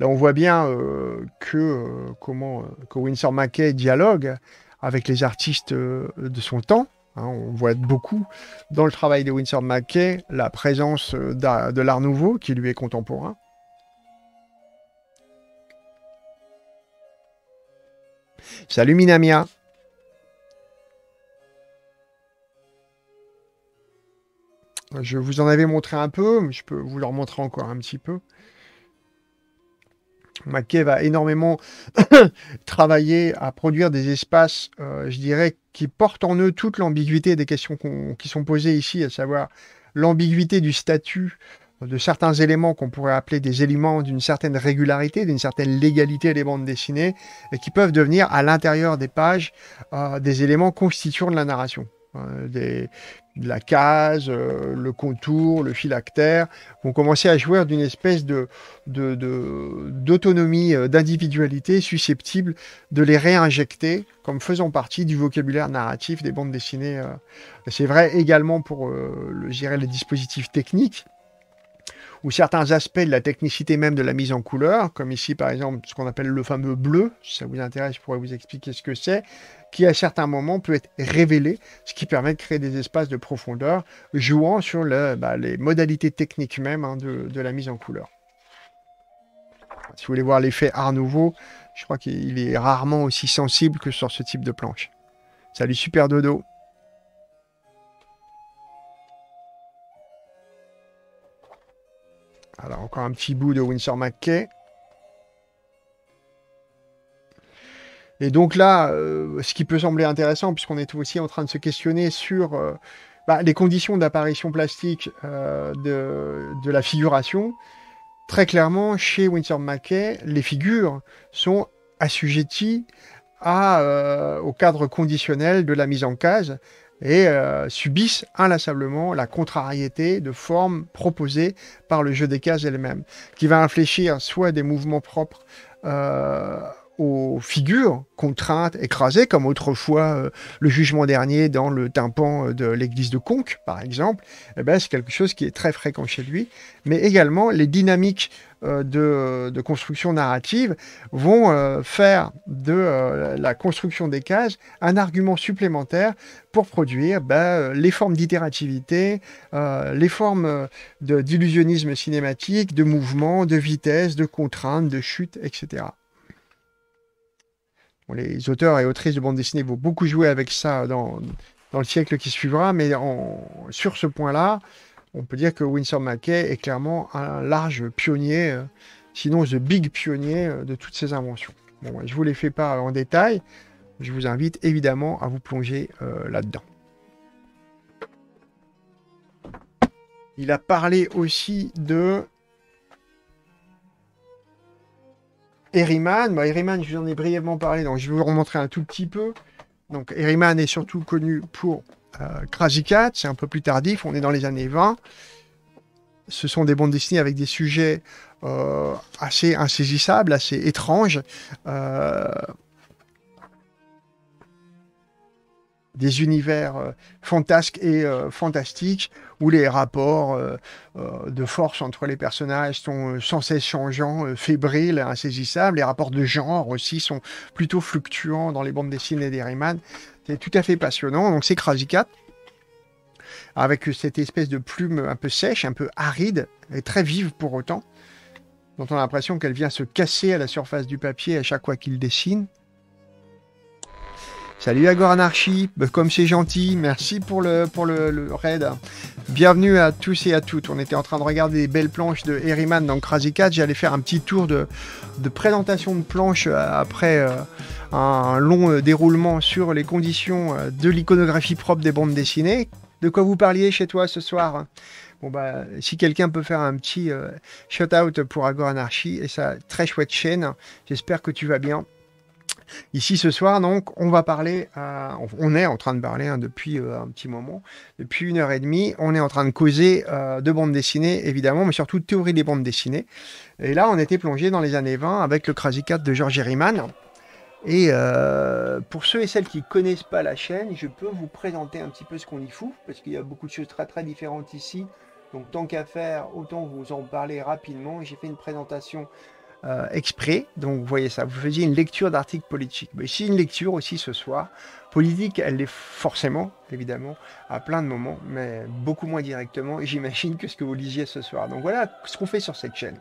Là, on voit bien euh, que, euh, comment, que Windsor dialogue avec les artistes de son temps. Hein. on voit beaucoup dans le travail de Windsor Mackay la présence de l'art nouveau qui lui est contemporain. Salut Minamia. Je vous en avais montré un peu, mais je peux vous le montrer encore un petit peu. McKay va énormément travailler à produire des espaces, euh, je dirais, qui portent en eux toute l'ambiguïté des questions qui sont posées ici, à savoir l'ambiguïté du statut de certains éléments qu'on pourrait appeler des éléments d'une certaine régularité, d'une certaine légalité des bandes dessinées, et euh, qui peuvent devenir à l'intérieur des pages euh, des éléments constituants de la narration. Euh, la case, le contour, le phylactère, vont commencer à jouer d'une espèce de, d'autonomie, de, d'individualité susceptible de les réinjecter comme faisant partie du vocabulaire narratif des bandes dessinées. C'est vrai également pour le, les dispositifs techniques, ou certains aspects de la technicité même de la mise en couleur, comme ici par exemple ce qu'on appelle le fameux bleu, si ça vous intéresse, je pourrais vous expliquer ce que c'est, qui à certains moments peut être révélé, ce qui permet de créer des espaces de profondeur, jouant sur le, bah, les modalités techniques même hein, de, la mise en couleur. Si vous voulez voir l'effet Art Nouveau, je crois qu'il est rarement aussi sensible que sur ce type de planche. Salut Super Dodo Alors, encore un petit bout de Windsor McKay. Et donc là, euh, ce qui peut sembler intéressant, puisqu'on est aussi en train de se questionner sur euh, bah, les conditions d'apparition plastique euh, de, la figuration, très clairement, chez Windsor McKay, les figures sont assujetties au cadre conditionnel de la mise en case, et euh, subissent inlassablement la contrariété de formes proposées par le jeu des cases elle-même, qui va infléchir soit des mouvements propres euh, aux figures contraintes, écrasées, comme autrefois euh, le jugement dernier dans le tympan de l'église de Conques, par exemple, eh ben, c'est quelque chose qui est très fréquent chez lui, mais également les dynamiques euh, euh, de, construction narrative vont euh, faire de la construction des cases un argument supplémentaire pour produire ben, les formes d'itérativité, les formes d'illusionnisme cinématique, de mouvement, de vitesse, de contrainte, de chute, etc les auteurs et autrices de bande dessinée vont beaucoup jouer avec ça dans, le siècle qui suivra, mais sur ce point-là, on peut dire que Winsor McKay est clairement un large pionnier, euh, sinon the big pionnier euh, de toutes ces inventions. Bon, je vous les fais pas en détail, je vous invite évidemment à vous plonger euh, là-dedans. Il a parlé aussi de Eriman, Bah, je vous en ai brièvement parlé, donc je vais vous remontrer un tout petit peu. Donc est surtout connu pour Crazy euh, Cat, c'est un peu plus tardif, on est dans les années 20. Ce sont des bandes dessinées avec des sujets euh, assez insaisissables, assez étranges. Euh, des univers fantasques et fantastiques, où les rapports de force entre les personnages sont sans cesse changeants, fébriles, insaisissables. Les rapports de genre aussi sont plutôt fluctuants dans les bandes dessinées des c'est tout à fait passionnant. Donc c'est Krasikat, avec cette espèce de plume un peu sèche, un peu aride, et très vive pour autant, dont on a l'impression qu'elle vient se casser à la surface du papier à chaque fois qu'il dessine. Salut Agor bah, comme c'est gentil, merci pour le, pour le, raid. Bienvenue à tous et à toutes. On était en train de regarder les belles planches de Herriman dans Krasikat. J'allais faire un petit tour de, présentation de planches euh, après... Euh, un long euh, déroulement sur les conditions euh, de l'iconographie propre des bandes dessinées. De quoi vous parliez chez toi ce soir bah, si quelqu'un peut faire un petit euh, shout-out pour Agora Anarchy et sa très chouette chaîne, j'espère que tu vas bien. Ici ce soir, donc, on va parler, on est en train de parler hein, depuis un petit moment, depuis une heure et demie, on est en train de causer de bandes dessinées, évidemment, mais surtout de théorie des bandes dessinées. Et là, on était plongé dans les années 20 avec le Crazy Cat de George Herriman. Et euh, pour ceux et celles qui ne connaissent pas la chaîne, je peux vous présenter un petit peu ce qu'on y fout, parce qu'il y a beaucoup de choses très très différentes ici. Donc tant qu'à faire, autant vous en parler rapidement. J'ai fait une présentation euh, exprès, donc vous voyez ça, vous faisiez une lecture d'articles politiques. Mais ici une lecture aussi ce soir. Politique, elle l'est forcément, évidemment, à plein de moments, mais beaucoup moins directement, j'imagine, que ce que vous lisiez ce soir. Donc voilà ce qu'on fait sur cette chaîne.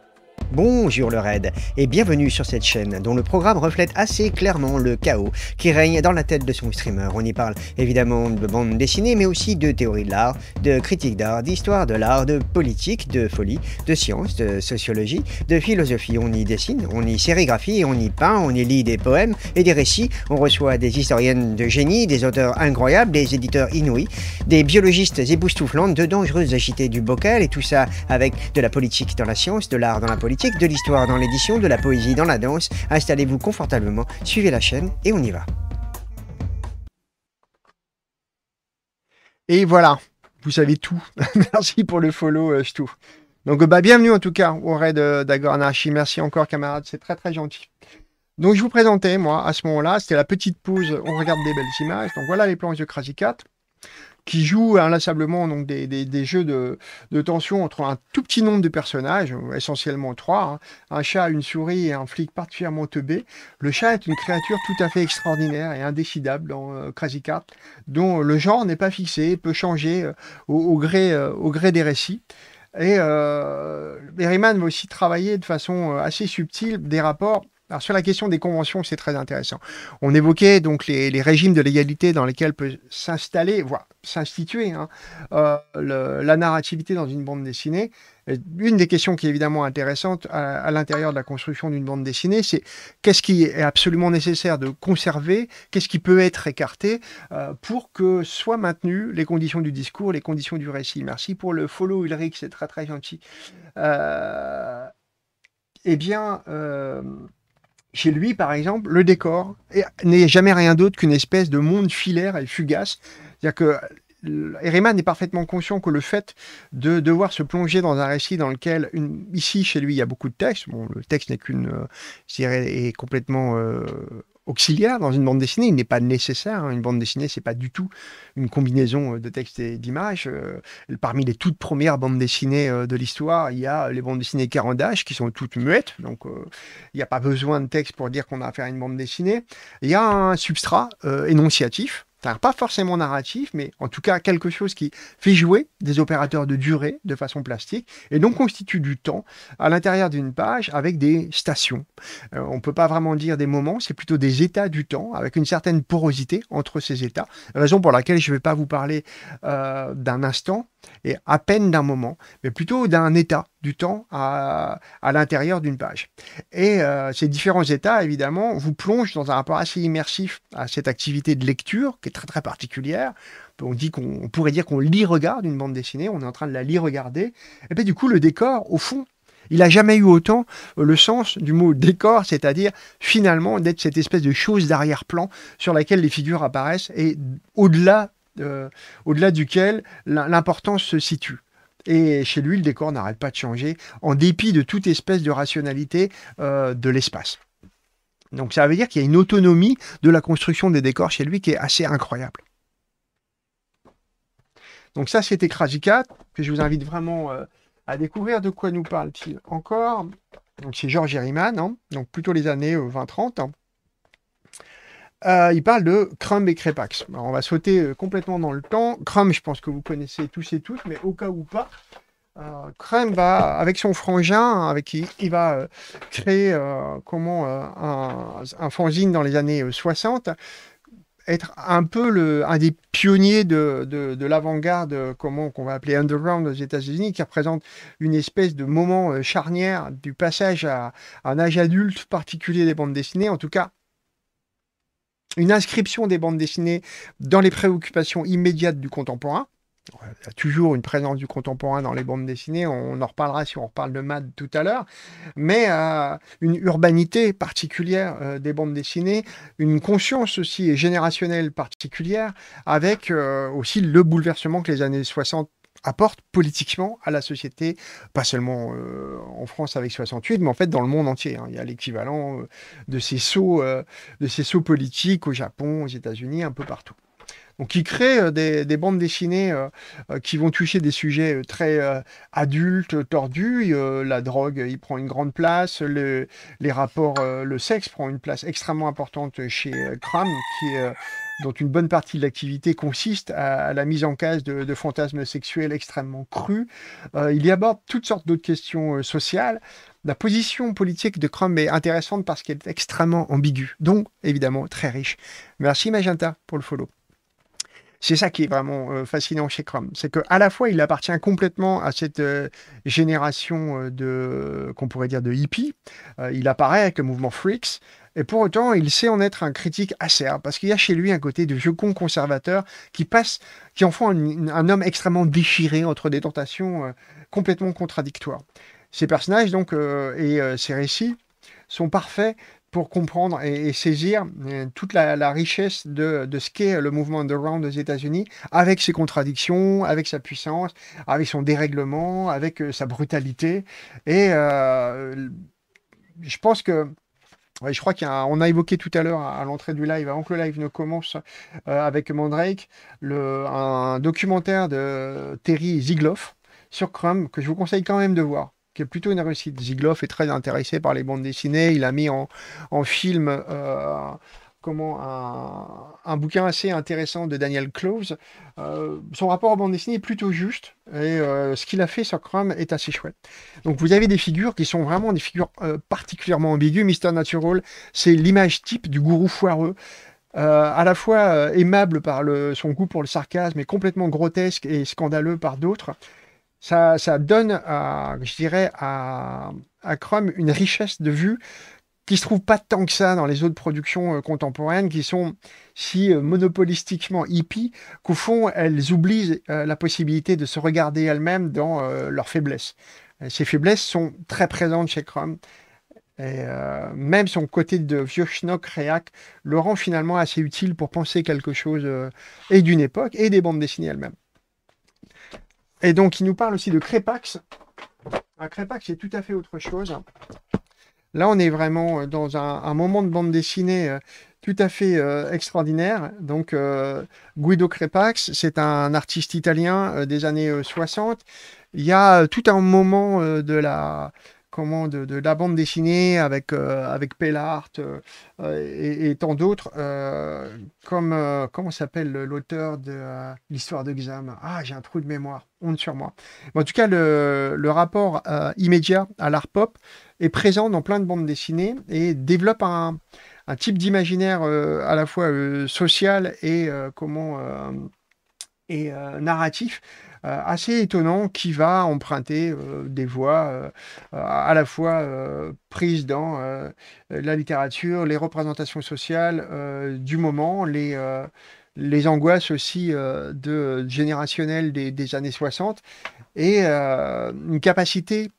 Bonjour le raid et bienvenue sur cette chaîne dont le programme reflète assez clairement le chaos qui règne dans la tête de son streamer. On y parle évidemment de bande dessinée mais aussi de théorie de l'art, de critique d'art, d'histoire de l'art, de politique, de folie, de science, de sociologie, de philosophie. On y dessine, on y sérigraphie, on y peint, on y lit des poèmes et des récits, on reçoit des historiennes de génie, des auteurs incroyables, des éditeurs inouïs, des biologistes éboustouflantes, de dangereuses agités du bocal et tout ça avec de la politique dans la science, de l'art dans la politique de l'histoire dans l'édition, de la poésie dans la danse. Installez-vous confortablement, suivez la chaîne et on y va. Et voilà, vous savez tout. Merci pour le follow, je euh, tout. Donc bah, bienvenue en tout cas au raid euh, d'Agornachi. Merci encore camarade, c'est très très gentil. Donc je vous présentais moi à ce moment-là, c'était la petite pause, on regarde des belles images. Donc voilà les plans de Krasikat qui joue inlassablement donc des, des, jeux de, de, tension entre un tout petit nombre de personnages, essentiellement trois, hein. un chat, une souris et un flic particulièrement teubé. Le chat est une créature tout à fait extraordinaire et indécidable dans Crazy euh, Cat, dont le genre n'est pas fixé, peut changer euh, au, gré, euh, au gré des récits. Et Berryman va aussi travailler de façon assez subtile des rapports alors sur la question des conventions, c'est très intéressant. On évoquait donc les, régimes de légalité dans lesquels peut s'installer, voire s'instituer, hein, euh, la narrativité dans une bande dessinée. Euh, une des questions qui est évidemment intéressante à, l'intérieur de la construction d'une bande dessinée, c'est qu'est-ce qui est absolument nécessaire de conserver, qu'est-ce qui peut être écarté euh, pour que soient maintenues les conditions du discours, les conditions du récit. Merci pour le follow Ulrich, c'est très très gentil. Euh, eh bien... Euh, chez lui, par exemple, le décor n'est jamais rien d'autre qu'une espèce de monde filaire et fugace. C'est-à-dire que euh, est parfaitement conscient que le fait de devoir se plonger dans un récit dans lequel, ici chez lui, il y a beaucoup de textes, bon, le texte n'est qu'une, série euh, est complètement euh, auxiliaire dans une bande dessinée. Il n'est pas nécessaire. Hein. Une bande dessinée, c'est pas du tout une combinaison euh, de textes et d'images. Euh, parmi les toutes premières bandes dessinées euh, de l'histoire, il y a les bandes dessinées 40H qui sont toutes muettes. Donc, il n'y a pas besoin de texte pour dire qu'on a affaire à une bande dessinée. Il y a un substrat énonciatif pas forcément narratif, mais en tout cas quelque chose qui fait jouer des opérateurs de durée de façon plastique et donc constitue du temps à l'intérieur d'une page avec des stations. Euh, on ne peut pas vraiment dire des moments, c'est plutôt des états du temps avec une certaine porosité entre ces états, raison pour laquelle je ne vais pas vous parler euh, d'un instant et à peine d'un moment, mais plutôt d'un état du temps à, l'intérieur d'une page. Et euh, ces différents états, évidemment, vous plongent dans un rapport assez immersif à cette activité de lecture qui est très très particulière. On, dit qu'on, pourrait dire qu'on lit regarde une bande dessinée, on est en train de la lit regarder. Et puis du coup, le décor, au fond, il n'a jamais eu autant euh, le sens du mot décor, c'est-à-dire finalement d'être cette espèce de chose d'arrière-plan sur laquelle les figures apparaissent et au-delà, euh, au-delà duquel l'importance se situe. Et chez lui, le décor n'arrête pas de changer, en dépit de toute espèce de rationalité euh, de l'espace. Donc ça veut dire qu'il y a une autonomie de la construction des décors chez lui qui est assez incroyable. Donc ça, c'était Krasika, que je vous invite vraiment euh, à découvrir. De quoi nous parle-t-il encore Donc c'est Georges Herriman, hein. donc plutôt les années 20-30. Euh, euh, il parle de Crumb et Crépax. on va sauter euh, complètement dans le temps. Crumb, je pense que vous connaissez tous et toutes, mais au cas où pas, euh, Crumb, va, avec son frangin, hein, avec qui il va créer comment, un, un, fanzine dans les années 60, être un peu le, un des pionniers de, l'avant-garde, comment qu'on va appeler underground aux États-Unis, qui représente une espèce de moment charnière du passage à un âge adulte particulier des bandes dessinées, en tout cas une inscription des bandes dessinées dans les préoccupations immédiates du contemporain. Il y a toujours une présence du contemporain dans les bandes dessinées, on en reparlera si on reparle de Mad tout à l'heure, mais euh, une urbanité particulière euh, des bandes dessinées, une conscience aussi générationnelle particulière, avec euh, aussi le bouleversement que les années 60 apporte politiquement à la société, pas seulement euh, en France avec 68, mais en fait dans le monde entier. Hein. Il y a l'équivalent euh, de ces sauts, euh, de ces sauts politiques au Japon, aux États-Unis, un peu partout. Donc, il crée des, bandes dessinées qui vont toucher des sujets très adultes, tordus. la drogue, il prend une grande place. Le, les rapports, le sexe prend une place extrêmement importante chez Cram, qui est dont une bonne partie de l'activité consiste à, la mise en case de, fantasmes sexuels extrêmement crus. Euh, il y aborde toutes sortes d'autres questions euh, sociales. La position politique de Crum est intéressante parce qu'elle est extrêmement ambiguë, donc évidemment très riche. Merci Magenta pour le follow. C'est ça qui est vraiment euh, fascinant chez Chrome, c'est que à la fois il appartient complètement à cette euh, génération euh, de, qu'on pourrait dire de hippie. il apparaît avec le mouvement freaks. Et pour autant, il sait en être un critique acerbe, parce qu'il y a chez lui un côté de vieux con conservateur qui passe, qui en font un, homme extrêmement déchiré entre des tentations complètement contradictoires. Ses personnages, donc, et ses récits sont parfaits pour comprendre et, saisir euh, toute la, richesse de, ce qu'est le mouvement underground aux États-Unis, avec ses contradictions, avec sa puissance, avec son dérèglement, avec euh, sa brutalité. Et euh, je pense que je crois qu'on a, évoqué tout à l'heure à, l'entrée du live, avant que le live ne commence, avec Mandrake, le, un documentaire de Terry Ziegloff sur Crumb que je vous conseille quand même de voir qui est plutôt une réussite. Zigloff est très intéressé par les bandes dessinées. Il a mis en, film euh, comment, un, bouquin assez intéressant de Daniel Close. Euh, son rapport aux bandes dessinées est plutôt juste. Et euh, ce qu'il a fait sur Chrome est assez chouette. Donc vous avez des figures qui sont vraiment des figures particulièrement ambiguës. Mister Natural, c'est l'image type du gourou foireux. à la fois aimable par le, son goût pour le sarcasme et complètement grotesque et scandaleux par d'autres. Ça, ça donne, à, je dirais, à, à Chrome une richesse de vue qui se trouve pas tant que ça dans les autres productions euh, contemporaines qui sont si euh, monopolistiquement hippies qu'au fond elles oublient euh, la possibilité de se regarder elles-mêmes dans leurs faiblesses. ces faiblesses sont très présentes chez Chrome. Et même son côté de vieux schnock réac le rend finalement assez utile pour penser quelque chose et d'une époque et des bandes dessinées elles-mêmes. Et donc, il nous parle aussi de Crépax. Un Crépax, c'est tout à fait autre chose. Là, on est vraiment euh, dans un, moment de bande dessinée euh, tout à fait euh, extraordinaire. Donc, Guido Crépax, c'est un artiste italien des années 60. Il y a tout un moment de la de, la bande dessinée avec, euh, avec Pellart euh, euh, et, et, tant d'autres, comme comment s'appelle l'auteur de l'histoire de Ah, j'ai un trou de mémoire, honte sur moi. en tout cas, le, le rapport immédiat à l'art pop est présent dans plein de bandes dessinées et développe un, un type d'imaginaire à la fois social et comment et narratif euh, assez étonnant qui va emprunter euh, des voies euh, à la fois prises dans la littérature, les représentations sociales du moment, les angoisses aussi de, générationnelles des, années 60 et une capacité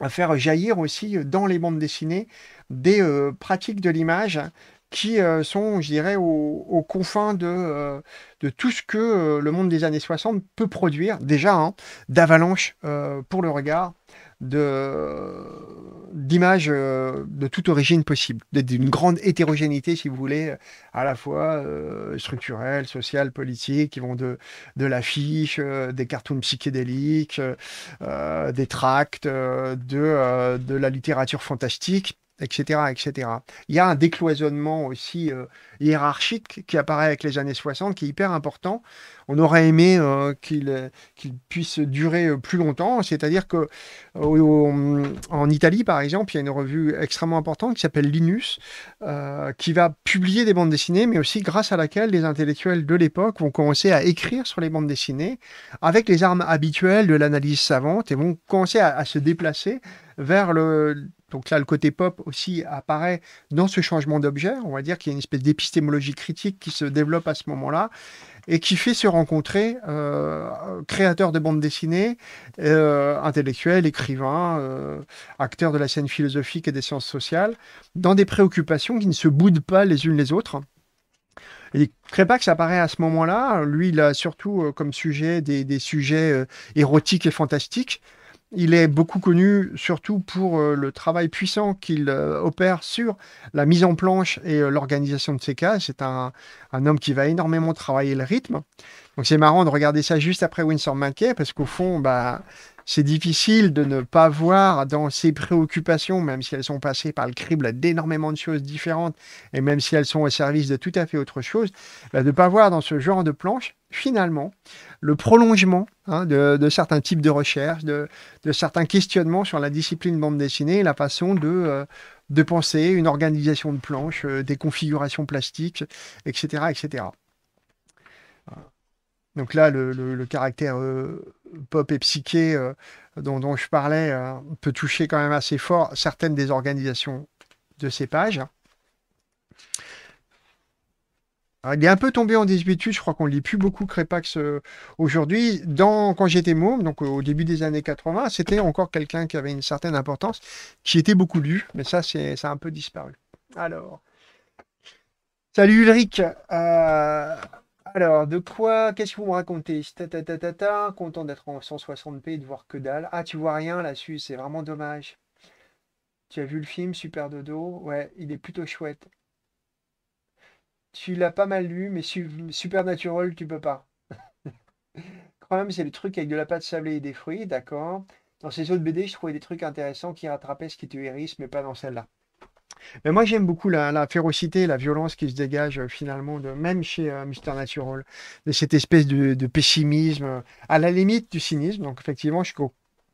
à faire jaillir aussi dans les bandes dessinées des pratiques de l'image qui euh, sont, je dirais, aux, confins de, euh, de, tout ce que euh, le monde des années 60 peut produire, déjà, hein, d'avalanche pour le regard, d'images de, toute origine possible, d'une grande hétérogénéité, si vous voulez, à la fois structurelle, sociale, politique, qui vont de, de l'affiche, des cartoons psychédéliques, des tracts, de, de la littérature fantastique etc., etc. Il y a un décloisonnement aussi euh, hiérarchique qui apparaît avec les années 60, qui est hyper important. On aurait aimé euh, euh, qu'il puisse durer plus longtemps, c'est-à-dire que en Italie, par exemple, il y a une revue extrêmement importante qui s'appelle Linus, qui va publier des bandes dessinées, mais aussi grâce à laquelle les intellectuels de l'époque vont commencer à écrire sur les bandes dessinées avec les armes habituelles de l'analyse savante et vont commencer à se déplacer vers le donc là, le côté pop aussi apparaît dans ce changement d'objet. On va dire qu'il y a une espèce d'épistémologie critique qui se développe à ce moment-là et qui fait se rencontrer euh, créateurs de bandes dessinées, euh, intellectuels, écrivains, euh, acteurs de la scène philosophique et des sciences sociales, dans des préoccupations qui ne se boudent pas les unes les autres. Et Crépax apparaît à ce moment-là. Lui, il a surtout comme sujet des sujets érotiques et fantastiques. Il est beaucoup connu surtout pour euh, le travail puissant qu'il euh, opère sur la mise en planche et euh, l'organisation de ses cas. C'est un, homme qui va énormément travailler le rythme. Donc c'est marrant de regarder ça juste après Winsor McKay parce qu'au fond, bah, c'est difficile de ne pas voir dans ces préoccupations, même si elles sont passées par le crible d'énormément de choses différentes, et même si elles sont au service de tout à fait autre chose, bah, de ne pas voir dans ce genre de planche, finalement, le prolongement hein, de, certains types de recherches, de, certains questionnements sur la discipline bande dessinée la façon euh, de, penser une organisation de planches, euh, des configurations plastiques, etc. etc. Donc là, le, caractère euh, pop et psyché euh, dont, je parlais euh, peut toucher quand même assez fort certaines des organisations de ces pages. il est un peu tombé en désuétude, je crois qu'on ne lit plus beaucoup Crépax aujourd'hui. Quand j'étais môme, donc au début des années 80, c'était encore quelqu'un qui avait une certaine importance, qui était beaucoup lu, mais ça, ça a un peu disparu. Alors, salut Ulrich alors, de quoi Qu'est-ce que vous me racontez ta, Content d'être en 160p et de voir que dalle. Ah, tu vois rien là-dessus, c'est vraiment dommage. Tu as vu le film Super Dodo Ouais, il est plutôt chouette. Tu l'as pas mal lu, mais Supernatural, tu peux pas. même, c'est le truc avec de la pâte sablée et des fruits, d'accord. Dans ces autres BD, je trouvais des trucs intéressants qui rattrapaient ce qui te hérisse, mais pas dans celle-là. Mais moi, j'aime beaucoup la, la, férocité, la violence qui se dégage euh, finalement, de, même chez Mr euh, Mister Natural, de cette espèce de, pessimisme, à la limite du cynisme. Donc, effectivement, je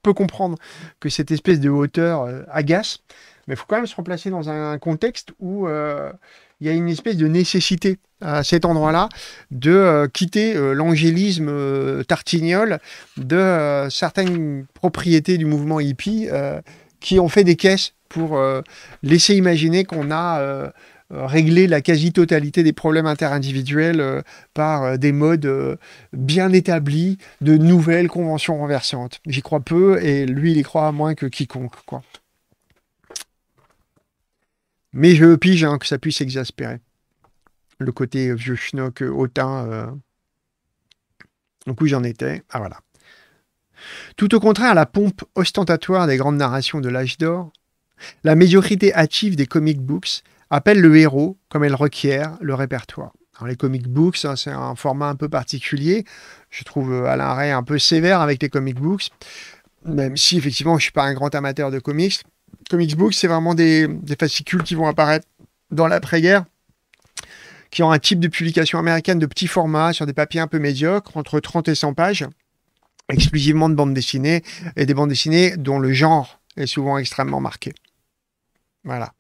peux comprendre que cette espèce de hauteur euh, agace, mais il faut quand même se replacer dans un, un contexte où il y a une espèce de nécessité à cet endroit-là de quitter l'angélisme tartignol de certaines propriétés du mouvement hippie qui ont fait des caisses pour euh, laisser imaginer qu'on a euh, euh, réglé la quasi-totalité des problèmes interindividuels par des modes bien établis de nouvelles conventions renversantes. J'y crois peu et lui, il y croit moins que quiconque. Mais je pige hein, que ça puisse exaspérer. Le côté vieux schnock hautain. Donc où j'en étais. Ah voilà. Tout au contraire, la pompe ostentatoire des grandes narrations de l'âge d'or, la médiocrité hâtive des comic books appelle le héros comme elle requiert le répertoire. les comic books, hein, c'est un format un peu particulier. Je trouve euh, Alain Ray un peu sévère avec les comic books, même si effectivement je ne suis pas un grand amateur de comics. Comics books, c'est vraiment des, des fascicules qui vont apparaître dans l'après-guerre qui ont un type de publication américaine de petit format sur des papiers un peu médiocres, entre 30 et 100 pages, exclusivement de bandes dessinées, et des bandes dessinées dont le genre est souvent extrêmement marqué. Voilà.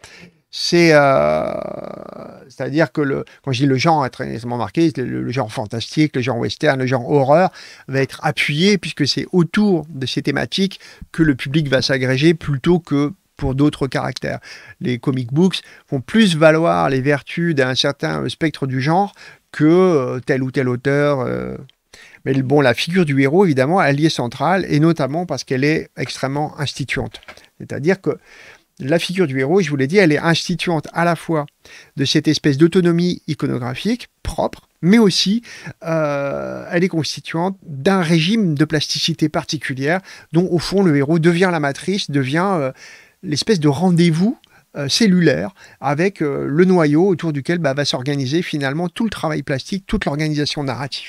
C'est, euh, à dire que le, quand je dis le genre est marqué, le, genre fantastique, le genre western, le genre horreur va être appuyé puisque c'est autour de ces thématiques que le public va s'agréger plutôt que pour d'autres caractères. Les comic books vont plus valoir les vertus d'un certain spectre du genre que euh, tel ou tel auteur. Euh. mais bon, la figure du héros, évidemment, elle y est centrale, et notamment parce qu'elle est extrêmement instituante. C'est-à-dire que la figure du héros, je vous l'ai dit, elle est instituante à la fois de cette espèce d'autonomie iconographique propre, mais aussi euh, elle est constituante d'un régime de plasticité particulière dont au fond le héros devient la matrice, devient euh, l'espèce de rendez-vous euh, cellulaire avec le noyau autour duquel bah, va s'organiser finalement tout le travail plastique, toute l'organisation narrative.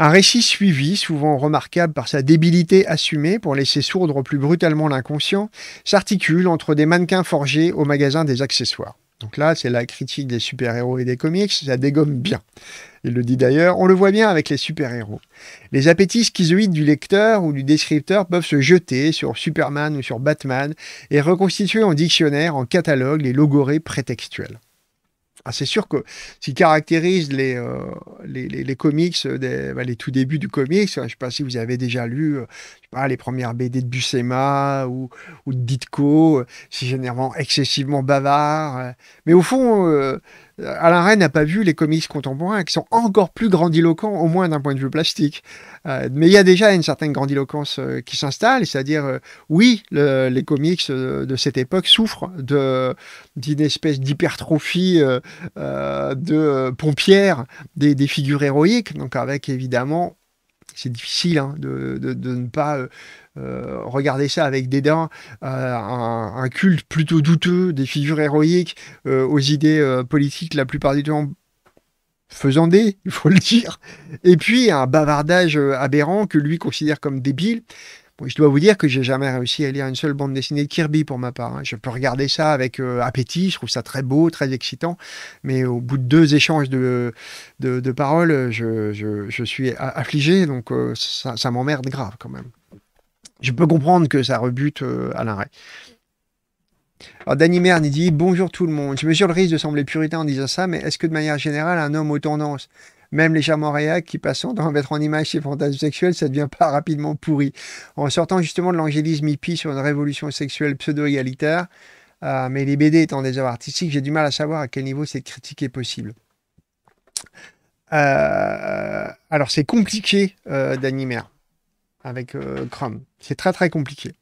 Un récit suivi, souvent remarquable par sa débilité assumée pour laisser sourdre plus brutalement l'inconscient, s'articule entre des mannequins forgés au magasin des accessoires. Donc là, c'est la critique des super-héros et des comics, ça dégomme bien. Il le dit d'ailleurs, on le voit bien avec les super-héros. Les appétits schizoïdes du lecteur ou du descripteur peuvent se jeter sur Superman ou sur Batman et reconstituer en dictionnaire, en catalogue, les logorées prétextuels. Ah, c'est sûr que ce qui caractérise euh, les, les, comics, euh, des, bah, les tout débuts du comics, euh, je ne sais pas si vous avez déjà lu les premières BD de Buscema ou, ou de Ditko, c'est généralement excessivement bavard. Mais au fond, euh, Alain Rey n'a pas vu les comics contemporains qui sont encore plus grandiloquents, au moins d'un point de vue plastique. Euh, mais il y a déjà une certaine grandiloquence euh, qui s'installe, c'est-à-dire, oui, les comics de cette époque souffrent d'une espèce d'hypertrophie de pompière des, figures héroïques, donc avec évidemment c'est difficile hein, de, ne pas regardez euh, regarder ça avec dédain, euh, un, culte plutôt douteux, des figures héroïques, euh, aux idées politiques la plupart du temps faisant des, il faut le dire, et puis un bavardage aberrant que lui considère comme débile. Bon, je dois vous dire que j'ai jamais réussi à lire une seule bande dessinée de Kirby pour ma part. Hein. Je peux regarder ça avec appétit, je trouve ça très beau, très excitant, mais au bout de deux échanges de, de, paroles, je, suis affligé, donc ça m'emmerde grave quand même. Je peux comprendre que ça rebute à euh, l'arrêt. Alors Danny Merne, dit « Bonjour tout le monde. Je mesure le risque de sembler puritain en disant ça, mais est-ce que de manière générale, un homme aux tendances, même légèrement réac, qui passant à mettre en image ses fantasmes sexuels, ça ne devient pas rapidement pourri En sortant justement de l'angélisme hippie sur une révolution sexuelle pseudo-égalitaire, euh, mais les BD étant des œuvres artistiques, j'ai du mal à savoir à quel niveau cette critique est possible. Euh, alors c'est compliqué Dany Merne avec euh, Chrome. C'est très très compliqué.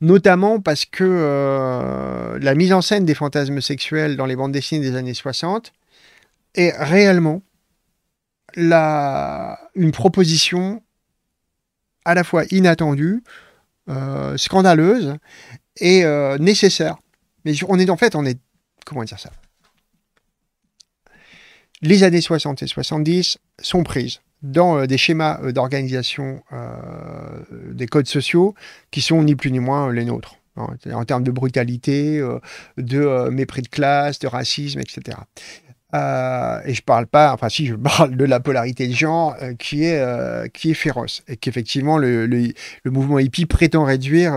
Notamment parce que euh, la mise en scène des fantasmes sexuels dans les bandes dessinées des années 60 est réellement la... une proposition à la fois inattendue, euh, scandaleuse et nécessaire. Mais on est en fait, on est comment dire ça Les années 60 et 70 sont prises dans euh, des schémas euh, d'organisation euh, des codes sociaux qui sont ni plus ni moins les nôtres hein, en termes de brutalité, de mépris de classe, de racisme, etc. et je parle pas, enfin si je parle de la polarité de genre qui, est, qui est féroce et qu'effectivement le, le, mouvement hippie prétend réduire,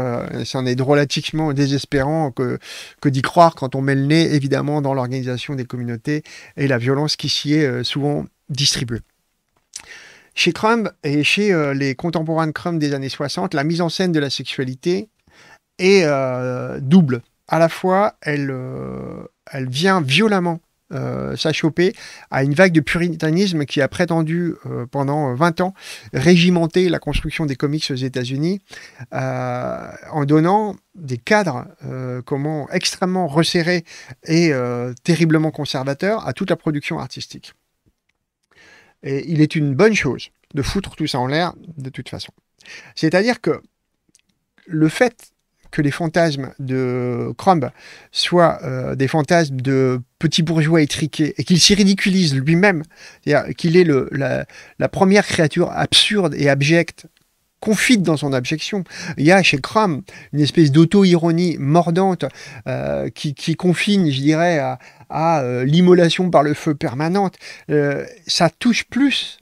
c'en est relativement désespérant que, que d'y croire quand on met le nez évidemment dans l'organisation des communautés et la violence qui s'y est souvent distribuée. Chez Crumb et chez euh, les contemporains de Crumb des années 60, la mise en scène de la sexualité est euh, double. À la fois, elle, euh, vient violemment s'achoper à une vague de puritanisme qui a prétendu pendant 20 ans régimenter la construction des comics aux États-Unis en donnant des cadres comment extrêmement resserrés et terriblement conservateurs à toute la production artistique. Et il est une bonne chose de foutre tout ça en l'air de toute façon. C'est-à-dire que le fait que les fantasmes de Crumb soient euh, des fantasmes de petits bourgeois étriqués et qu'il s'y ridiculise lui-même, c'est-à-dire qu'il est, la, première créature absurde et abjecte confite dans son abjection. Il y a chez Crumb une espèce d'auto-ironie mordante euh, qui, confine, je dirais, à, euh, l'immolation par le feu permanente. Euh, ça touche plus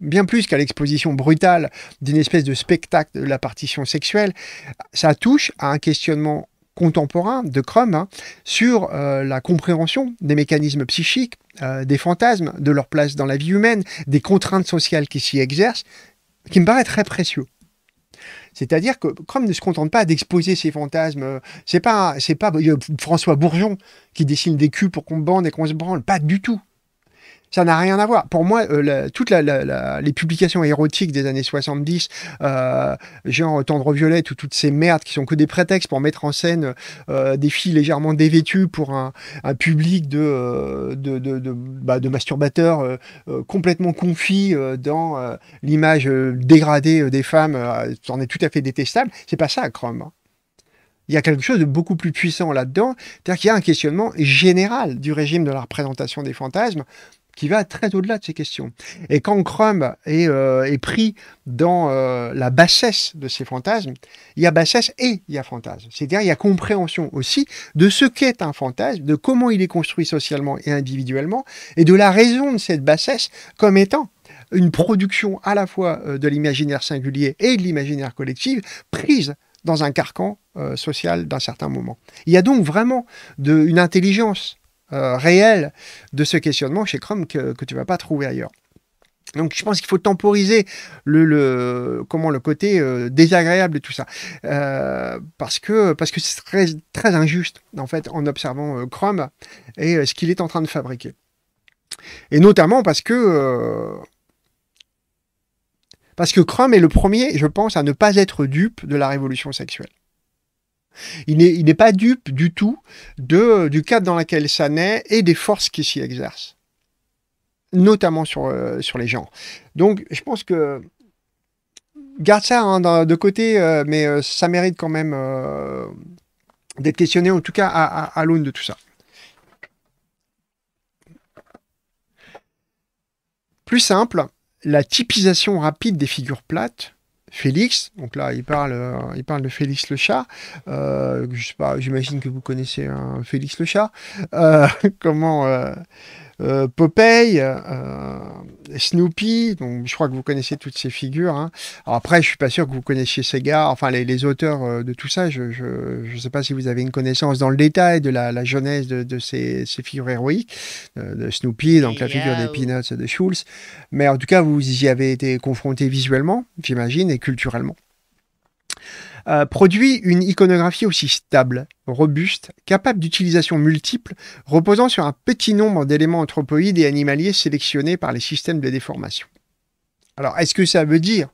bien plus qu'à l'exposition brutale d'une espèce de spectacle de la partition sexuelle, ça touche à un questionnement contemporain de Crumb hein, sur la compréhension des mécanismes psychiques, des fantasmes, de leur place dans la vie humaine, des contraintes sociales qui s'y exercent, qui me paraît très précieux. C'est-à-dire que Chrome ne se contente pas d'exposer ses fantasmes. Euh, c'est pas, c'est pas euh, François Bourgeon qui dessine des culs pour qu'on bande et qu'on se branle. Pas du tout. Ça n'a rien à voir. Pour moi, euh, toutes les publications érotiques des années 70, euh, genre Tendre Violette ou toutes ces merdes qui sont que des prétextes pour mettre en scène euh, des filles légèrement dévêtues pour un, public de, euh, bah, de, masturbateurs complètement confis dans l'image dégradée des femmes, c'en est tout à fait détestable. C'est pas ça, Chrome. Hein. il y a quelque chose de beaucoup plus puissant là-dedans, c'est-à-dire qu'il y a un questionnement général du régime de la représentation des fantasmes qui va très au-delà de ces questions. Et quand Crumb euh, est, pris dans euh, la bassesse de ses fantasmes, il y a bassesse et il y a fantasme. C'est-à-dire il y a compréhension aussi de ce qu'est un fantasme, de comment il est construit socialement et individuellement, et de la raison de cette bassesse comme étant une production à la fois euh, de l'imaginaire singulier et de l'imaginaire collectif prise dans un carcan social d'un certain moment. Il y a donc vraiment une intelligence euh, réel de ce questionnement chez Chrome que, tu ne vas pas trouver ailleurs. Donc je pense qu'il faut temporiser le, comment, le côté euh, désagréable de tout ça. Euh, parce que parce que c'est très, très injuste, en fait, en observant Chrome et ce qu'il est en train de fabriquer. Et notamment parce que... parce que Chrome est le premier, je pense, à ne pas être dupe de la révolution sexuelle. Il n'est pas dupe du tout du cadre dans lequel ça naît et des forces qui s'y exercent, notamment sur, euh, les gens. Donc, je pense que garde ça hein, de côté, euh, mais euh, ça mérite quand même d'être questionné, en tout cas à l'aune de tout ça. Plus simple, la typisation rapide des figures plates Félix, donc là il parle, euh, il parle de Félix le chat, euh, je sais pas, j'imagine que vous connaissez hein, Félix le chat, euh, comment, euh, euh, Popeye, euh, Snoopy, donc je crois que vous connaissez toutes ces figures. Hein. après, je suis pas sûr que vous connaissiez ces gars, enfin les, auteurs euh, de tout ça. Je ne sais pas si vous avez une connaissance dans le détail de la, jeunesse de, ces, figures héroïques, de Snoopy, donc la figure des Peanuts de Schulz. Mais en tout cas, vous y avez été confronté visuellement, j'imagine, et culturellement produit une iconographie aussi stable, robuste, capable d'utilisation multiple, reposant sur un petit nombre d'éléments anthropoïdes et animaliers sélectionnés par les systèmes de déformation. Alors, est-ce que ça veut dire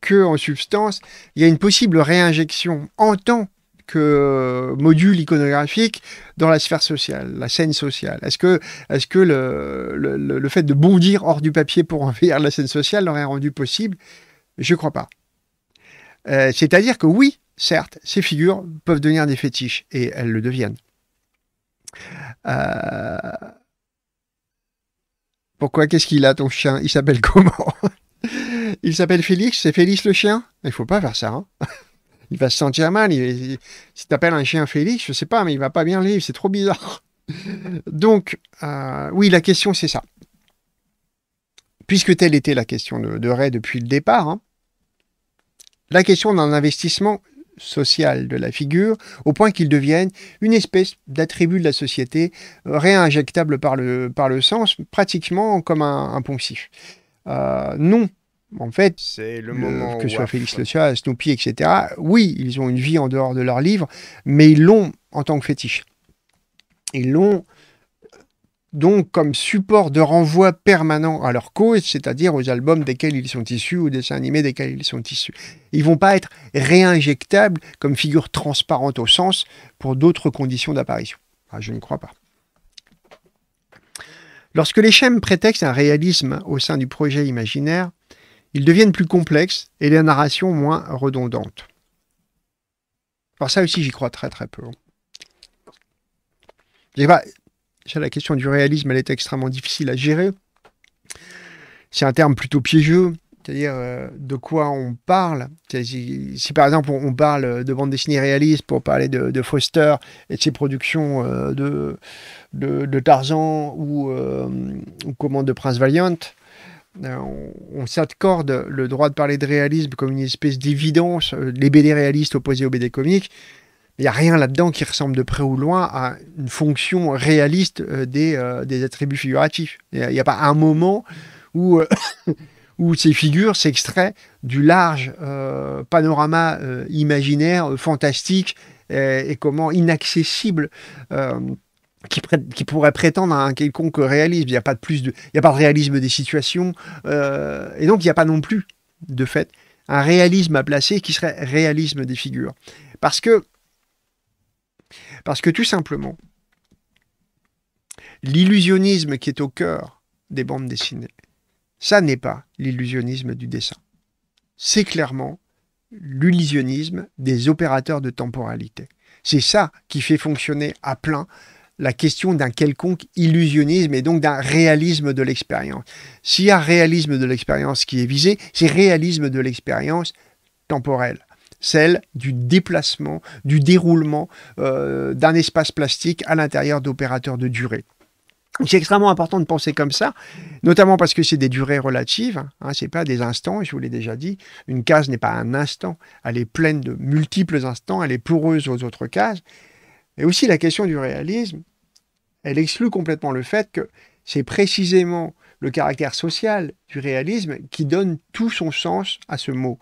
que, en substance, il y a une possible réinjection en tant que module iconographique dans la sphère sociale, la scène sociale Est-ce que, est que le, le, fait de bondir hors du papier pour envahir la scène sociale l'aurait rendu possible Je ne crois pas. Euh, c'est-à-dire que oui, certes, ces figures peuvent devenir des fétiches, et elles le deviennent. Euh, pourquoi Qu'est-ce qu'il a, ton chien Il s'appelle comment Il s'appelle Félix C'est Félix le chien Il faut pas faire ça. Hein il va se sentir mal. Il... si tu appelles un chien Félix, je sais pas, mais il va pas bien vivre. C'est trop bizarre. Donc, euh, oui, la question, c'est ça. Puisque telle était la question de, de Ray depuis le départ, hein, la question d'un investissement social de la figure, au point qu'il devienne une espèce d'attribut de la société euh, réinjectable par le, par le sens, pratiquement comme un, poncif. Euh, non, en fait, c'est le que soit Félix Le Snoopy, etc. Oui, ils ont une vie en dehors de leur livre, mais ils l'ont en tant que fétiche. Ils l'ont donc comme support de renvoi permanent à leur cause, c'est-à-dire aux albums desquels ils sont issus, aux dessins animés desquels ils sont issus. Ils vont pas être réinjectables comme figure transparente au sens pour d'autres conditions d'apparition. Ah, je ne crois pas. Lorsque les schèmes prétextent un réalisme au sein du projet imaginaire, ils deviennent plus complexes et les narrations moins redondantes. Alors ça aussi, j'y crois très très peu. Hein. Pas, la question du réalisme, elle est extrêmement difficile à gérer. C'est un terme plutôt piégeux, c'est-à-dire euh, de quoi on parle. Si, par exemple on, parle de bande dessinée réaliste pour parler de, Foster et de ses productions euh, de, Tarzan euh, ou, Commande de Prince Valiant, on, on s'accorde le droit de parler de réalisme comme une espèce d'évidence, les BD réalistes opposés aux BD comiques, il n'y a rien là-dedans qui ressemble de près ou loin à une fonction réaliste euh, euh, des, attributs figuratifs. Il n'y a pas un moment où, euh, où ces figures s'extraient du large panorama imaginaire, fantastique et, comment inaccessible. Qui, qui, pourrait prétendre à un quelconque réalisme. Il n'y a pas de plus de, il y a pas de réalisme des situations, et donc il n'y a pas non plus, de fait, un réalisme à placer qui serait réalisme des figures. Parce que parce que tout simplement, l'illusionnisme qui est au cœur des bandes dessinées, ça n'est pas l'illusionnisme du dessin. C'est clairement l'illusionnisme des opérateurs de temporalité. C'est ça qui fait fonctionner à plein la question d'un quelconque illusionnisme et donc d'un réalisme de l'expérience. S'il y a réalisme de l'expérience qui est visé, c'est réalisme de l'expérience temporelle celle du déplacement, du déroulement euh, d'un espace plastique à l'intérieur d'opérateurs de durée. C'est extrêmement important de penser comme ça, notamment parce que c'est des durées relatives, hein, c'est pas des instants, je vous l'ai déjà dit, une case n'est pas un instant, elle est pleine de multiples instants, elle est poreuse aux autres cases. Et aussi la question du réalisme, elle exclut complètement le fait que c'est précisément le caractère social du réalisme qui donne tout son sens à ce mot.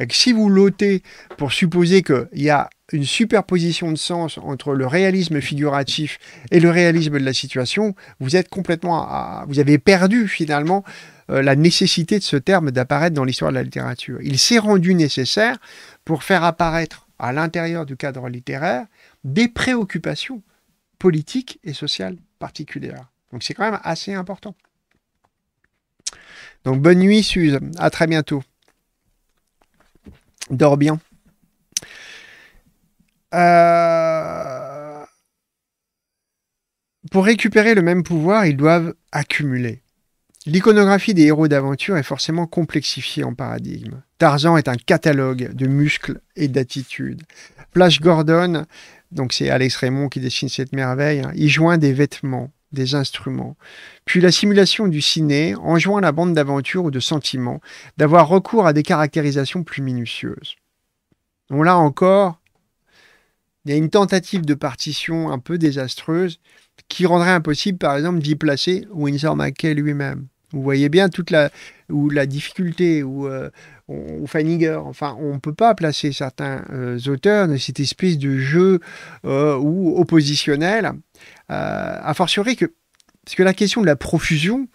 Et si vous l'ôtez pour supposer qu'il y a une superposition de sens entre le réalisme figuratif et le réalisme de la situation, vous êtes complètement, vous avez perdu finalement euh, la nécessité de ce terme d'apparaître dans l'histoire de la littérature. Il s'est rendu nécessaire pour faire apparaître à l'intérieur du cadre littéraire des préoccupations politiques et sociales particulières. Donc c'est quand même assez important. Donc bonne nuit Suze, à très bientôt. Dors bien. Euh, pour récupérer le même pouvoir, ils doivent accumuler. L'iconographie des héros d'aventure est forcément complexifiée en paradigme. Tarzan est un catalogue de muscles et d'attitudes. Flash Gordon, donc c'est Alex Raymond qui dessine cette merveille, y hein, joint des vêtements, des instruments, puis la simulation du ciné enjoint la bande d'aventure ou de sentiments d'avoir recours à des caractérisations plus minutieuses. On là encore, il y a une tentative de partition un peu désastreuse qui rendrait impossible, par exemple, d'y placer Winsor Mackay lui-même. Vous voyez bien toute la, ou la difficulté, ou, euh, ou Enfin, on ne peut pas placer certains euh, auteurs dans cette espèce de jeu euh, ou oppositionnel euh, a fortiori que parce que la question de la profusion,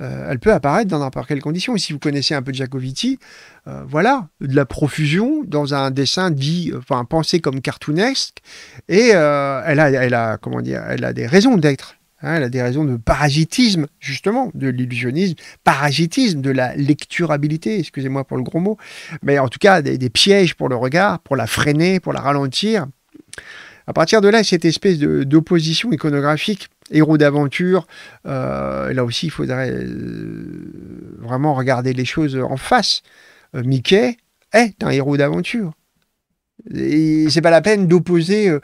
euh, elle peut apparaître dans n'importe quelle condition. Et si vous connaissez un peu de euh, voilà, de la profusion dans un dessin dit, enfin, pensé comme cartoonesque. Et elle, a, elle, a, comment dire, elle a des raisons d'être. Hein, elle a des raisons de parasitisme, justement, de l'illusionnisme, parasitisme, de la lecturabilité, excusez-moi pour le gros mot, mais en tout cas des pièges pour le regard, pour la freiner, pour la ralentir. À partir de là, cette espèce d'opposition iconographique, héros d'aventure, euh, là aussi, il faudrait euh, vraiment regarder les choses en face. Euh, Mickey est un héros d'aventure. Et c'est pas la peine d'opposer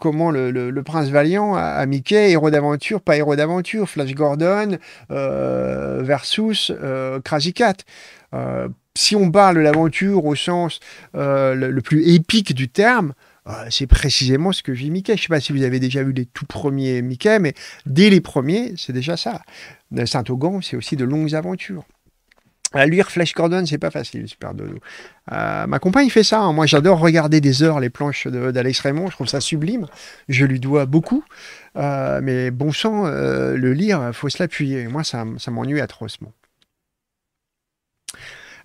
comment le, prince Valiant à, Mickey, héros d'aventure, pas héros d'aventure, Flash Gordon versus Crazy Cat si on parle de l'aventure au sens le, plus épique du terme, ah, c'est précisément ce que vit Mickey. Je ne sais pas si vous avez déjà vu les tout premiers Mickey, mais dès les premiers, c'est déjà ça. Saint-Augan, c'est aussi de longues aventures. À lire Flash Gordon, c'est pas facile, Super Dodo. Euh, ma compagne fait ça. Hein. Moi, j'adore regarder des heures les planches d'Alex Raymond. Je trouve ça sublime. Je lui dois beaucoup. Euh, mais bon sang, euh, le lire, faut se l'appuyer. Moi, ça, ça m'ennuie atrocement.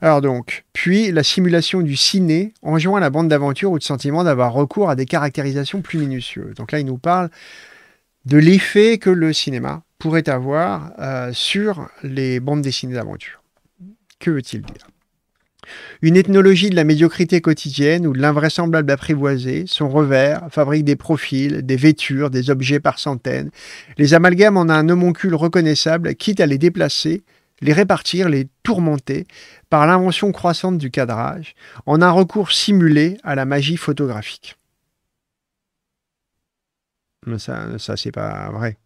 Alors donc, puis la simulation du ciné enjoint la bande d'aventure ou de sentiment d'avoir recours à des caractérisations plus minutieuses. Donc là, il nous parle de l'effet que le cinéma pourrait avoir euh, sur les bandes dessinées d'aventure. Que veut-il dire une ethnologie de la médiocrité quotidienne ou de l'invraisemblable apprivoisé, son revers, fabrique des profils, des vêtures, des objets par centaines, les amalgames en un homoncule reconnaissable, quitte à les déplacer, les répartir, les tourmenter par l'invention croissante du cadrage en un recours simulé à la magie photographique. Mais ça, ça c'est pas vrai.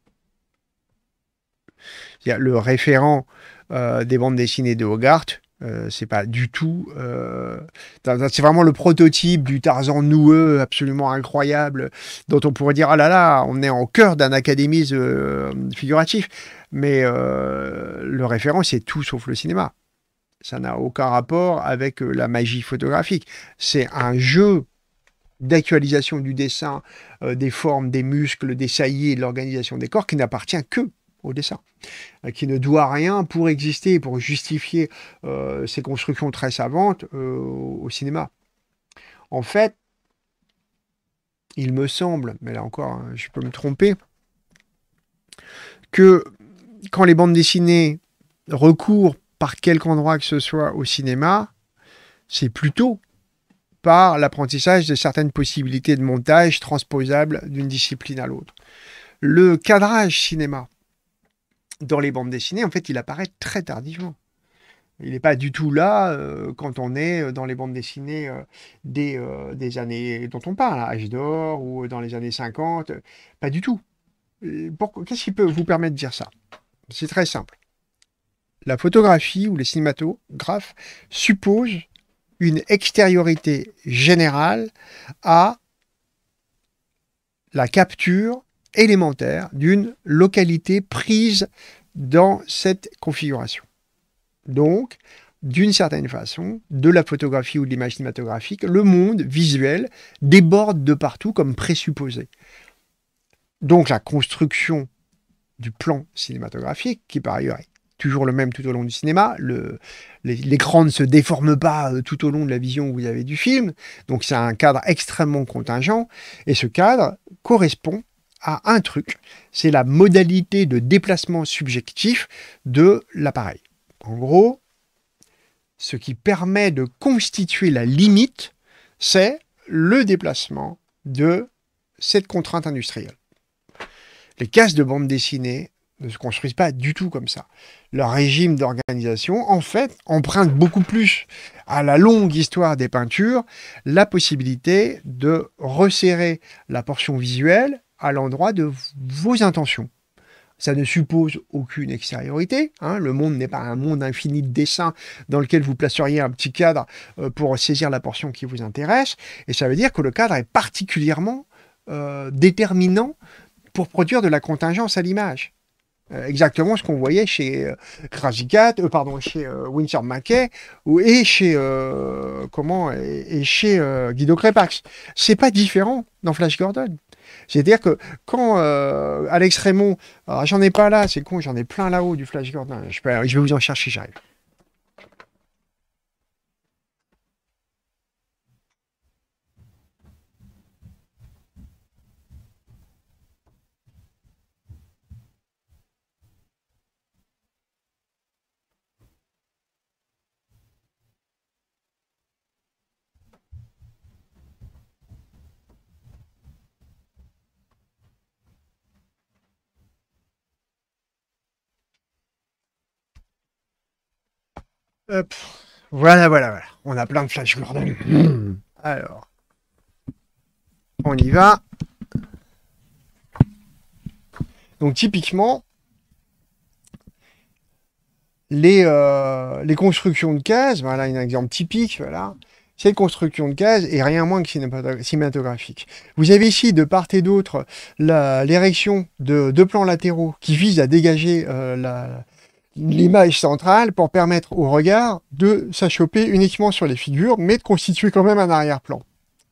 Il y a Le référent euh, des bandes dessinées de Hogarth, euh, c'est pas du tout. Euh, c'est vraiment le prototype du Tarzan noueux, absolument incroyable, dont on pourrait dire ah là là, on est en cœur d'un académisme euh, figuratif. Mais le référent, c'est tout sauf le cinéma. Ça n'a aucun rapport avec la magie photographique. C'est un jeu d'actualisation du dessin, des formes, des muscles, des saillies de l'organisation des corps qui n'appartient que au dessin, euh, qui ne doit rien pour exister, pour justifier euh, ces constructions très savantes euh, au cinéma. En fait, il me semble, mais là encore, hein, je peux me tromper, que quand les bandes dessinées recourent par quelque endroit que ce soit au cinéma, c'est plutôt par l'apprentissage de certaines possibilités de montage transposables d'une discipline à l'autre. Le cadrage cinéma dans les bandes dessinées, en fait, il apparaît très tardivement. Il n'est pas du tout là euh, quand on est euh, dans les bandes dessinées euh, des, des, années dont on parle, hein, Âge d'or ou dans les années 50. Pas du tout. Qu'est-ce qui peut vous permettre de dire ça C'est très simple. La photographie ou les cinématographes supposent une extériorité générale à la capture élémentaire d'une localité prise dans cette configuration. Donc, d'une certaine façon, de la photographie ou de l'image cinématographique, le monde visuel déborde de partout comme présupposé. Donc la construction du plan cinématographique, qui par ailleurs est toujours le même tout au long du cinéma, l'écran ne se déforme pas euh, tout au long de la vision que vous avez du film, donc c'est un cadre extrêmement contingent, et ce cadre correspond à un truc, c'est la modalité de déplacement subjectif de l'appareil. En gros, ce qui permet de constituer la limite, c'est le déplacement de cette contrainte industrielle. Les cases de bande dessinée ne se construisent pas du tout comme ça. Leur régime d'organisation, en fait, emprunte beaucoup plus à la longue histoire des peintures la possibilité de resserrer la portion visuelle à l'endroit de vos intentions. Ça ne suppose aucune extériorité. Hein. Le monde n'est pas un monde infini de dessins dans lequel vous placeriez un petit cadre euh, pour saisir la portion qui vous intéresse. Et ça veut dire que le cadre est particulièrement euh, déterminant pour produire de la contingence à l'image. Euh, exactement ce qu'on voyait chez euh, Cat, pardon, chez Winsor Mackay, ou, et chez comment et, et chez Guido Crepax. C'est pas différent dans Flash Gordon. C'est-à-dire que quand euh, Alex Raymond, j'en ai pas là, c'est con, j'en ai plein là-haut du Flash Gordon. Je, je vais vous en chercher, j'arrive. Voilà, voilà, voilà. On a plein de Flash Alors. On y va. Donc typiquement, les, euh, les constructions de cases, voilà un exemple typique, voilà. Cette construction de cases et rien moins que cinématographique. Vous avez ici, de part et d'autre, l'érection de deux plans latéraux qui visent à dégager euh, la, l'image centrale pour permettre au regard de s'achoper uniquement sur les figures, mais de constituer quand même un arrière-plan.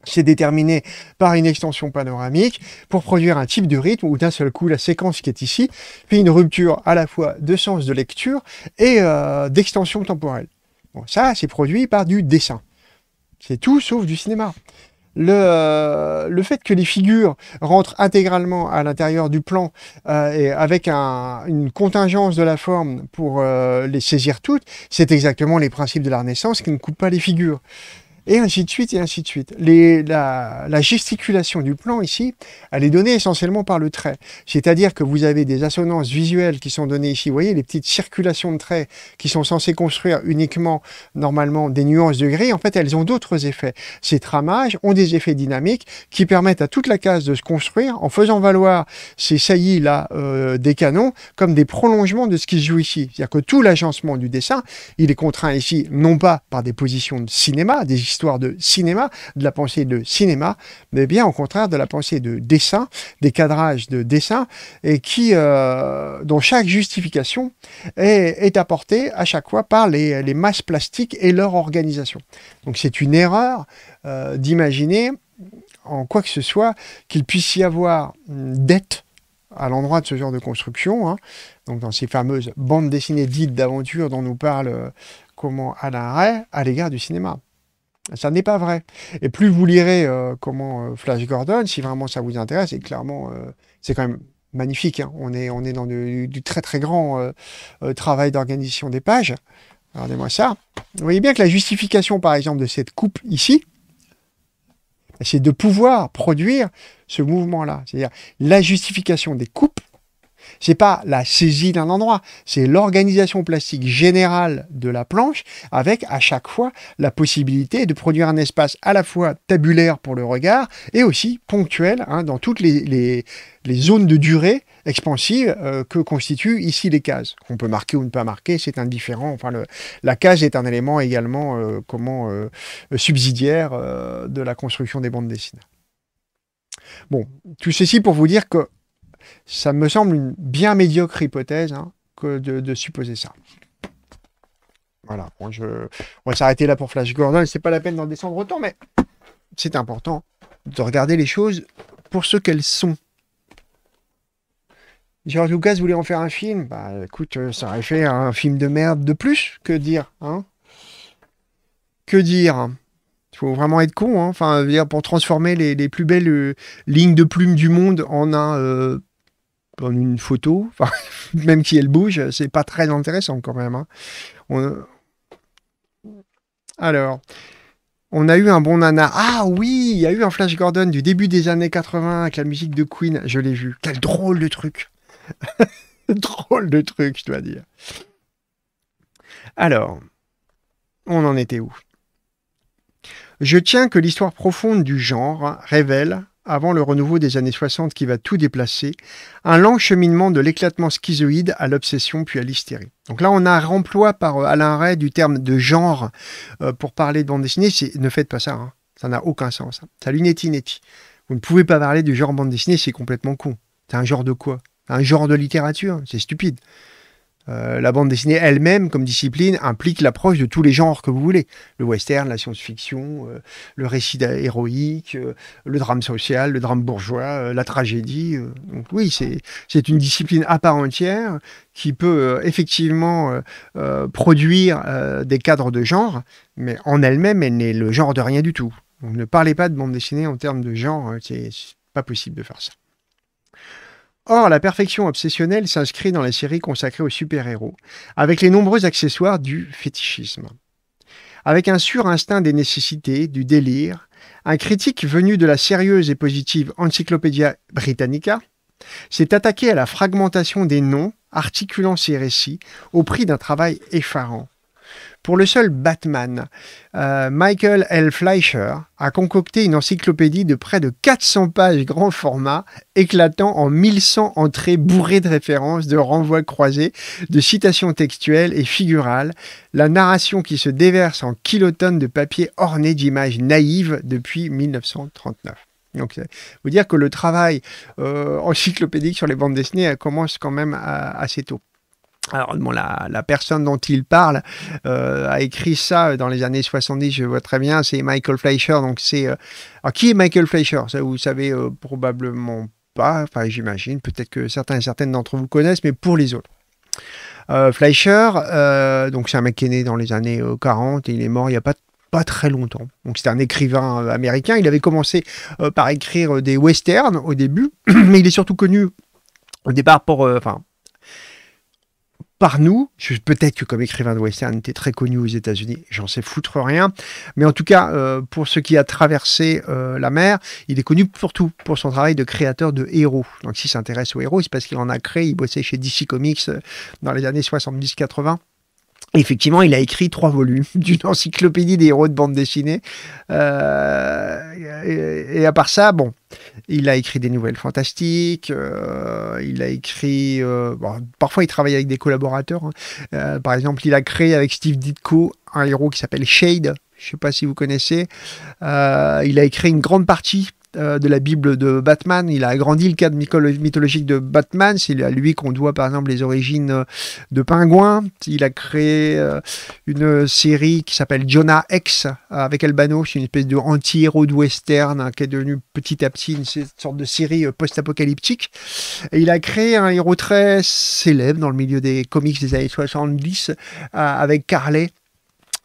C'est déterminé par une extension panoramique pour produire un type de rythme où d'un seul coup la séquence qui est ici fait une rupture à la fois de sens de lecture et euh, d'extension temporelle. ça, c'est produit par du dessin. C'est tout sauf du cinéma. Euh, le, fait que les figures rentrent intégralement à l'intérieur du plan euh, et avec une contingence de la forme pour euh, les saisir toutes, c'est exactement les principes de la Renaissance qui ne coupent pas les figures et ainsi de suite, et ainsi de suite. Les, la, gesticulation du plan ici, elle est donnée essentiellement par le trait. C'est-à-dire que vous avez des assonances visuelles qui sont données ici. Vous voyez les petites circulations de traits qui sont censées construire uniquement, normalement, des nuances de gris. En fait, elles ont d'autres effets. Ces tramages ont des effets dynamiques qui permettent à toute la case de se construire en faisant valoir ces saillies-là euh, des canons comme des prolongements de ce qui se joue ici. C'est-à-dire que tout l'agencement du dessin, il est contraint ici non pas par des positions de cinéma, des histoires, histoire de cinéma, de la pensée de cinéma, mais bien au contraire de la pensée de dessin, des cadrages de dessin, et qui, euh, dont chaque justification est, est, apportée à chaque fois par les, masses plastiques et leur organisation. Donc c'est une erreur euh, d'imaginer en quoi que ce soit qu'il puisse y avoir dette à l'endroit de ce genre de construction, hein. donc dans ces fameuses bandes dessinées dites d'aventure dont nous parle euh, comment Alain Ray à l'égard du cinéma. Ça n'est pas vrai. Et plus vous lirez euh, comment euh, Flash Gordon, si vraiment ça vous intéresse, et clairement, euh, c'est quand même magnifique. Hein. On, est, on est dans du, du très très grand travail d'organisation des pages. Regardez-moi ça. Vous voyez bien que la justification, par exemple, de cette coupe ici, c'est de pouvoir produire ce mouvement-là. C'est-à-dire la justification des coupes c'est pas la saisie d'un endroit, c'est l'organisation plastique générale de la planche avec à chaque fois la possibilité de produire un espace à la fois tabulaire pour le regard et aussi ponctuel hein, dans toutes les, les, zones de durée expansive euh, que constituent ici les cases. Qu'on peut marquer ou ne pas marquer, c'est indifférent. Enfin, le, la case est un élément également euh, comment, euh, subsidiaire de la construction des bandes dessinées. Bon, tout ceci pour vous dire que ça me semble une bien médiocre hypothèse hein, que de, supposer ça. Voilà, je... on va s'arrêter là pour Flash Gordon, c'est pas la peine d'en descendre autant, mais c'est important de regarder les choses pour ce qu'elles sont. George Lucas voulait en faire un film, bah écoute, euh, ça aurait fait un film de merde de plus, que dire, hein. Que dire Il faut vraiment être con, hein. enfin, pour transformer les, plus belles euh, lignes de plumes du monde en un euh, une photo, même si elle bouge, c'est pas très intéressant quand même. Hein. Alors, on a eu un bon nana. Ah oui, il y a eu un Flash Gordon du début des années 80 avec la musique de Queen. Je l'ai vu. Quel drôle de truc. drôle de truc, je dois dire. Alors, on en était où Je tiens que l'histoire profonde du genre révèle avant le renouveau des années 60 qui va tout déplacer, un lent cheminement de l'éclatement schizoïde à l'obsession puis à l'hystérie. Donc là, on a un remploi par euh, Alain Ray du terme de genre euh, pour parler de bande dessinée. Ne faites pas ça, hein. ça n'a aucun sens. Hein. Ça Ça est netti. Vous ne pouvez pas parler du genre bande dessinée, c'est complètement con. C'est un genre de quoi Un genre de littérature, hein. c'est stupide. Euh, la bande dessinée elle-même, comme discipline, implique l'approche de tous les genres que vous voulez. Le western, la science-fiction, euh, le récit héroïque, euh, le drame social, le drame bourgeois, la tragédie. donc oui, c'est une discipline à part entière qui peut effectivement produire des cadres de genre, mais en elle-même, elle, n'est le genre de rien du tout. ne parlez pas de bande dessinée en termes de genre, hein, c'est pas possible de faire ça. Or, la perfection obsessionnelle s'inscrit dans la série consacrée aux super-héros, avec les nombreux accessoires du fétichisme. Avec un surinstinct des nécessités, du délire, un critique venu de la sérieuse et positive Encyclopædia Britannica s'est attaqué à la fragmentation des noms articulant ces récits au prix d'un travail effarant. Pour le seul Batman, euh, Michael L. Fleischer a concocté une encyclopédie de près de 400 pages grand format, éclatant en 1100 entrées bourrées de références, de renvois croisés, de citations textuelles et figurales, la narration qui se déverse en kilotonnes de papier orné d'images naïves depuis 1939. Donc, euh, vous dire que le travail euh, encyclopédique sur les bandes dessinées commence quand même assez tôt. Alors, la, personne dont il parle euh, a écrit ça euh, dans les années 70, je vois très bien, c'est Michael Fleischer. Donc, c'est. Euh, alors, qui est Michael Fleischer ça, Vous savez probablement pas, enfin, j'imagine, peut-être que certains et certaines d'entre vous connaissent, mais pour les autres. Fleischer, donc c'est un mec qui est né dans les années 40 et il est mort il n'y a pas pas très longtemps. Donc c'était un écrivain américain. Il avait commencé par écrire des westerns au début, mais il est surtout connu au départ pour, enfin, par nous. Peut-être que comme écrivain de western, il était très connu aux États-Unis, j'en sais foutre rien. Mais en tout cas, euh, pour ce qui a traversé euh, la mer, il est connu pour tout, pour son travail de créateur de héros. Donc s'il s'intéresse aux héros, c'est parce qu'il en a créé. Il bossait chez DC Comics euh, dans les années 70-80. Effectivement, il a écrit trois volumes d'une encyclopédie des héros de bande dessinée. Euh, et, à part ça, bon, il a écrit des nouvelles fantastiques. Euh, il a écrit. Euh, parfois, il travaille avec des collaborateurs. Hein. par exemple, il a créé avec Steve Ditko un héros qui s'appelle Shade. Je ne sais pas si vous connaissez. il a écrit une grande partie euh, de la Bible de Batman. Il a agrandi le cadre mythologique de Batman. C'est à lui qu'on doit, par exemple, les origines euh, de Pingouin. Il a créé euh, une série qui s'appelle Jonah X avec Albano. C'est une espèce de anti-héros de western hein, qui est devenu petit à petit une sorte de série post-apocalyptique. Et il a créé un héros très célèbre dans le milieu des comics des années 70 avec Carley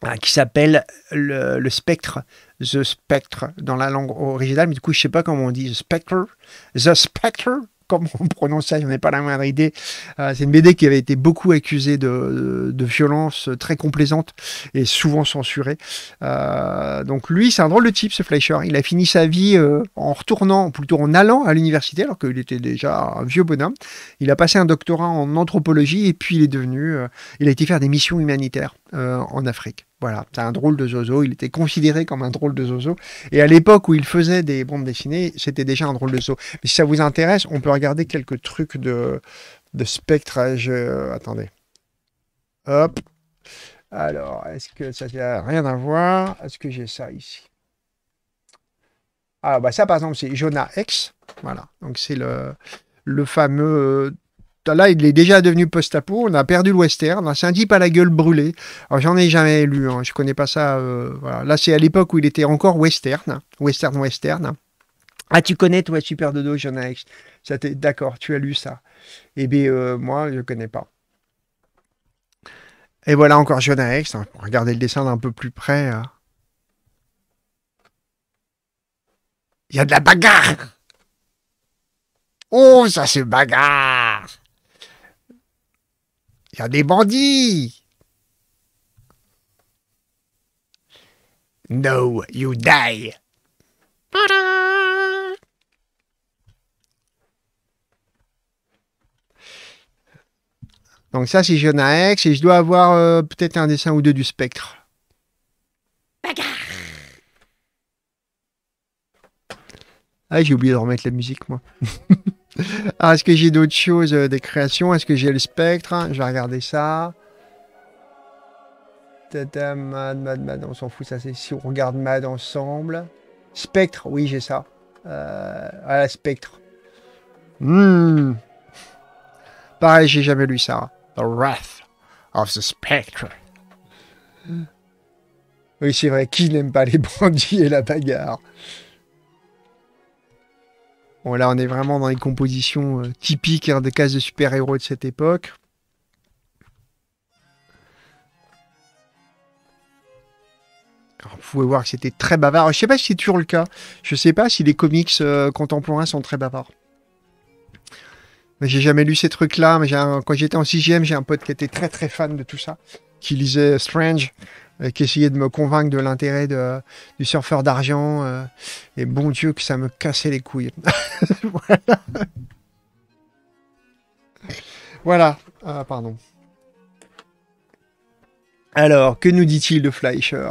hein, qui s'appelle le, Spectre. The Spectre dans la langue originale, mais du coup, je sais pas comment on dit The Spectre. The Spectre, comme on prononce ça, n'en ai pas la moindre idée. Euh, c'est une BD qui avait été beaucoup accusée de, de, violence très complaisante et souvent censurée. Euh, donc lui, c'est un drôle de type, ce Fleischer. Il a fini sa vie euh, en retournant, plutôt en allant à l'université, alors qu'il était déjà un vieux bonhomme. Il a passé un doctorat en anthropologie et puis il est devenu, il a été faire des missions humanitaires en Afrique. Voilà, c'est un drôle de zozo. Il était considéré comme un drôle de zozo. Et à l'époque où il faisait des bombes dessinées, c'était déjà un drôle de zozo. Mais si ça vous intéresse, on peut regarder quelques trucs de, spectre. Ah, euh, attendez. Hop. Alors, est-ce que ça n'a rien à voir Est-ce que j'ai ça ici Ah, bah ça, par exemple, c'est Jonah X. Voilà. Donc, c'est le, le fameux euh, là, il est déjà devenu post-apo. On a perdu le western. C'est un type à la gueule brûlée. Alors, j'en ai jamais lu. Je hein. Je connais pas ça. Euh, là, c'est à l'époque où il était encore western. Western, western. Ah, tu connais, toi, Super Dodo, Jonah D'accord, tu as lu ça. Eh bien, euh, moi, je connais pas. Et voilà encore Jonah Hex. Hein, Regardez le dessin d'un peu plus près. Hein. Il y a de la bagarre. Oh, ça c'est bagarre il y a des bandits. No, you die. Donc ça, c'est Jonah Hex et je dois avoir euh, peut-être un dessin ou deux du spectre. Bagarre Ah, j'ai oublié de remettre la musique, moi. Ah, Est-ce que j'ai d'autres choses, euh, des créations Est-ce que j'ai le spectre Je vais regarder ça. Tata, Mad, Mad, Mad, on s'en fout, ça c'est si on regarde Mad ensemble. Spectre, oui, j'ai ça. Euh, ah, Spectre. Hmm. Pareil, j'ai jamais lu ça. The Wrath of the Spectre. Oui, c'est vrai, qui n'aime pas les bandits et la bagarre Bon, là, on est vraiment dans les compositions euh, typiques hein, des cases de super-héros de cette époque. Alors, vous pouvez voir que c'était très bavard. Je je sais pas si c'est toujours le cas. Je sais pas si les comics euh, contemporains sont très bavards. Mais j'ai jamais lu ces trucs-là. Mais quand j'étais en 6 j'ai un pote qui était très très fan de tout ça, qui lisait Strange euh, qui essayait de me convaincre de l'intérêt du surfeur d'argent. Euh, et bon Dieu, que ça me cassait les couilles. voilà. Ah, pardon. Alors, que nous dit-il de Fleischer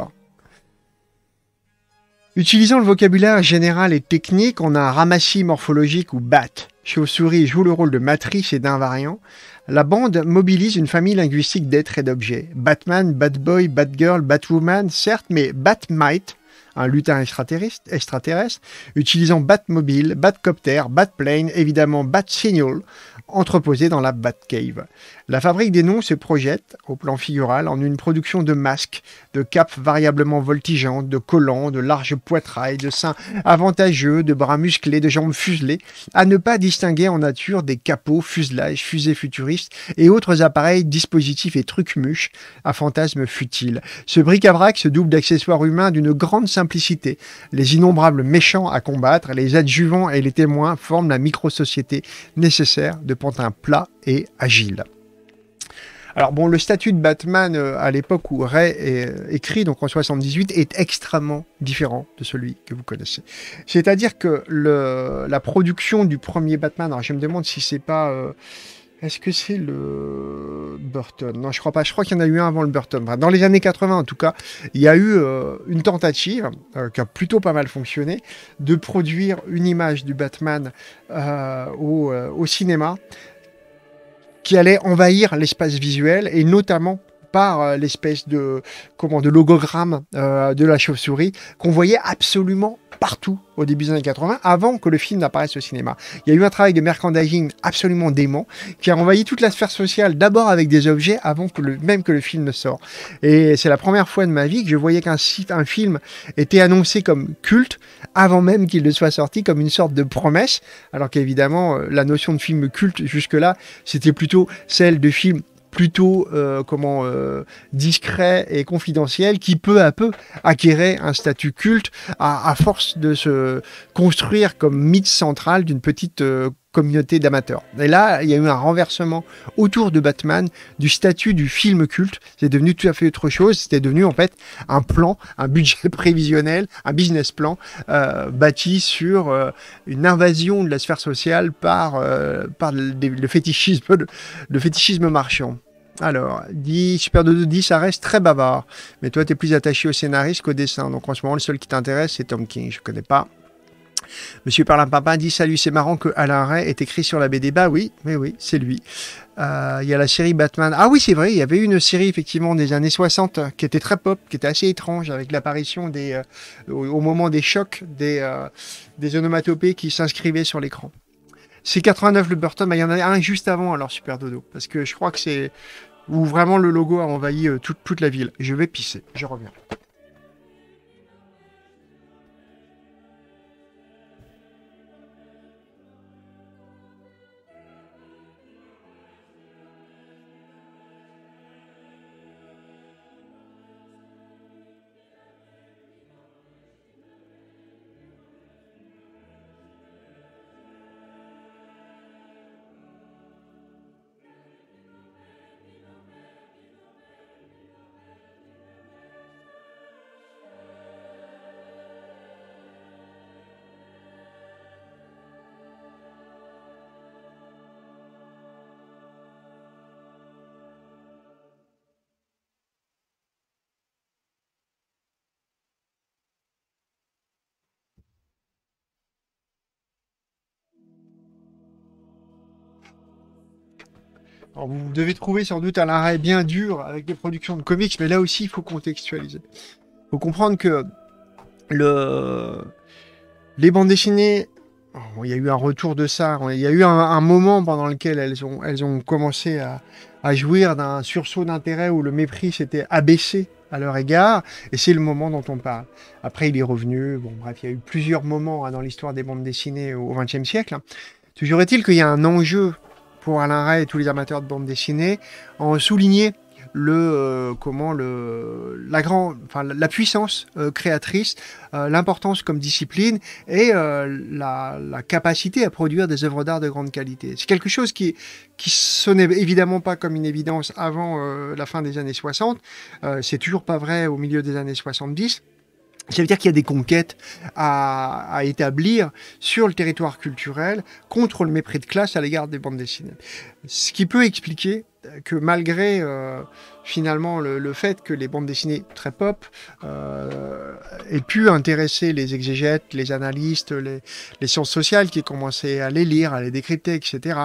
Utilisant le vocabulaire général et technique, on a un ramassis morphologique ou BAT. Chauve-souris joue le rôle de matrice et d'invariant, la bande mobilise une famille linguistique d'êtres et d'objets. Batman, Batboy, Batgirl, Batwoman, certes, mais Batmite, un lutin extraterrestre, extraterrestre utilisant Batmobile, Batcopter, Batplane, évidemment Bat Signal, entreposé dans la Batcave. La fabrique des noms se projette, au plan figural, en une production de masques, de capes variablement voltigeantes, de collants, de larges poitrails, de seins avantageux, de bras musclés, de jambes fuselées, à ne pas distinguer en nature des capots, fuselages, fusées futuristes et autres appareils, dispositifs et trucs muches à fantasmes futiles. Ce bric-à-brac se double d'accessoires humains d'une grande simplicité. Les innombrables méchants à combattre, les adjuvants et les témoins forment la micro-société nécessaire de pantins plat et agile. Alors bon, le statut de Batman euh, à l'époque où Ray est euh, écrit, donc en 78, est extrêmement différent de celui que vous connaissez. C'est-à-dire que la production du premier Batman, alors je me demande si c'est pas... Euh, est-ce que c'est le Burton Non, je crois pas. Je crois qu'il y en a eu un avant le Burton. Dans les années 80, en tout cas, il y a eu une tentative qui a plutôt pas mal fonctionné de produire une image du Batman au, cinéma qui allait envahir l'espace visuel et notamment par euh, l'espèce de comment de logogramme euh, de la chauve-souris qu'on voyait absolument partout au début des années 80, avant que le film n'apparaisse au cinéma. Il y a eu un travail de merchandising absolument dément, qui a envahi toute la sphère sociale, d'abord avec des objets, avant même que le film ne sorte. Et c'est la première fois de ma vie que je voyais qu'un un film était annoncé comme culte, avant même qu'il ne soit sorti, comme une sorte de promesse, alors qu'évidemment, euh, la notion de film culte jusque-là, c'était plutôt celle de film plutôt euh, comment euh, discret et confidentiel qui peu à peu acquérait un statut culte à, force de se construire comme mythe central d'une petite euh, communauté d'amateurs. Et là, il y a eu un renversement autour de Batman du statut du film culte. C'est devenu tout à fait autre chose. C'était devenu en fait un plan, un budget prévisionnel, un business plan bâti sur une invasion de la sphère sociale par, par le, fétichisme, le fétichisme marchand. Alors, 10, Super dit ça reste très bavard. Mais toi, tu es plus attaché au scénariste qu'au dessin. Donc en ce moment, le seul qui t'intéresse, c'est Tom King. Je connais pas. Monsieur Parlin Papa dit Salut, c'est marrant que Alain Ray est écrit sur la BD. Bah oui, mais oui, c'est lui. Euh, il y a la série Batman. Ah oui, c'est vrai, il y avait une série effectivement des années 60 qui était très pop, qui était assez étrange avec l'apparition des. Euh, au, moment des chocs, des, euh, des onomatopées qui s'inscrivaient sur l'écran. C'est 89 le Burton, mais il y en a un juste avant alors Super Dodo, parce que je crois que c'est où vraiment le logo a envahi euh, toute, toute la ville. Je vais pisser, je reviens. vous devez trouver sans doute un arrêt bien dur avec les productions de comics, mais là aussi, il faut contextualiser. Il faut comprendre que le... les bandes dessinées, il y a eu un retour de ça, il y a eu un, moment pendant lequel elles ont, elles ont commencé à, jouir d'un sursaut d'intérêt où le mépris s'était abaissé à leur égard, et c'est le moment dont on parle. Après, il est revenu, bon bref, il y a eu plusieurs moments hein, dans l'histoire des bandes dessinées au XXe siècle. Hein. Toujours est-il qu'il y a un enjeu pour Alain Ray et tous les amateurs de bande dessinée, en souligner le euh, comment le la grande enfin la puissance euh, créatrice euh, l'importance comme discipline et la, capacité à produire des œuvres d'art de grande qualité c'est quelque chose qui qui sonnait évidemment pas comme une évidence avant la fin des années 60 c'est toujours pas vrai au milieu des années 70 ça veut dire qu'il y a des conquêtes à, établir sur le territoire culturel contre le mépris de classe à l'égard des bandes dessinées. Ce qui peut expliquer que malgré euh, finalement le, fait que les bandes dessinées très pop euh, aient pu intéresser les exégètes, les analystes, les, sciences sociales qui commençaient à les lire, à les décrypter, etc.,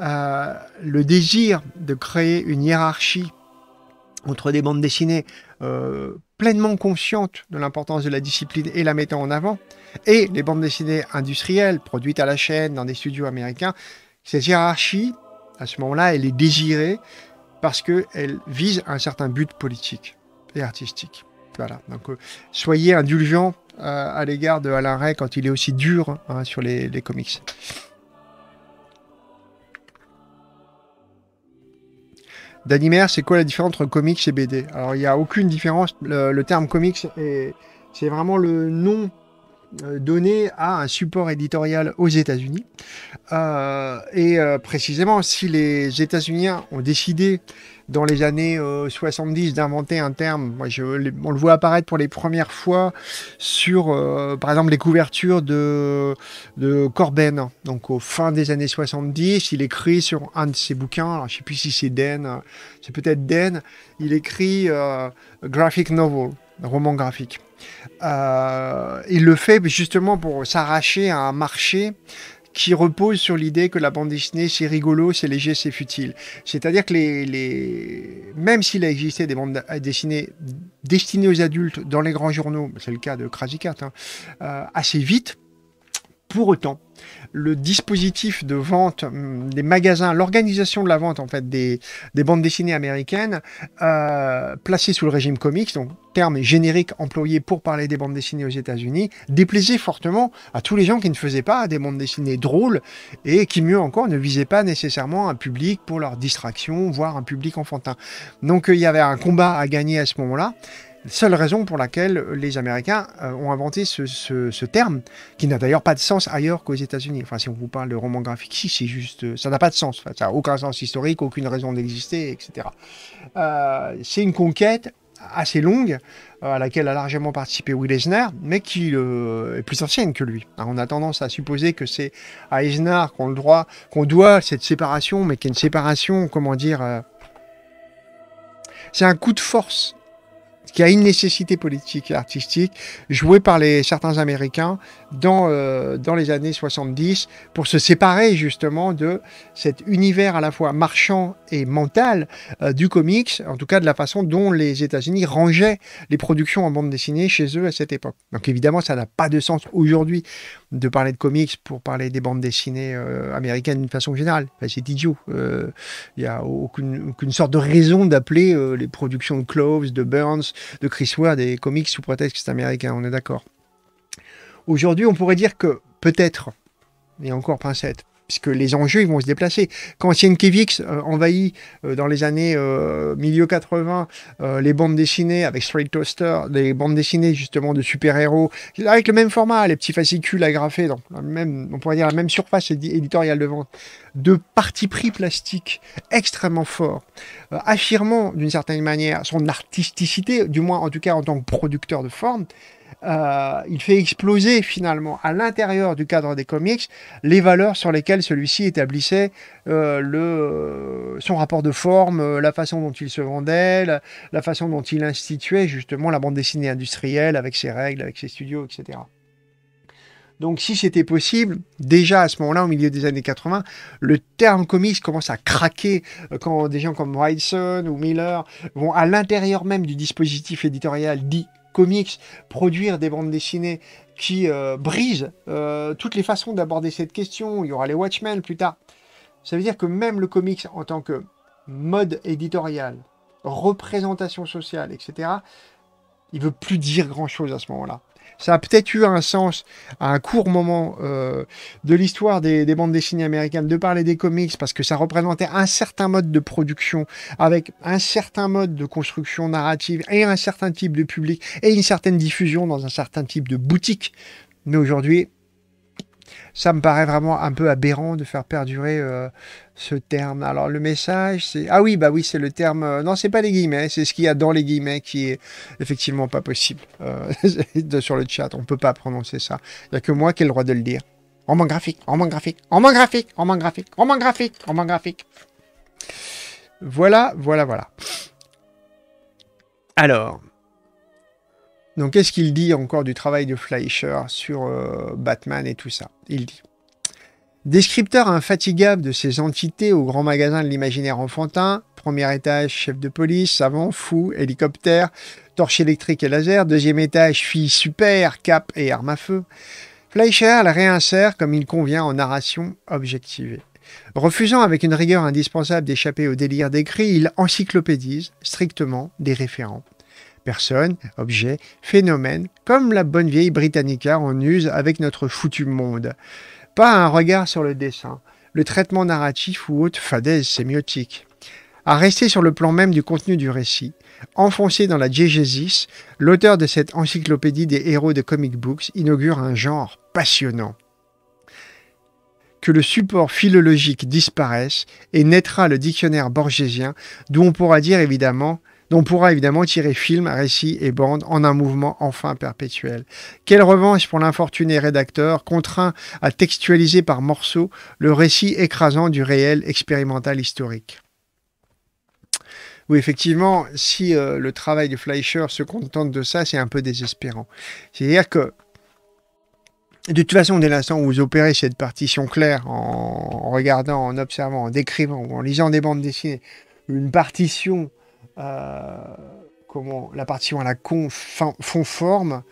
euh, le désir de créer une hiérarchie entre des bandes dessinées euh, pleinement conscientes de l'importance de la discipline et la mettant en avant, et les bandes dessinées industrielles produites à la chaîne dans des studios américains, cette hiérarchie, à ce moment-là, elle est désirée parce qu'elle vise un certain but politique et artistique. Voilà, donc euh, soyez indulgents euh, à l'égard de Alain Ray quand il est aussi dur hein, sur les comics. d'animaire, c'est quoi la différence entre comics et BD Alors, il n'y a aucune différence. Le, terme comics, c'est vraiment le nom euh, donné à un support éditorial aux États-Unis. Euh, et euh, précisément, si les États-Unis ont décidé dans les années 70 euh, d'inventer un terme. Moi, je, on le voit apparaître pour les premières fois sur, euh, par exemple, les couvertures de, de Corben. Donc, au fin des années 70, il écrit sur un de ses bouquins, je je sais plus si c'est Den, c'est peut-être Den, il écrit euh, Graphic Novel, roman graphique. il le fait justement pour s'arracher à un marché qui repose sur l'idée que la bande dessinée, c'est rigolo, c'est léger, c'est futile. C'est-à-dire que les, les... même s'il a existé des bandes dessinées destinées aux adultes dans les grands journaux, c'est le cas de Crazy hein, euh, assez vite, pour autant, le dispositif de vente euh, des magasins, l'organisation de la vente en fait des, bandes dessinées américaines euh, placées sous le régime comics, donc terme générique employé pour parler des bandes dessinées aux États-Unis, déplaisait fortement à tous les gens qui ne faisaient pas des bandes dessinées drôles et qui, mieux encore, ne visaient pas nécessairement un public pour leur distraction, voire un public enfantin. Donc euh, il y avait un combat à gagner à ce moment-là. Seule raison pour laquelle les Américains euh, ont inventé ce, terme, qui n'a d'ailleurs pas de sens ailleurs qu'aux États-Unis. Enfin, si on vous parle de roman graphique, si c'est juste, euh, ça n'a pas de sens. ça n'a aucun sens historique, aucune raison d'exister, etc. Euh, c'est une conquête assez longue à laquelle a largement participé Will Eisner, mais qui est plus ancienne que lui. on a tendance à supposer que c'est à Eisner qu'on le droit, qu'on doit cette séparation, mais qu'une une séparation, comment dire, c'est un coup de force qui a une nécessité politique et artistique jouée par les, certains Américains dans, euh, dans les années 70 pour se séparer justement de cet univers à la fois marchand et mentale euh, du comics, en tout cas de la façon dont les États-Unis rangeaient les productions en bande dessinée chez eux à cette époque. Donc évidemment, ça n'a pas de sens aujourd'hui de parler de comics pour parler des bandes dessinées euh, américaines d'une façon générale. c'est idiot. Il euh, n'y a aucune, sorte de raison d'appeler les productions de Cloves, de Burns, de Chris Ware des comics sous prétexte que c'est américain, on est d'accord. Aujourd'hui, on pourrait dire que peut-être, et encore pincette, puisque les enjeux ils vont se déplacer. Quand Sienkiewicz euh, envahit euh, dans les années euh, milieu 80 euh, les bandes dessinées avec Straight Toaster, des bandes dessinées justement de super-héros, avec le même format, les petits fascicules agrafés, donc même, on pourrait dire la même surface éditoriale de vente, de parti pris plastique extrêmement fort, affirmant d'une certaine manière son artisticité, du moins en tout cas en tant que producteur de forme, euh, il fait exploser finalement à l'intérieur du cadre des comics les valeurs sur lesquelles celui-ci établissait euh, le, euh, son rapport de forme, la façon dont il se vendait, la, façon dont il instituait justement la bande dessinée industrielle avec ses règles, avec ses studios, etc. Donc si c'était possible, déjà à ce moment-là, au milieu des années 80, le terme comics commence à craquer quand des gens comme Wrightson ou Miller vont à l'intérieur même du dispositif éditorial dit comics, produire des bandes dessinées qui euh, brisent euh, toutes les façons d'aborder cette question. Il y aura les Watchmen plus tard. Ça veut dire que même le comics en tant que mode éditorial, représentation sociale, etc., il veut plus dire grand-chose à ce moment-là. Ça a peut-être eu un sens à un court moment euh, de l'histoire des, bandes dessinées américaines de parler des comics parce que ça représentait un certain mode de production avec un certain mode de construction narrative et un certain type de public et une certaine diffusion dans un certain type de boutique. Mais aujourd'hui, ça me paraît vraiment un peu aberrant de faire perdurer euh, ce terme. Alors le message, c'est ah oui bah oui c'est le terme. Euh, non c'est pas les guillemets, c'est ce qu'il y a dans les guillemets qui est effectivement pas possible euh, sur le chat. On peut pas prononcer ça. Il n'y a que moi qui ai le droit de le dire. Roman graphique, Roman graphique, Roman graphique, Roman graphique, Roman graphique, en graphique. Voilà, voilà, voilà. Alors, donc qu'est-ce qu'il dit encore du travail de Fleischer sur euh, Batman et tout ça Il dit Descripteur infatigable de ces entités au grand magasin de l'imaginaire enfantin, premier étage, chef de police, savant, fou, hélicoptère, torche électrique et laser, deuxième étage, fille super, cap et arme à feu, Fleischer la réinsère comme il convient en narration objectivée. Refusant avec une rigueur indispensable d'échapper au délire décrit, il encyclopédise strictement des référents. Personne, objets, phénomènes, comme la bonne vieille Britannica en use avec notre foutu monde. Pas un regard sur le dessin, le traitement narratif ou autre fadaise sémiotique. À rester sur le plan même du contenu du récit, enfoncé dans la diégésis, l'auteur de cette encyclopédie des héros de comic books inaugure un genre passionnant que le support philologique disparaisse et naîtra le dictionnaire borgésien, d'où on pourra dire évidemment dont pourra évidemment tirer film, récit et bande en un mouvement enfin perpétuel. Quelle revanche pour l'infortuné rédacteur, contraint à textualiser par morceaux le récit écrasant du réel expérimental historique. Oui, effectivement, si euh, le travail de Fleischer se contente de ça, c'est un peu désespérant. C'est-à-dire que de toute façon, dès l'instant où vous opérez cette partition claire en regardant, en observant, en décrivant ou en lisant des bandes dessinées, une partition euh, comment la partie où la con font forme,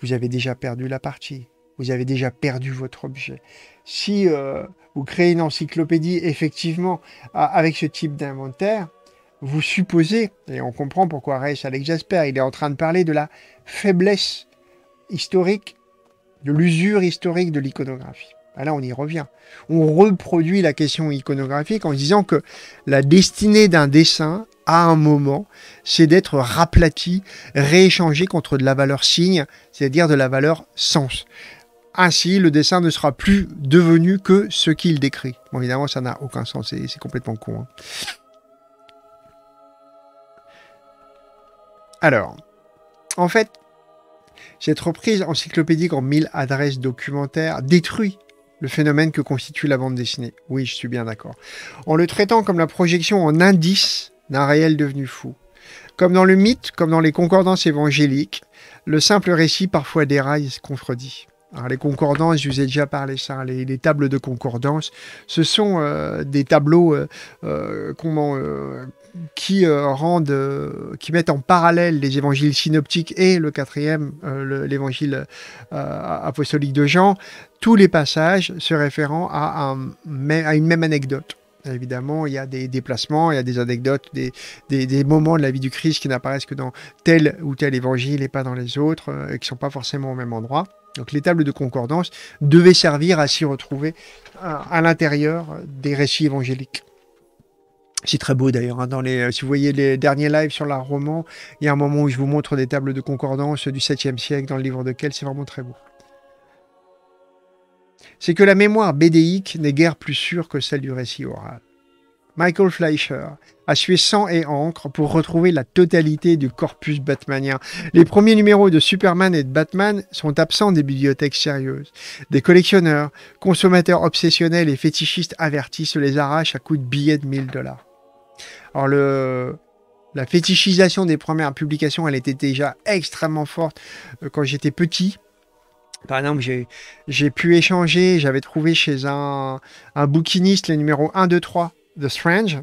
vous avez déjà perdu la partie. Vous avez déjà perdu votre objet. Si euh, vous créez une encyclopédie, effectivement, avec ce type d'inventaire, vous supposez, et on comprend pourquoi Reyes à l'exaspère, il est en train de parler de la faiblesse historique, de l'usure historique de l'iconographie. Ah, là, on y revient. On reproduit la question iconographique en disant que la destinée d'un dessin à un moment, c'est d'être raplati, rééchangé contre de la valeur signe, c'est-à-dire de la valeur sens. Ainsi, le dessin ne sera plus devenu que ce qu'il décrit. évidemment, ça n'a aucun sens, c'est complètement con. Hein. Alors, en fait, cette reprise encyclopédique en mille adresses documentaires détruit le phénomène que constitue la bande dessinée. Oui, je suis bien d'accord. En le traitant comme la projection en indice d'un réel devenu fou. Comme dans le mythe, comme dans les concordances évangéliques, le simple récit parfois déraille et se contredit. les concordances, je vous ai déjà parlé ça, les, tables de concordance, ce sont euh, des tableaux euh, euh, qui rendent, qui mettent en parallèle les évangiles synoptiques et le quatrième, l'évangile apostolique de Jean, tous les passages se référant à une même anecdote. Évidemment, il y a des déplacements, il y a des anecdotes, des, moments de la vie du Christ qui n'apparaissent que dans tel ou tel évangile et pas dans les autres, euh, et qui ne sont pas forcément au même endroit. Donc les tables de concordance devaient servir à s'y retrouver à, l'intérieur des récits évangéliques. C'est très beau d'ailleurs. Hein, euh, si vous voyez les derniers lives sur l'art roman, il y a un moment où je vous montre des tables de concordance du 7e siècle dans le livre de Kel. C'est vraiment très beau c'est que la mémoire bédéique n'est guère plus sûre que celle du récit oral. Michael Fleischer a sué sang et encre pour retrouver la totalité du corpus batmanien. Les premiers numéros de Superman et de Batman sont absents des bibliothèques sérieuses. Des collectionneurs, consommateurs obsessionnels et fétichistes avertis se les arrachent à coups de billets de 1000 dollars. Alors La fétichisation des premières publications, elle était déjà extrêmement forte euh, quand j'étais petit. Par exemple, j'ai pu échanger, j'avais trouvé chez un, un bouquiniste les numéros 1, 2, 3 de Strange.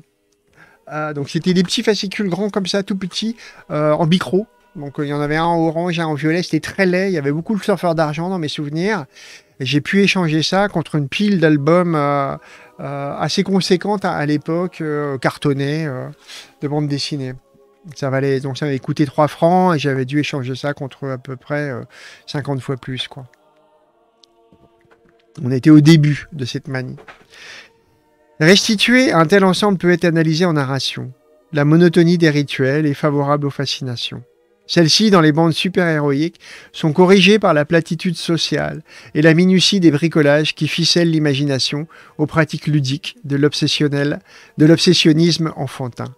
Euh, donc c'était des petits fascicules grands comme ça, tout petits, euh, en bicro. Donc euh, il y en avait un en orange, un en violet, c'était très laid, il y avait beaucoup de surfeurs d'argent dans mes souvenirs. J'ai pu échanger ça contre une pile d'albums assez conséquente à, l'époque, cartonnés, de bande dessinée. Ça valait, donc ça coûté 3 francs et j'avais dû échanger ça contre à peu près 50 euh, fois plus. Quoi. On était au début de cette manie. Restituer un tel ensemble peut être analysé en narration. La monotonie des rituels est favorable aux fascinations. Celles-ci, dans les bandes super-héroïques, sont corrigées par la platitude sociale et la minutie des bricolages qui ficellent l'imagination aux pratiques ludiques de l'obsessionnisme enfantin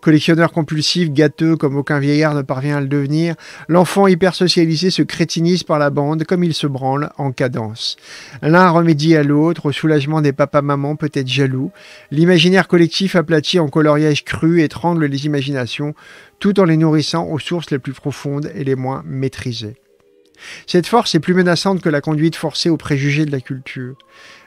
collectionneur compulsif, gâteux comme aucun vieillard ne parvient à le devenir, l'enfant hyper socialisé se crétinise par la bande comme il se branle en cadence. L'un remédie à l'autre, au soulagement des papas-mamans peut-être jaloux. L'imaginaire collectif aplati en coloriage cru étrangle les imaginations, tout en les nourrissant aux sources les plus profondes et les moins maîtrisées. Cette force est plus menaçante que la conduite forcée aux préjugés de la culture,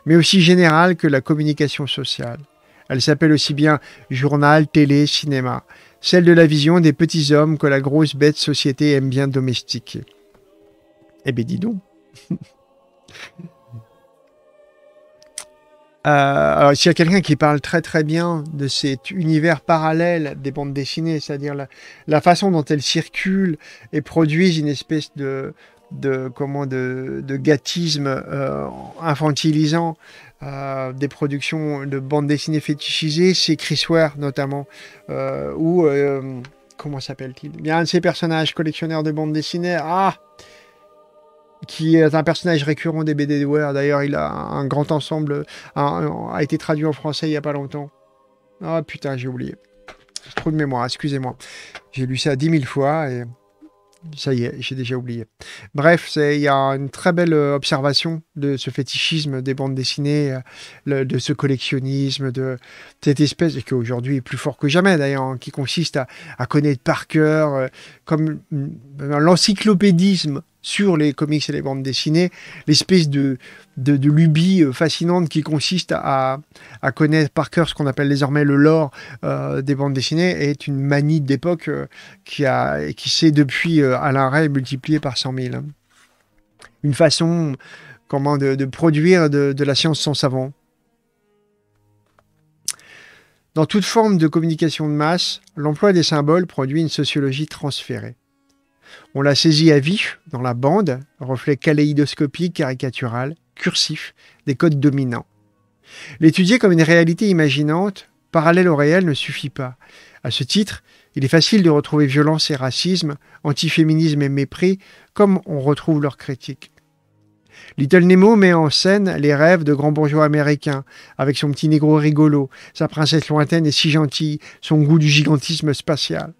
mais aussi générale que la communication sociale. Elle s'appelle aussi bien journal, télé, cinéma. Celle de la vision des petits hommes que la grosse bête société aime bien domestiquer. Eh ben dis donc. Euh, s'il y a quelqu'un qui parle très très bien de cet univers parallèle des bandes dessinées, c'est-à-dire la façon dont elles circulent et produisent une espèce de, de, comment, de, de gâtisme euh, infantilisant euh, des productions de bandes dessinées fétichisées, c'est Chris Ware notamment, euh, ou comment s'appelle-t-il Il y a un de ces personnages collectionneurs de bandes dessinées, ah qui est un personnage récurrent des BD Ware. D'ailleurs, il a un grand ensemble, a, été traduit en français il n'y a pas longtemps. Ah oh, putain, j'ai oublié. Trop de mémoire, excusez-moi. J'ai lu ça dix mille fois et ça y est, j'ai déjà oublié. Bref, il y a une très belle euh, observation de ce fétichisme des bandes dessinées, euh, de ce collectionnisme, de cette espèce, qui aujourd'hui est plus fort que jamais d'ailleurs, hein, qui consiste à, connaître par cœur, euh, comme l'encyclopédisme mm, sur les comics et les bandes dessinées, l'espèce de, de, lubie euh, fascinante qui consiste à, connaître par cœur ce qu'on appelle désormais le lore euh, des bandes dessinées est une manie d'époque euh, qui, a, qui s'est depuis à l'arrêt multipliée par 100 000. Une façon comment, de, produire de, de la science sans savant. Dans toute forme de communication de masse, l'emploi des symboles produit une sociologie transférée. On l'a saisit à vif dans la bande, reflet kaléidoscopique, caricatural, cursif des codes dominants. L'étudier comme une réalité imaginante, parallèle au réel, ne suffit pas. À ce titre, il est facile de retrouver violence et racisme, antiféminisme et mépris, comme on retrouve leurs critiques. Little Nemo met en scène les rêves de grands bourgeois américains, avec son petit négro rigolo, sa princesse lointaine et si gentille, son goût du gigantisme spatial.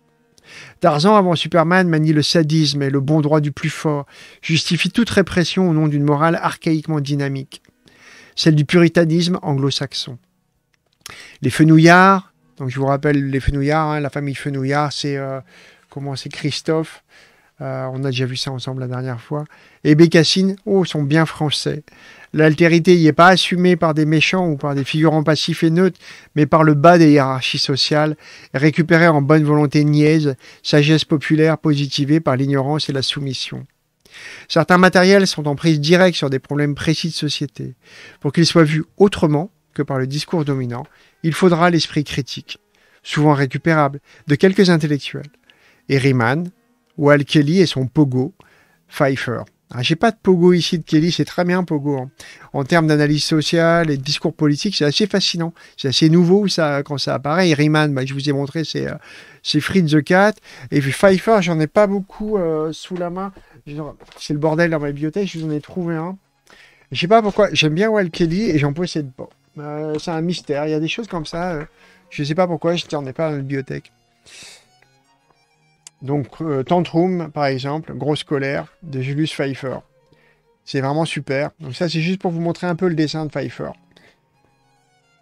Tarzan, avant Superman, manie le sadisme et le bon droit du plus fort, justifie toute répression au nom d'une morale archaïquement dynamique, celle du puritanisme anglo-saxon. Les fenouillards, donc je vous rappelle les fenouillards, hein, la famille fenouillard, c'est euh, comment c'est Christophe, euh, on a déjà vu ça ensemble la dernière fois, et Bécassine, oh, sont bien français l'altérité n'y est pas assumée par des méchants ou par des figurants passifs et neutres, mais par le bas des hiérarchies sociales, récupérée en bonne volonté niaise, sagesse populaire positivée par l'ignorance et la soumission. Certains matériels sont en prise directe sur des problèmes précis de société. Pour qu'ils soient vus autrement que par le discours dominant, il faudra l'esprit critique, souvent récupérable, de quelques intellectuels. Et Riemann, Kelly et son Pogo, Pfeiffer. Ah, j'ai pas de Pogo ici de Kelly, c'est très bien Pogo. Hein. En termes d'analyse sociale et de discours politique, c'est assez fascinant. C'est assez nouveau ça, quand ça apparaît. Riemann, bah, je vous ai montré, c'est euh, the Cat. Et puis Pfeiffer, j'en ai pas beaucoup euh, sous la main. C'est le bordel dans ma bibliothèque, je vous en ai trouvé un. Je sais pas pourquoi, j'aime bien Walt Kelly et j'en possède pas. Euh, c'est un mystère, il y a des choses comme ça. je sais pas pourquoi, je n'en ai pas dans la bibliothèque. Donc euh, Tantrum, par exemple, Grosse colère de Julius Pfeiffer. C'est vraiment super. Donc ça, c'est juste pour vous montrer un peu le dessin de Pfeiffer.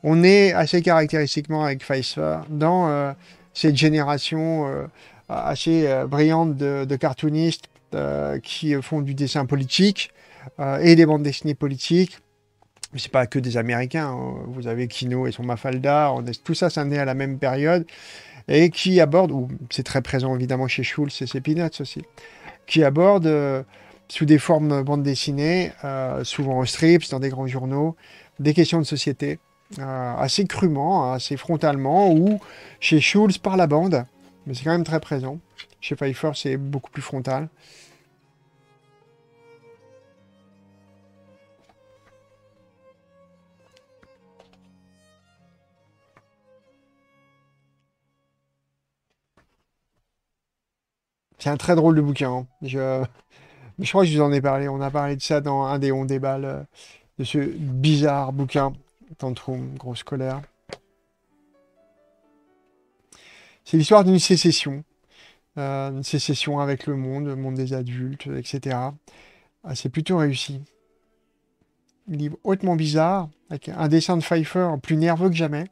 On est assez caractéristiquement avec Pfeiffer dans euh, cette génération euh, assez brillante de, cartoonistes qui font du dessin politique et des bandes dessinées politiques. Mais c'est pas que des Américains. Hein. Vous avez Kino et son Mafalda. tout ça, ça naît à la même période et qui aborde, ou c'est très présent évidemment chez Schulz et ses Peanuts aussi, qui aborde euh, sous des formes bande dessinée, euh, souvent aux strips, dans des grands journaux, des questions de société, euh, assez crûment, hein, assez frontalement, ou chez Schulz par la bande, mais c'est quand même très présent. Chez Pfeiffer, c'est beaucoup plus frontal. C'est un très drôle de bouquin. Hein. Je... je crois que je vous en ai parlé. On a parlé de ça dans un des On balles euh, de ce bizarre bouquin. Tantrum, grosse colère. C'est l'histoire d'une sécession. Euh, une sécession avec le monde, le monde des adultes, etc. Ah, c'est plutôt réussi. Un livre hautement bizarre, avec un dessin de Pfeiffer plus nerveux que jamais.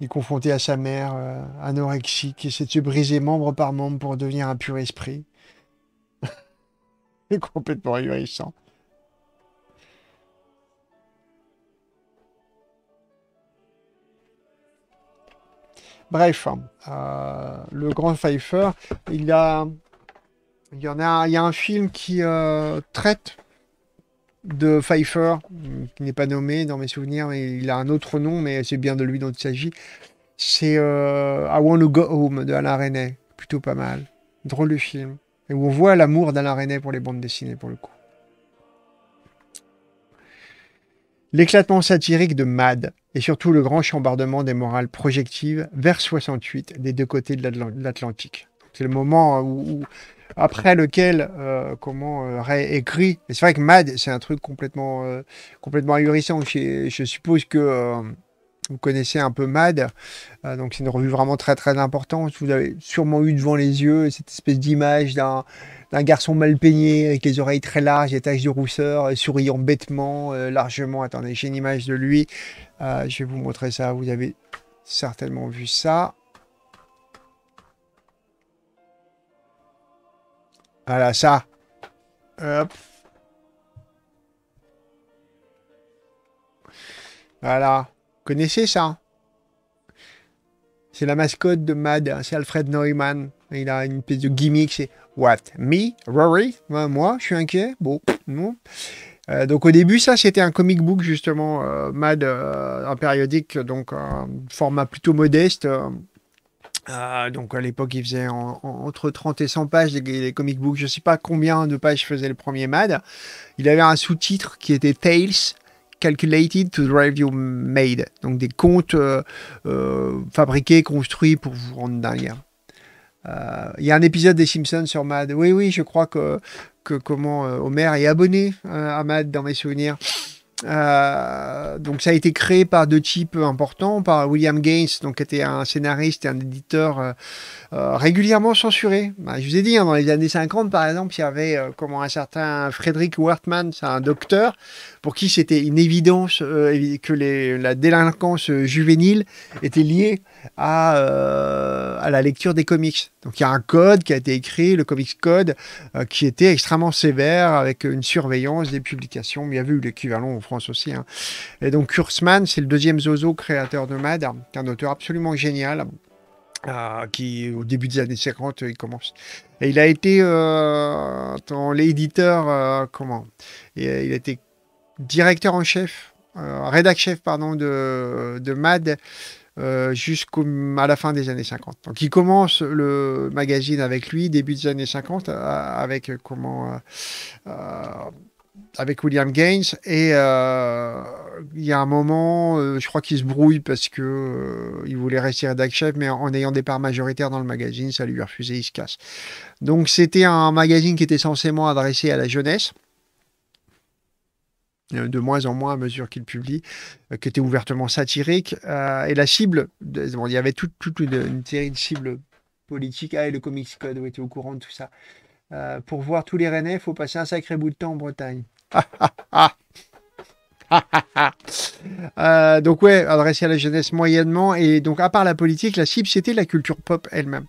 est confronté à sa mère, euh, anorexique, qui essaie de membre par membre pour devenir un pur esprit. C'est complètement ahurissant. Bref, hein, euh, le grand Pfeiffer, il, a, il, y en a, il y un film qui euh, traite de Pfeiffer, qui n'est pas nommé dans mes souvenirs, mais il a un autre nom, mais c'est bien de lui dont il s'agit. C'est euh, I Want to Go Home de Alain René, plutôt pas mal. Drôle de film. Et on voit l'amour d'Alain René pour les bandes dessinées, pour le coup. L'éclatement satirique de Mad, et surtout le grand chambardement des morales projectives vers 68 des deux côtés de l'Atlantique. C'est le moment où après lequel euh, comment euh, Ray écrit. c'est vrai que Mad, c'est un truc complètement, euh, complètement ahurissant. Je, suppose que vous connaissez un peu Mad, donc c'est une revue vraiment très très importante. Vous avez sûrement eu devant les yeux cette espèce d'image d'un garçon mal peigné, avec les oreilles très larges, les taches de rousseur, souriant bêtement, largement. Attendez, j'ai une image de lui. je vais vous montrer ça. Vous avez certainement vu ça. Voilà, ça, Voilà. connaissez ça C'est la mascotte de Mad, hein. c'est Alfred Neumann. Il a une pièce de gimmick, c'est What? Me? Rory? moi, je suis inquiet? Bon, non. Euh, donc au début, ça, c'était un comic book, justement, euh, Mad, un euh, périodique, donc un format plutôt modeste, euh, donc à l'époque, il faisait entre 30 et 100 pages des comics comic books. Je ne sais pas combien de pages faisait le premier Mad. Il avait un sous-titre qui était Tales Calculated to Drive You Made. Donc des contes euh, euh, fabriqués, construits pour vous rendre dingue. Il y a un épisode des Simpsons sur Mad. Oui, oui, je crois que, que comment Homer est abonné à Mad dans mes souvenirs. Euh, donc ça a été créé par deux types importants, par William Gaines, donc qui était un scénariste et un éditeur euh, euh, régulièrement censuré. Bah, je vous ai dit, hein, dans les années 50 par exemple, il y avait comment un certain Frédéric Wertmann, c'est un docteur, pour qui c'était une évidence que les, la délinquance juvénile était liée à, euh, à la lecture des comics. Donc il y a un code qui a été écrit, le comics code, euh, qui était extrêmement sévère avec une surveillance des publications. Il y avait eu l'équivalent en France aussi. Hein. Et donc Kurzman, c'est le deuxième Zozo créateur de Mad, hein, un auteur absolument génial. Euh, qui au début des années 50 il commence et il a été l'éditeur comment et, il a été directeur en chef rédac chef pardon de, de Mad euh, jusqu'à la fin des années 50. Donc il commence le magazine avec lui, début des années 50, euh, avec euh, comment avec William Gaines et il y a un moment, je crois qu'il se brouille parce que il voulait rester rédacteur chef, mais en, ayant des parts majoritaires dans le magazine, ça lui a refusé, il se casse. Donc c'était un magazine qui était censément adressé à la jeunesse. Euh, de moins en moins à mesure qu'il publie, euh, qui était ouvertement satirique. Euh, et la cible, il y avait toute une série de cibles politiques. Ah, et le Comics Code était au courant de tout ça. pour voir tous les Rennais, il faut passer un sacré bout de temps en Bretagne. donc ouais, adressé à la jeunesse moyennement. Et donc à part la politique, la cible, c'était la culture pop elle-même.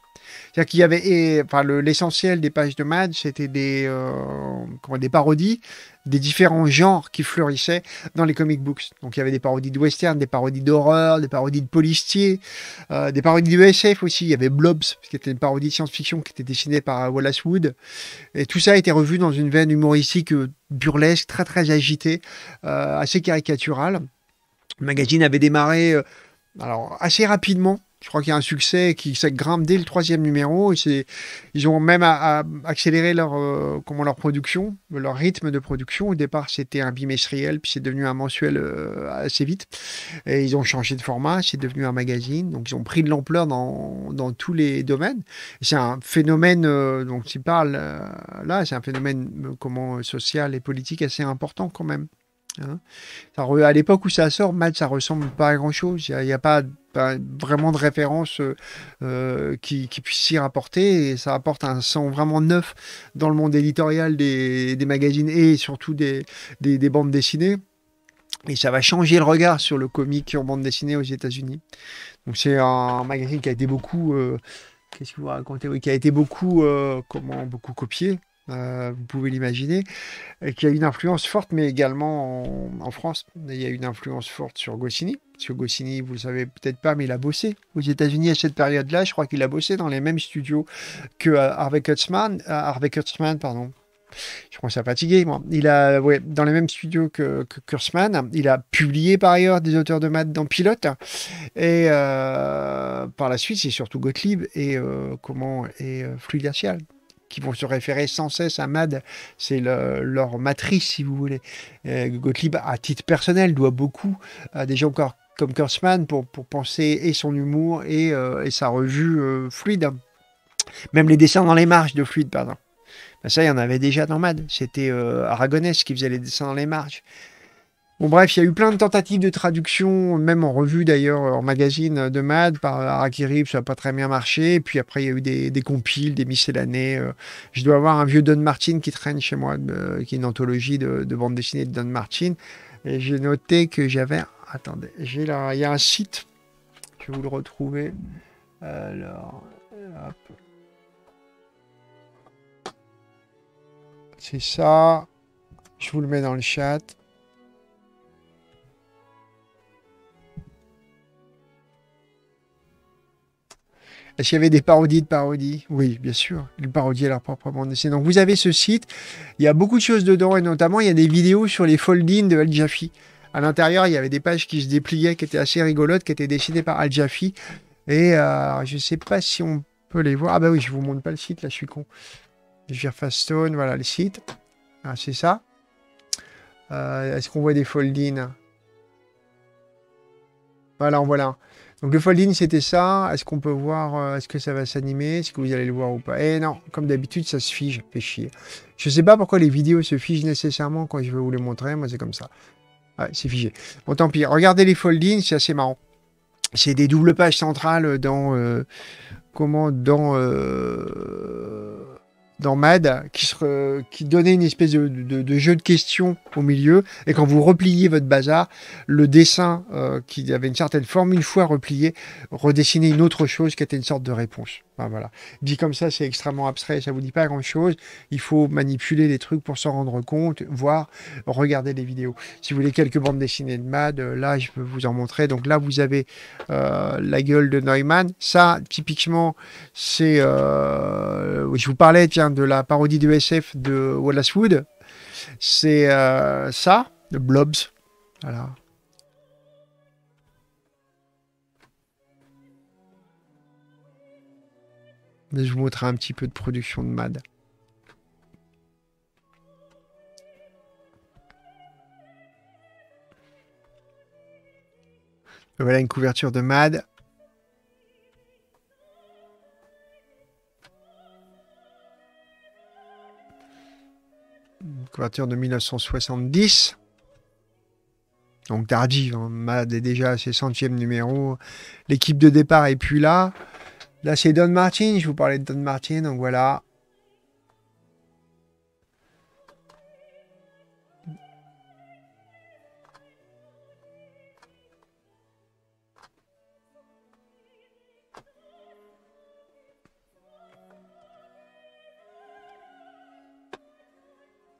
C'est-à-dire qu'il y avait, enfin, l'essentiel des pages de Mad, c'était des, euh, des parodies des différents genres qui fleurissaient dans les comic books. Donc il y avait des parodies de western, des parodies d'horreur, des parodies de policiers, euh, des parodies de SF aussi. Il y avait Blobs, qui était une parodie de science-fiction qui était dessinée par euh, Wallace Wood. Et tout ça a été revu dans une veine humoristique burlesque, très très agitée, assez caricaturale. Le magazine avait démarré. alors assez rapidement, je crois qu'il y a un succès qui grimpe dès le troisième numéro. Et ils ont même accéléré leur, euh, comment, leur production, leur rythme de production. Au départ, c'était un bimestriel, puis c'est devenu un mensuel euh, assez vite. Et ils ont changé de format, c'est devenu un magazine. Donc, ils ont pris de l'ampleur dans, dans, tous les domaines. C'est un phénomène euh, dont ils parlent là, c'est un phénomène comment, social et politique assez important quand même. Hein. à l'époque où ça sort, ça ça ressemble pas à grand-chose. Il n'y a pas vraiment de référence euh, euh, qui, qui puisse s'y rapporter. Et ça apporte un sens vraiment neuf dans le monde éditorial des, magazines et surtout des, des, bandes dessinées. Et ça va changer le regard sur le comique en bande dessinée aux États-Unis. Donc c'est un magazine qui a été beaucoup, euh, qu'est-ce que vous racontez Oui, qui a été beaucoup, comment, beaucoup copié. vous pouvez l'imaginer, qui a une influence forte, mais également en, en, France, il y a une influence forte sur Goscinny, parce que Goscinny, vous le savez peut-être pas, mais il a bossé aux États-Unis à cette période-là. Je crois qu'il a bossé dans les mêmes studios que euh, Harvey Kurtzman. Euh, Harvey Kurtzman, pardon. Je commence à fatiguer, moi. Il a, dans les mêmes studios que, Kurtzman. Il a publié par ailleurs des auteurs de maths dans Pilote. Et euh, par la suite, c'est surtout Gottlieb et comment et qui vont se référer sans cesse à MAD, c'est leur matrice si vous voulez. Gottlieb, à titre personnel, doit beaucoup à des gens encore Tom Kurtzman pour, pour penser et son humour et, euh, sa revue euh, fluide. Même les dessins dans les marges de fluide, pardon. Ben ça, il y en avait déjà dans Mad. C'était euh, Aragonès qui faisait les dessins dans les marges. Bon, bref, il y a eu plein de tentatives de traduction, même en revue d'ailleurs, en magazine de Mad, par Arakirib, ça n'a pas très bien marché. puis après, il y a eu des, compiles, des miscellanées. Je dois avoir un vieux Don Martin qui traîne chez moi, qui est une anthologie de, de bande dessinée de Don Martin. Et j'ai noté que j'avais attendez, j'ai là, il y a un site, je vais vous le retrouver. Alors, c'est ça. Je vous le mets dans le chat. Est-ce qu'il y avait des parodies de parodies Oui, bien sûr. Ils parodiaient leur propre monde. dessinée. Donc vous avez ce site. Il y a beaucoup de choses dedans et notamment il y a des vidéos sur les foldings de Al Jafi à l'intérieur, il y avait des pages qui se dépliaient, qui étaient assez rigolotes, qui étaient dessinées par Al Jafi. Et euh, je ne sais pas si on peut les voir. Ah bah oui, je ne vous montre pas le site, là, je suis con. Je vais voilà le site. Ah, c'est ça. Euh, est-ce qu'on voit des fold-in Voilà, voilà. Donc le fold-in, c'était ça. Est-ce qu'on peut voir, euh, est-ce que ça va s'animer Est-ce que vous allez le voir ou pas Eh non, comme d'habitude, ça se fige, fait chier. Je ne sais pas pourquoi les vidéos se figent nécessairement quand je vais vous les montrer, moi c'est comme ça. Ouais, c'est figé. Bon, tant pis. Regardez les foldings, c'est assez marrant. C'est des doubles pages centrales dans. Euh, comment Dans. Euh, dans MAD, qui, se, qui donnait une espèce de, jeu de questions au milieu. Et quand vous repliez votre bazar, le dessin euh, qui avait une certaine forme, une fois replié, redessinait une autre chose qui était une sorte de réponse voilà. Dit comme ça, c'est extrêmement abstrait, ça vous dit pas grand-chose. Il faut manipuler des trucs pour s'en rendre compte, voire regarder les vidéos. Si vous voulez quelques bandes dessinées de Mad, euh, là, je peux vous en montrer. Donc là, vous avez euh, la gueule de Neumann. Ça, typiquement, c'est... Euh, je vous parlais, tiens, de la parodie de SF de Wallace Wood. C'est ça, le Blobs. Voilà. Mais je vous montrerai un petit peu de production de MAD. Voilà une couverture de MAD. Une couverture de 1970. Donc tardive, hein. MAD est déjà à ses centièmes numéros. L'équipe de départ n'est plus là. Là, c'est Don Martin. Je vous parlais de Don Martin, donc voilà.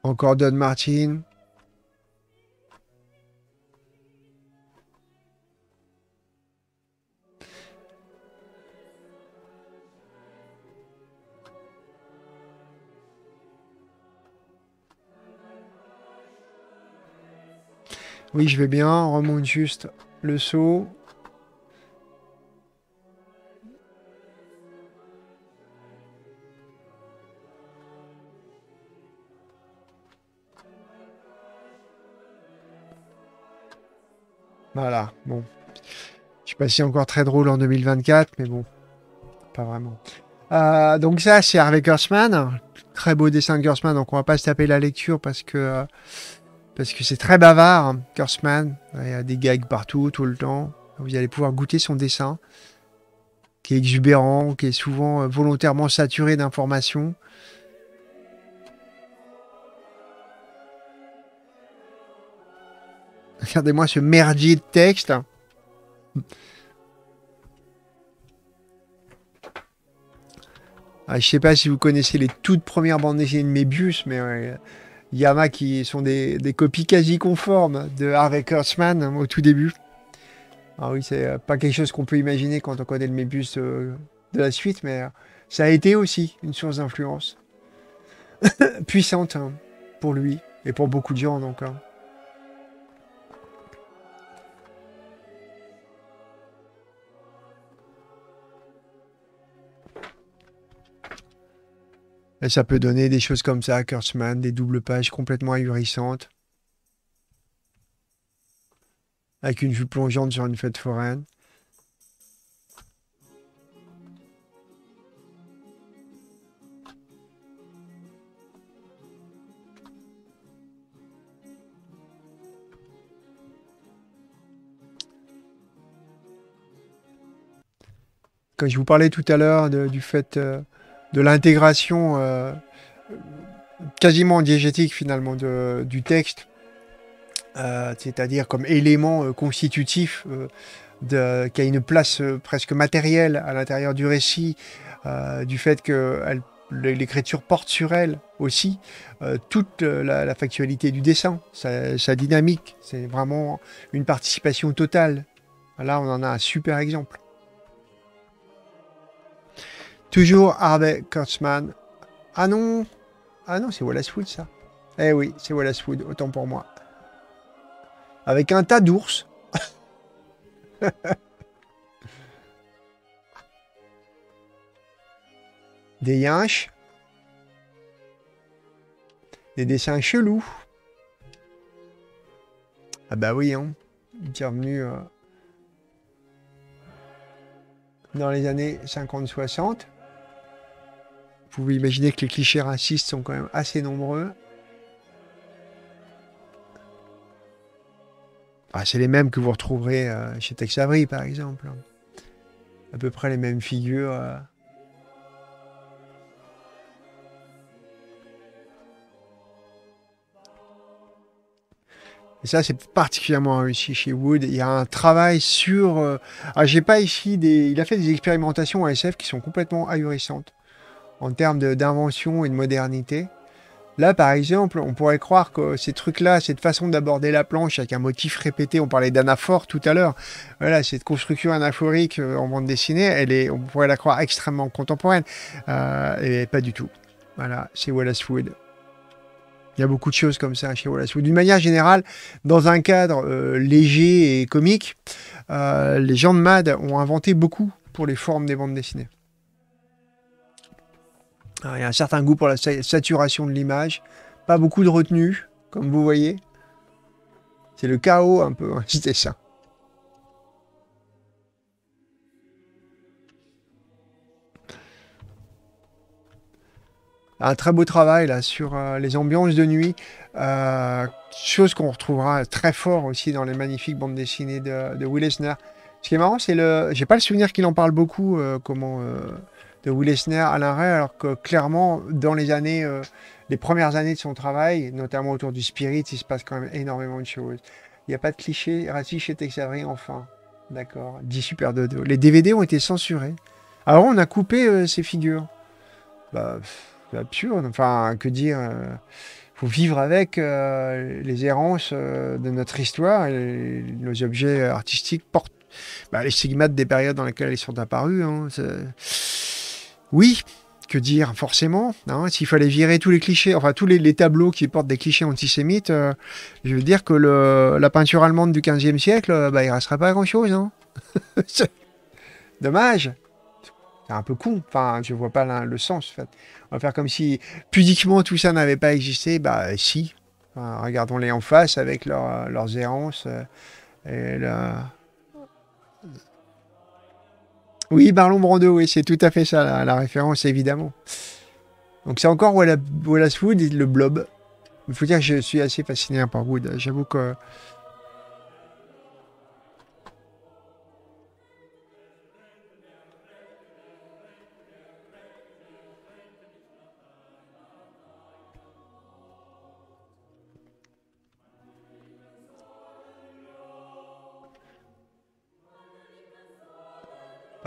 Encore Don Martin. Oui, je vais bien. Remonte juste le saut. Voilà, bon. Je sais pas si encore très drôle en 2024, mais bon, pas vraiment. Euh, donc ça, c'est Harvey Gersman. Très beau dessin de Gersman, donc on va pas se taper la lecture parce que... Euh, parce que c'est très bavard, hein, Il y a des gags partout, tout le temps. Vous allez pouvoir goûter son dessin, qui est exubérant, qui est souvent euh, volontairement saturé d'informations. Regardez-moi ce merdier de texte. Ah, je ne sais pas si vous connaissez les toutes premières bandes dessinées de Mébius, mais Yama qui sont des, copies quasi conformes de Harvey Kurtzman hein, au tout début. Ah oui, c'est euh, pas quelque chose qu'on peut imaginer quand on connaît le Mébus euh, de la suite, mais euh, ça a été aussi une source d'influence puissante hein, pour lui et pour beaucoup de gens. Hein. Et ça peut donner des choses comme ça, Kurtzman, des doubles pages complètement ahurissantes. Avec une vue plongeante sur une fête foraine. Quand je vous parlais tout à l'heure du fait euh, de l'intégration euh, quasiment diégétique finalement du texte, euh, c'est-à-dire comme élément euh, constitutif qui a une place presque matérielle à l'intérieur du récit, du fait que l'écriture porte sur elle aussi toute la, factualité du dessin, sa dynamique. C'est vraiment une participation totale. Là, on en a un super exemple. Toujours Harvey Kurtzman. Ah non Ah non, c'est Wallace Wood, ça. Eh oui, c'est Wallace Wood, autant pour moi. Avec un tas d'ours. Des yinches. Des dessins chelous. Ah bah oui, hein. Bienvenue euh, dans les années 50-60. Vous pouvez imaginer que les clichés racistes sont quand même assez nombreux. Ah, c'est les mêmes que vous retrouverez euh, chez Tex Avery, par exemple. À peu près les mêmes figures. Euh. Et ça, c'est particulièrement réussi chez Wood. Il y a un travail sur. Euh, ah, j'ai pas ici des. Il a fait des expérimentations à SF qui sont complètement ahurissantes en termes d'invention et de modernité. Là, par exemple, on pourrait croire que ces trucs-là, cette façon d'aborder la planche avec un motif répété, on parlait d'anaphore tout à l'heure, voilà, cette construction anaphorique euh, en bande dessinée, elle est, on pourrait la croire extrêmement contemporaine, euh, et pas du tout. Voilà, c'est Wallace Wood. Il y a beaucoup de choses comme ça chez Wallace Wood. D'une manière générale, dans un cadre euh, léger et comique, les gens de Mad ont inventé beaucoup pour les formes des bandes dessinées. Ah, il y a un certain goût pour la saturation de l'image. Pas beaucoup de retenue, comme vous voyez. C'est le chaos un peu, hein, c'était ça. un très beau travail là sur euh, les ambiances de nuit, euh, chose qu'on retrouvera très fort aussi dans les magnifiques bandes dessinées de, de Will Eisner. Ce qui est marrant, c'est le, j'ai pas le souvenir qu'il en parle beaucoup, euh, comment de Will Eisner, Alain alors que clairement, dans les années, euh, les premières années de son travail, notamment autour du spirit, il se passe quand même énormément de choses. Il n'y a pas de cliché raciste chez Tex enfin. D'accord, dit Super Dodo. Les DVD ont été censurés. Alors on a coupé euh, ces figures. c'est bah, absurde. Enfin, que dire il euh, faut vivre avec les errances de notre histoire. Et nos objets artistiques portent bah, les stigmates des périodes dans lesquelles ils sont apparus. Hein, oui, que dire, forcément. Hein, s'il fallait virer tous les clichés, enfin tous les, tableaux qui portent des clichés antisémites, euh, je veux dire que la peinture allemande du 15e siècle, euh, bah, il ne restera pas grand-chose. Hein. Dommage. C'est un peu con. Enfin, je vois pas le sens. fait. On va faire comme si pudiquement tout ça n'avait pas existé. Bah si. Regardons-les en face avec euh, leurs errances et leur oui, Marlon Brando, oui, c'est tout à fait ça, la, référence, évidemment. Donc c'est encore Wallace Wood le blob. Il faut dire que je suis assez fasciné par Wood. J'avoue que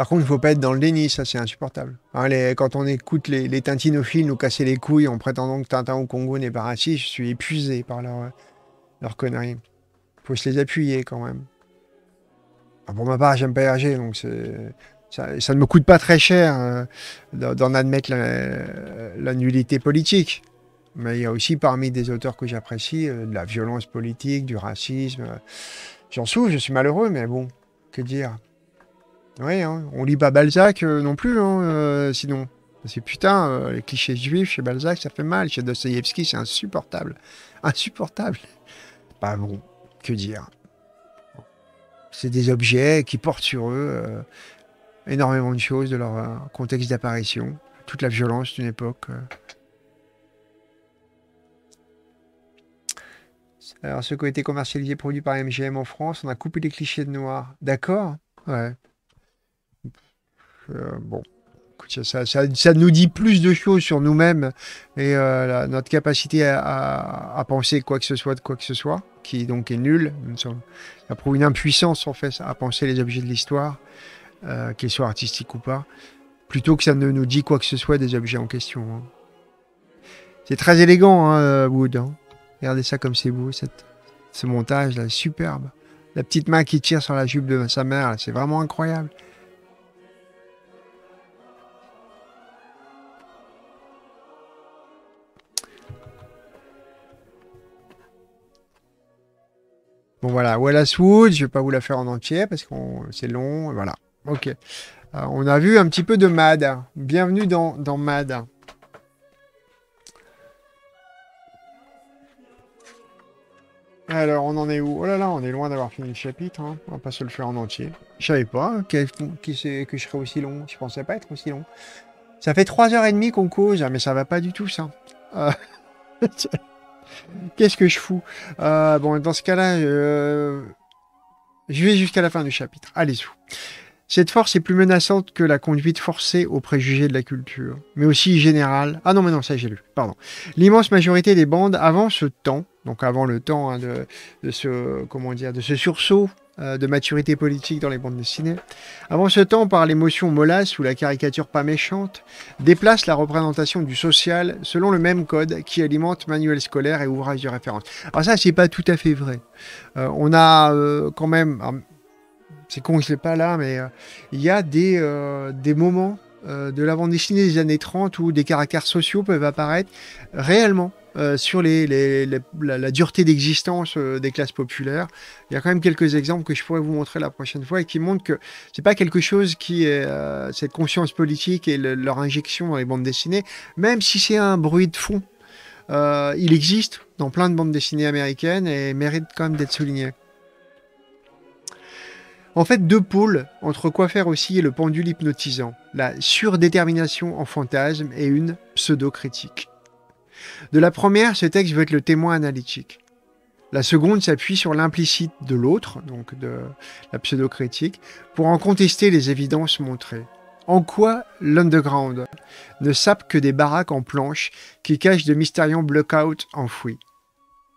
Par contre, il ne faut pas être dans le déni, ça c'est insupportable. quand on écoute les, tintinophiles nous casser les couilles en prétendant que Tintin au Congo n'est pas raciste, je suis épuisé par leur, leur connerie. Il faut se les appuyer quand même. pour ma part, j'aime pas RG, donc ça, ne me coûte pas très cher euh, d'en admettre la, nullité politique. Mais il y a aussi parmi des auteurs que j'apprécie euh, de la violence politique, du racisme. Euh, j'en souffre, je suis malheureux, mais bon, que dire oui, hein. on lit pas Balzac euh, non plus, hein, euh, sinon. C'est putain, euh, les clichés juifs chez Balzac, ça fait mal. Chez Dostoyevski, c'est insupportable. Insupportable. Bah bon, que dire. C'est des objets qui portent sur eux énormément de choses de leur contexte d'apparition. Toute la violence d'une époque. Alors, ce qui ont été commercialisé, produit par MGM en France, on a coupé les clichés de noir. D'accord Ouais. Euh, bon, ça, nous dit plus de choses sur nous-mêmes et euh, notre capacité à, penser quoi que ce soit de quoi que ce soit, qui donc est nulle. Ça prouve une impuissance en fait à penser les objets de l'histoire, euh, qu'ils soient artistiques ou pas, plutôt que ça ne nous dit quoi que ce soit des objets en question. Hein. C'est très élégant, hein, Wood. Hein. Regardez ça comme c'est beau, cette, ce montage là, superbe. La petite main qui tire sur la jupe de sa mère, c'est vraiment incroyable. Bon voilà, Wallace Wood, je vais pas vous la faire en entier parce que c'est long, voilà. Ok. Euh, on a vu un petit peu de Mad. Bienvenue dans, Mad. Alors, on en est où Oh là là, on est loin d'avoir fini le chapitre. Hein. On va pas se le faire en entier. Je savais pas hein, que, que je serais aussi long. Je pensais pas être aussi long. Ça fait 3h30 qu'on cause, mais ça va pas du tout, ça. Euh, Qu'est-ce que je fous euh, Bon, dans ce cas-là, euh, je vais jusqu'à la fin du chapitre. Allez-y. Cette force est plus menaçante que la conduite forcée aux préjugés de la culture, mais aussi générale. Ah non, mais non, ça j'ai lu, pardon. L'immense majorité des bandes, avant ce temps, donc avant le temps hein, de, ce, comment dire, de ce sursaut euh, de maturité politique dans les bandes dessinées. Avant ce temps, par l'émotion mollasse ou la caricature pas méchante, déplace la représentation du social selon le même code qui alimente manuels scolaires et ouvrages de référence. Alors ça, c'est pas tout à fait vrai. Euh, on a euh, quand même, ah, c'est con que je l'ai pas là, mais il y a des, des moments de la bande dessinée des années 30 où des caractères sociaux peuvent apparaître réellement euh, sur les, la, dureté d'existence euh, des classes populaires. Il y a quand même quelques exemples que je pourrais vous montrer la prochaine fois et qui montrent que c'est pas quelque chose qui est euh, cette conscience politique et leur injection dans les bandes dessinées, même si c'est un bruit de fond, il existe dans plein de bandes dessinées américaines et mérite quand même d'être souligné. En fait, deux pôles entre quoi faire aussi et le pendule hypnotisant, la surdétermination en fantasme et une pseudo-critique. De la première, ce texte veut être le témoin analytique. La seconde s'appuie sur l'implicite de l'autre, donc de la pseudo-critique, pour en contester les évidences montrées. En quoi l'underground ne sape que des baraques en planches qui cachent de mystérieux blackouts enfouis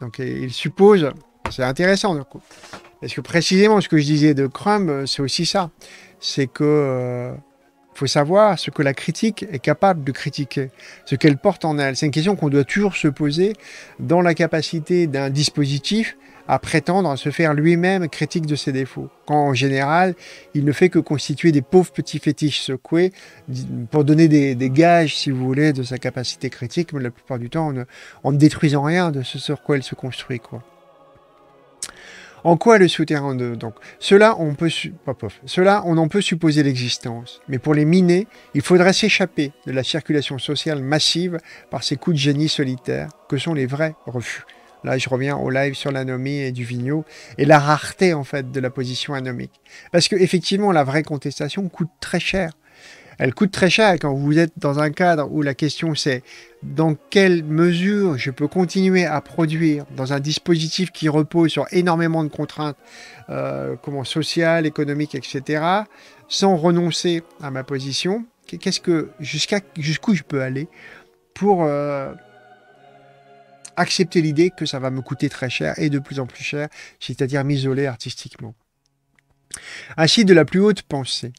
Donc il suppose, c'est intéressant du coup, parce que précisément ce que je disais de Crumb, c'est aussi ça, c'est que euh, il faut savoir ce que la critique est capable de critiquer, ce qu'elle porte en elle. C'est une question qu'on doit toujours se poser dans la capacité d'un dispositif à prétendre à se faire lui-même critique de ses défauts, quand en général, il ne fait que constituer des pauvres petits fétiches secoués pour donner des, gages, si vous voulez, de sa capacité critique, mais la plupart du temps en, en ne détruisant rien de ce sur quoi elle se construit. quoi. En quoi le souterrain de donc Cela, on peut Cela, on en peut supposer l'existence, mais pour les miner, il faudrait s'échapper de la circulation sociale massive par ces coups de génie solitaires que sont les vrais refus. Là, je reviens au live sur l'anomie et du vigno et la rareté en fait de la position anomique, parce que effectivement, la vraie contestation coûte très cher elle coûte très cher quand vous êtes dans un cadre où la question c'est dans quelle mesure je peux continuer à produire dans un dispositif qui repose sur énormément de contraintes euh, comment, sociales, économiques, etc., sans renoncer à ma position. Qu'est-ce que jusqu'à jusqu'où je peux aller pour euh, accepter l'idée que ça va me coûter très cher et de plus en plus cher, c'est-à-dire m'isoler artistiquement. Ainsi de la plus haute pensée,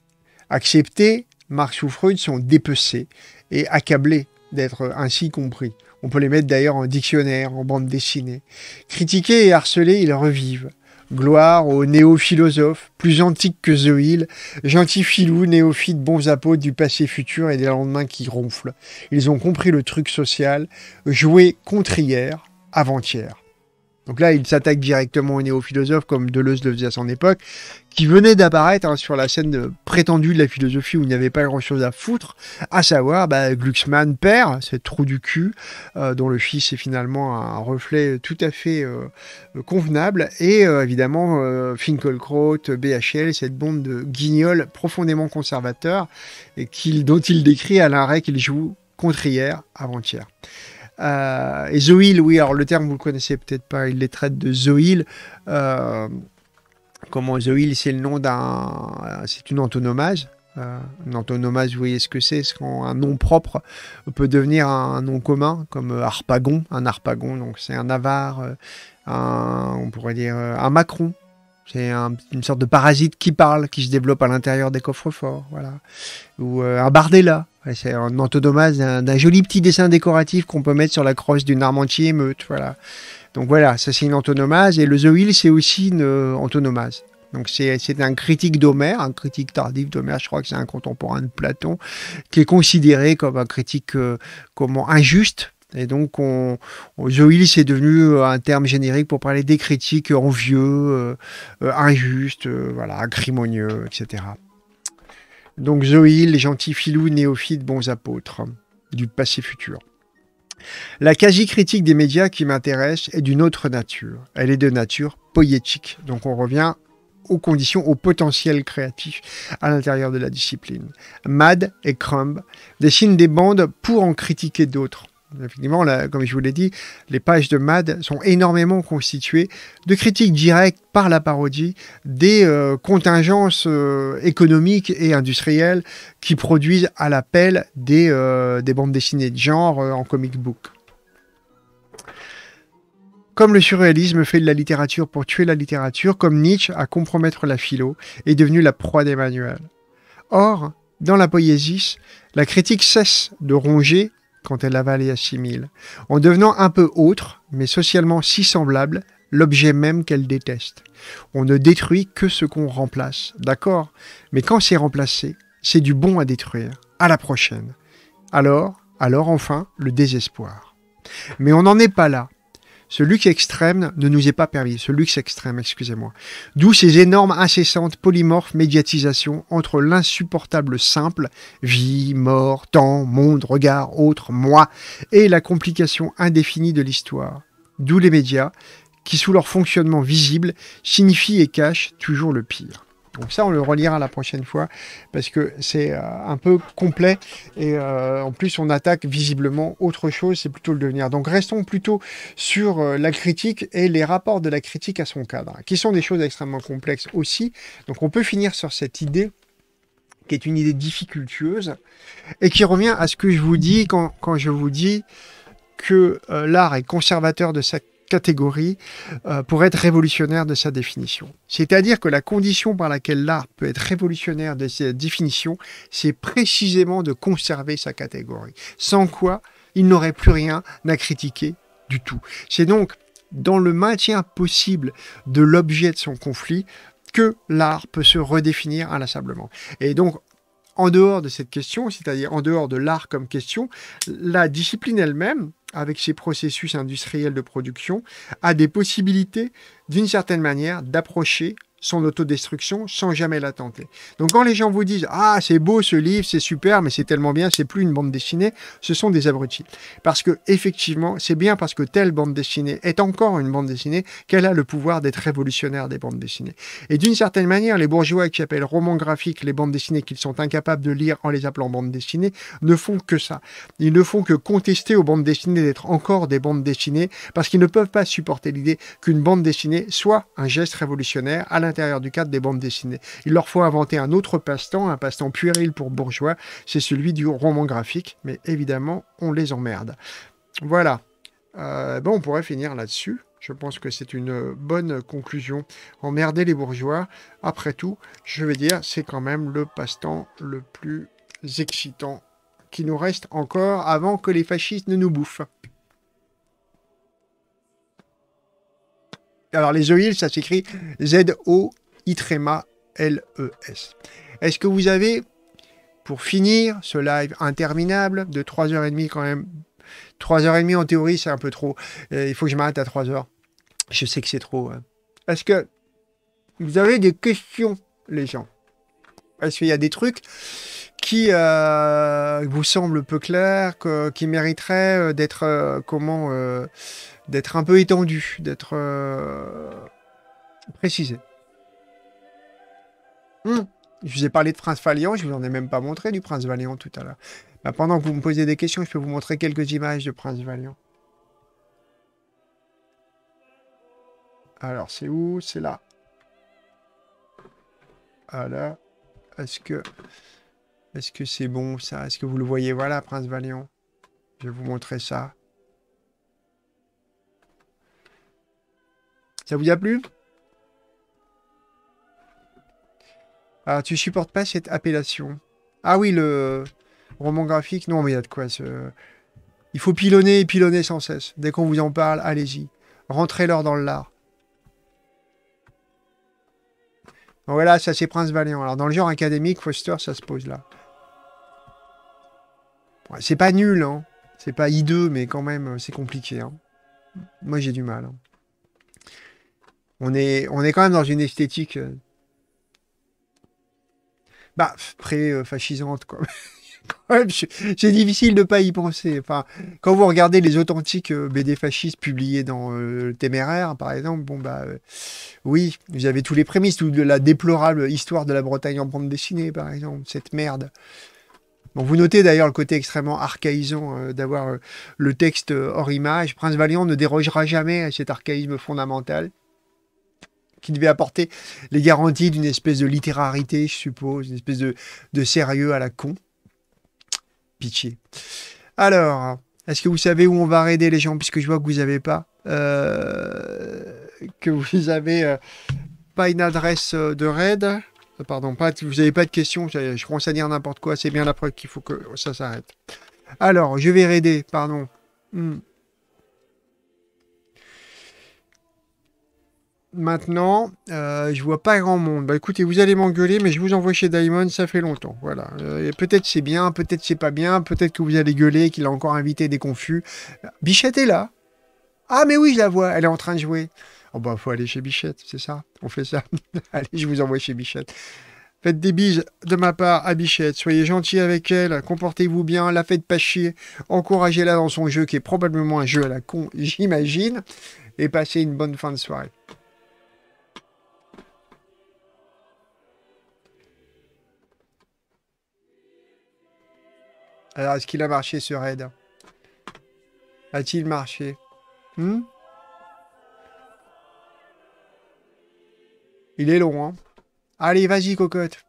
accepter Marx ou Freud sont dépecés et accablés d'être ainsi compris. On peut les mettre d'ailleurs en dictionnaire, en bande dessinée. Critiqués et harcelés, ils revivent. Gloire aux néo-philosophes, plus antiques que Zoïl, gentils filous, néophytes, bons apôtres du passé futur et des lendemains qui ronflent. Ils ont compris le truc social, joué contre hier, avant-hier. Donc là, il s'attaque directement aux néo-philosophes comme Deleuze le faisait à son époque, qui venait d'apparaître hein, sur la scène prétendue de la philosophie où il n'y avait pas grand-chose à foutre, à savoir bah, Glucksmann père, ce trou du cul, euh, dont le fils est finalement un reflet tout à fait euh, convenable, et euh, évidemment Finkelkraut, BHL, cette bande de guignols profondément conservateurs, et dont il décrit à l'arrêt qu'il joue contre-hier, avant-hier. Euh, et Zoïl, oui, alors le terme, vous le connaissez peut-être pas, il les traite de Zoil. Euh, comment Zoïl, c'est le nom d'un. C'est une antonomase. Euh, une antonomase, vous voyez ce que c'est, un nom propre peut devenir un, nom commun, comme euh, Arpagon, un Arpagon, donc c'est un avare, on pourrait dire un Macron, c'est une sorte de parasite qui parle, qui se développe à l'intérieur des coffres-forts, voilà. Ou un Bardella, c'est un antonomase d'un joli petit dessin décoratif qu'on peut mettre sur la crosse d'une armentier émeute. Voilà. Donc voilà, ça c'est une antonomase. Et le zoïle, c'est aussi une antonomase. Euh, donc c'est un critique d'Homère, un critique tardif d'Homère, je crois que c'est un contemporain de Platon, qui est considéré comme un critique euh, comment, injuste. Et donc, on, c'est devenu euh, un terme générique pour parler des critiques envieux, injustes, voilà, acrimonieux, etc. Donc Zoé, les gentils filous, néophytes, bons apôtres du passé futur. La quasi-critique des médias qui m'intéresse est d'une autre nature. Elle est de nature poétique. Donc on revient aux conditions, au potentiel créatif à l'intérieur de la discipline. Mad et Crumb dessinent des bandes pour en critiquer d'autres. Effectivement, comme je vous l'ai dit, les pages de MAD sont énormément constituées de critiques directes par la parodie des euh, contingences euh, économiques et industrielles qui produisent à l'appel des, euh, des bandes dessinées de genre en comic book. Comme le surréalisme fait de la littérature pour tuer la littérature, comme Nietzsche à compromettre la philo, est devenu la proie d'Emmanuel. Or, dans la poésie, la critique cesse de ronger quand elle avale assimile, en devenant un peu autre, mais socialement si semblable, l'objet même qu'elle déteste. On ne détruit que ce qu'on remplace, d'accord Mais quand c'est remplacé, c'est du bon à détruire. À la prochaine. Alors, alors enfin, le désespoir. Mais on n'en est pas là. Ce luxe extrême ne nous est pas permis, ce luxe extrême, excusez-moi. D'où ces énormes, incessantes, polymorphes médiatisations entre l'insupportable simple, vie, mort, temps, monde, regard, autre, moi, et la complication indéfinie de l'histoire. D'où les médias, qui sous leur fonctionnement visible signifient et cachent toujours le pire. Donc ça, on le relira la prochaine fois parce que c'est euh, un peu complet et euh, en plus on attaque visiblement autre chose, c'est plutôt le devenir. Donc restons plutôt sur euh, la critique et les rapports de la critique à son cadre, qui sont des choses extrêmement complexes aussi. Donc on peut finir sur cette idée qui est une idée difficultueuse et qui revient à ce que je vous dis quand, quand je vous dis que l'art est conservateur de sa catégorie euh, pour être révolutionnaire de sa définition. C'est-à-dire que la condition par laquelle l'art peut être révolutionnaire de sa définition, c'est précisément de conserver sa catégorie, sans quoi il n'aurait plus rien à critiquer du tout. C'est donc dans le maintien possible de l'objet de son conflit que l'art peut se redéfinir inlassablement. Et donc, en dehors de cette question, c'est-à-dire en dehors de l'art comme question, la discipline elle-même, avec ses processus industriels de production, a des possibilités, d'une certaine manière, d'approcher son autodestruction sans jamais la tenter. Donc quand les gens vous disent Ah, c'est beau ce livre, c'est super, mais c'est tellement bien, c'est plus une bande dessinée, ce sont des abrutis. Parce que effectivement, c'est bien parce que telle bande dessinée est encore une bande dessinée qu'elle a le pouvoir d'être révolutionnaire des bandes dessinées. Et d'une certaine manière, les bourgeois qui appellent romans graphiques les bandes dessinées qu'ils sont incapables de lire en les appelant bandes dessinées ne font que ça. Ils ne font que contester aux bandes dessinées d'être encore des bandes dessinées parce qu'ils ne peuvent pas supporter l'idée qu'une bande dessinée soit un geste révolutionnaire à du cadre des bandes dessinées. Il leur faut inventer un autre passe-temps, un passe-temps puéril pour bourgeois, c'est celui du roman graphique, mais évidemment, on les emmerde. Voilà. Euh, bon, on pourrait finir là-dessus. Je pense que c'est une bonne conclusion. Emmerder les bourgeois, après tout, je veux dire, c'est quand même le passe-temps le plus excitant qui nous reste encore avant que les fascistes ne nous bouffent. Alors, les oils ça s'écrit Z-O-I-L-E-S. t r m a Est-ce que vous avez, pour finir ce live interminable de 3h30 quand même, 3h30 en théorie, c'est un peu trop. Euh, il faut que je m'arrête à 3h. Je sais que c'est trop. Hein. Est-ce que vous avez des questions, les gens Est-ce qu'il y a des trucs qui euh, vous semblent peu clairs, qui mériteraient euh, d'être comment d'être un peu étendu, d'être euh, précisé. Hmm. Je vous ai parlé de Prince Valiant, je vous en ai même pas montré du Prince Valiant tout à l'heure. Bah, pendant que vous me posez des questions, je peux vous montrer quelques images de Prince Valiant. Alors, c'est où C'est là. Voilà. Est-ce que... Est-ce que c'est bon, ça Est-ce que vous le voyez Voilà, Prince Valiant. Je vais vous montrer ça. Ça vous a plu Ah, tu supportes pas cette appellation. Ah oui, le roman graphique, non, mais il y a de quoi. Ce... Il faut pilonner et pilonner sans cesse. Dès qu'on vous en parle, allez-y. Rentrez-leur dans l'art. Voilà, ça c'est Prince Valiant. Alors dans le genre académique, Foster, ça se pose là. c'est pas nul, hein. C'est pas hideux, mais quand même, euh, c'est compliqué. Hein. Moi, j'ai du mal. Hein. On est, on est quand même dans une esthétique. Euh, bah, pré-fascisante, quoi. c'est difficile de pas y penser. Enfin, quand vous regardez les authentiques euh, BD fascistes publiés dans euh, le Téméraire, par exemple, bon bah oui, vous avez tous les prémices, ou la déplorable histoire de la Bretagne en bande dessinée, par exemple, cette merde. Bon, vous notez d'ailleurs le côté extrêmement archaïsant d'avoir le texte hors image. Prince Valiant ne dérogera jamais à cet archaïsme fondamental qui devait apporter les garanties d'une espèce de littérarité, je suppose, une espèce de, sérieux à la con. Pitié. Alors, est-ce que vous savez où on va raider les gens Puisque je vois que vous n'avez pas. Euh, que vous avez euh, pas une adresse euh, de raid. Pardon, pas, vous n'avez pas de questions. Je commence à dire n'importe quoi. C'est bien la preuve qu'il faut que ça s'arrête. Alors, je vais raider, pardon. Hmm. Maintenant, euh, je vois pas grand monde. Bah écoutez, vous allez m'engueuler, mais je vous envoie chez Diamond, ça fait longtemps. Voilà. Euh, peut-être c'est bien, peut-être c'est pas bien, peut-être que vous allez gueuler, qu'il a encore invité des confus. Bichette est là. Ah mais oui, je la vois, elle est en train de jouer. Oh bah faut aller chez Bichette, c'est ça On fait ça. allez, je vous envoie chez Bichette. Faites des bises de ma part à Bichette. Soyez gentil avec elle, comportez-vous bien, la faites pas chier, encouragez-la dans son jeu qui est probablement un jeu à la con, j'imagine, et passez une bonne fin de soirée. Alors, est-ce qu'il a marché, ce raid A-t-il marché hmm Il est long, hein Allez, vas-y, cocotte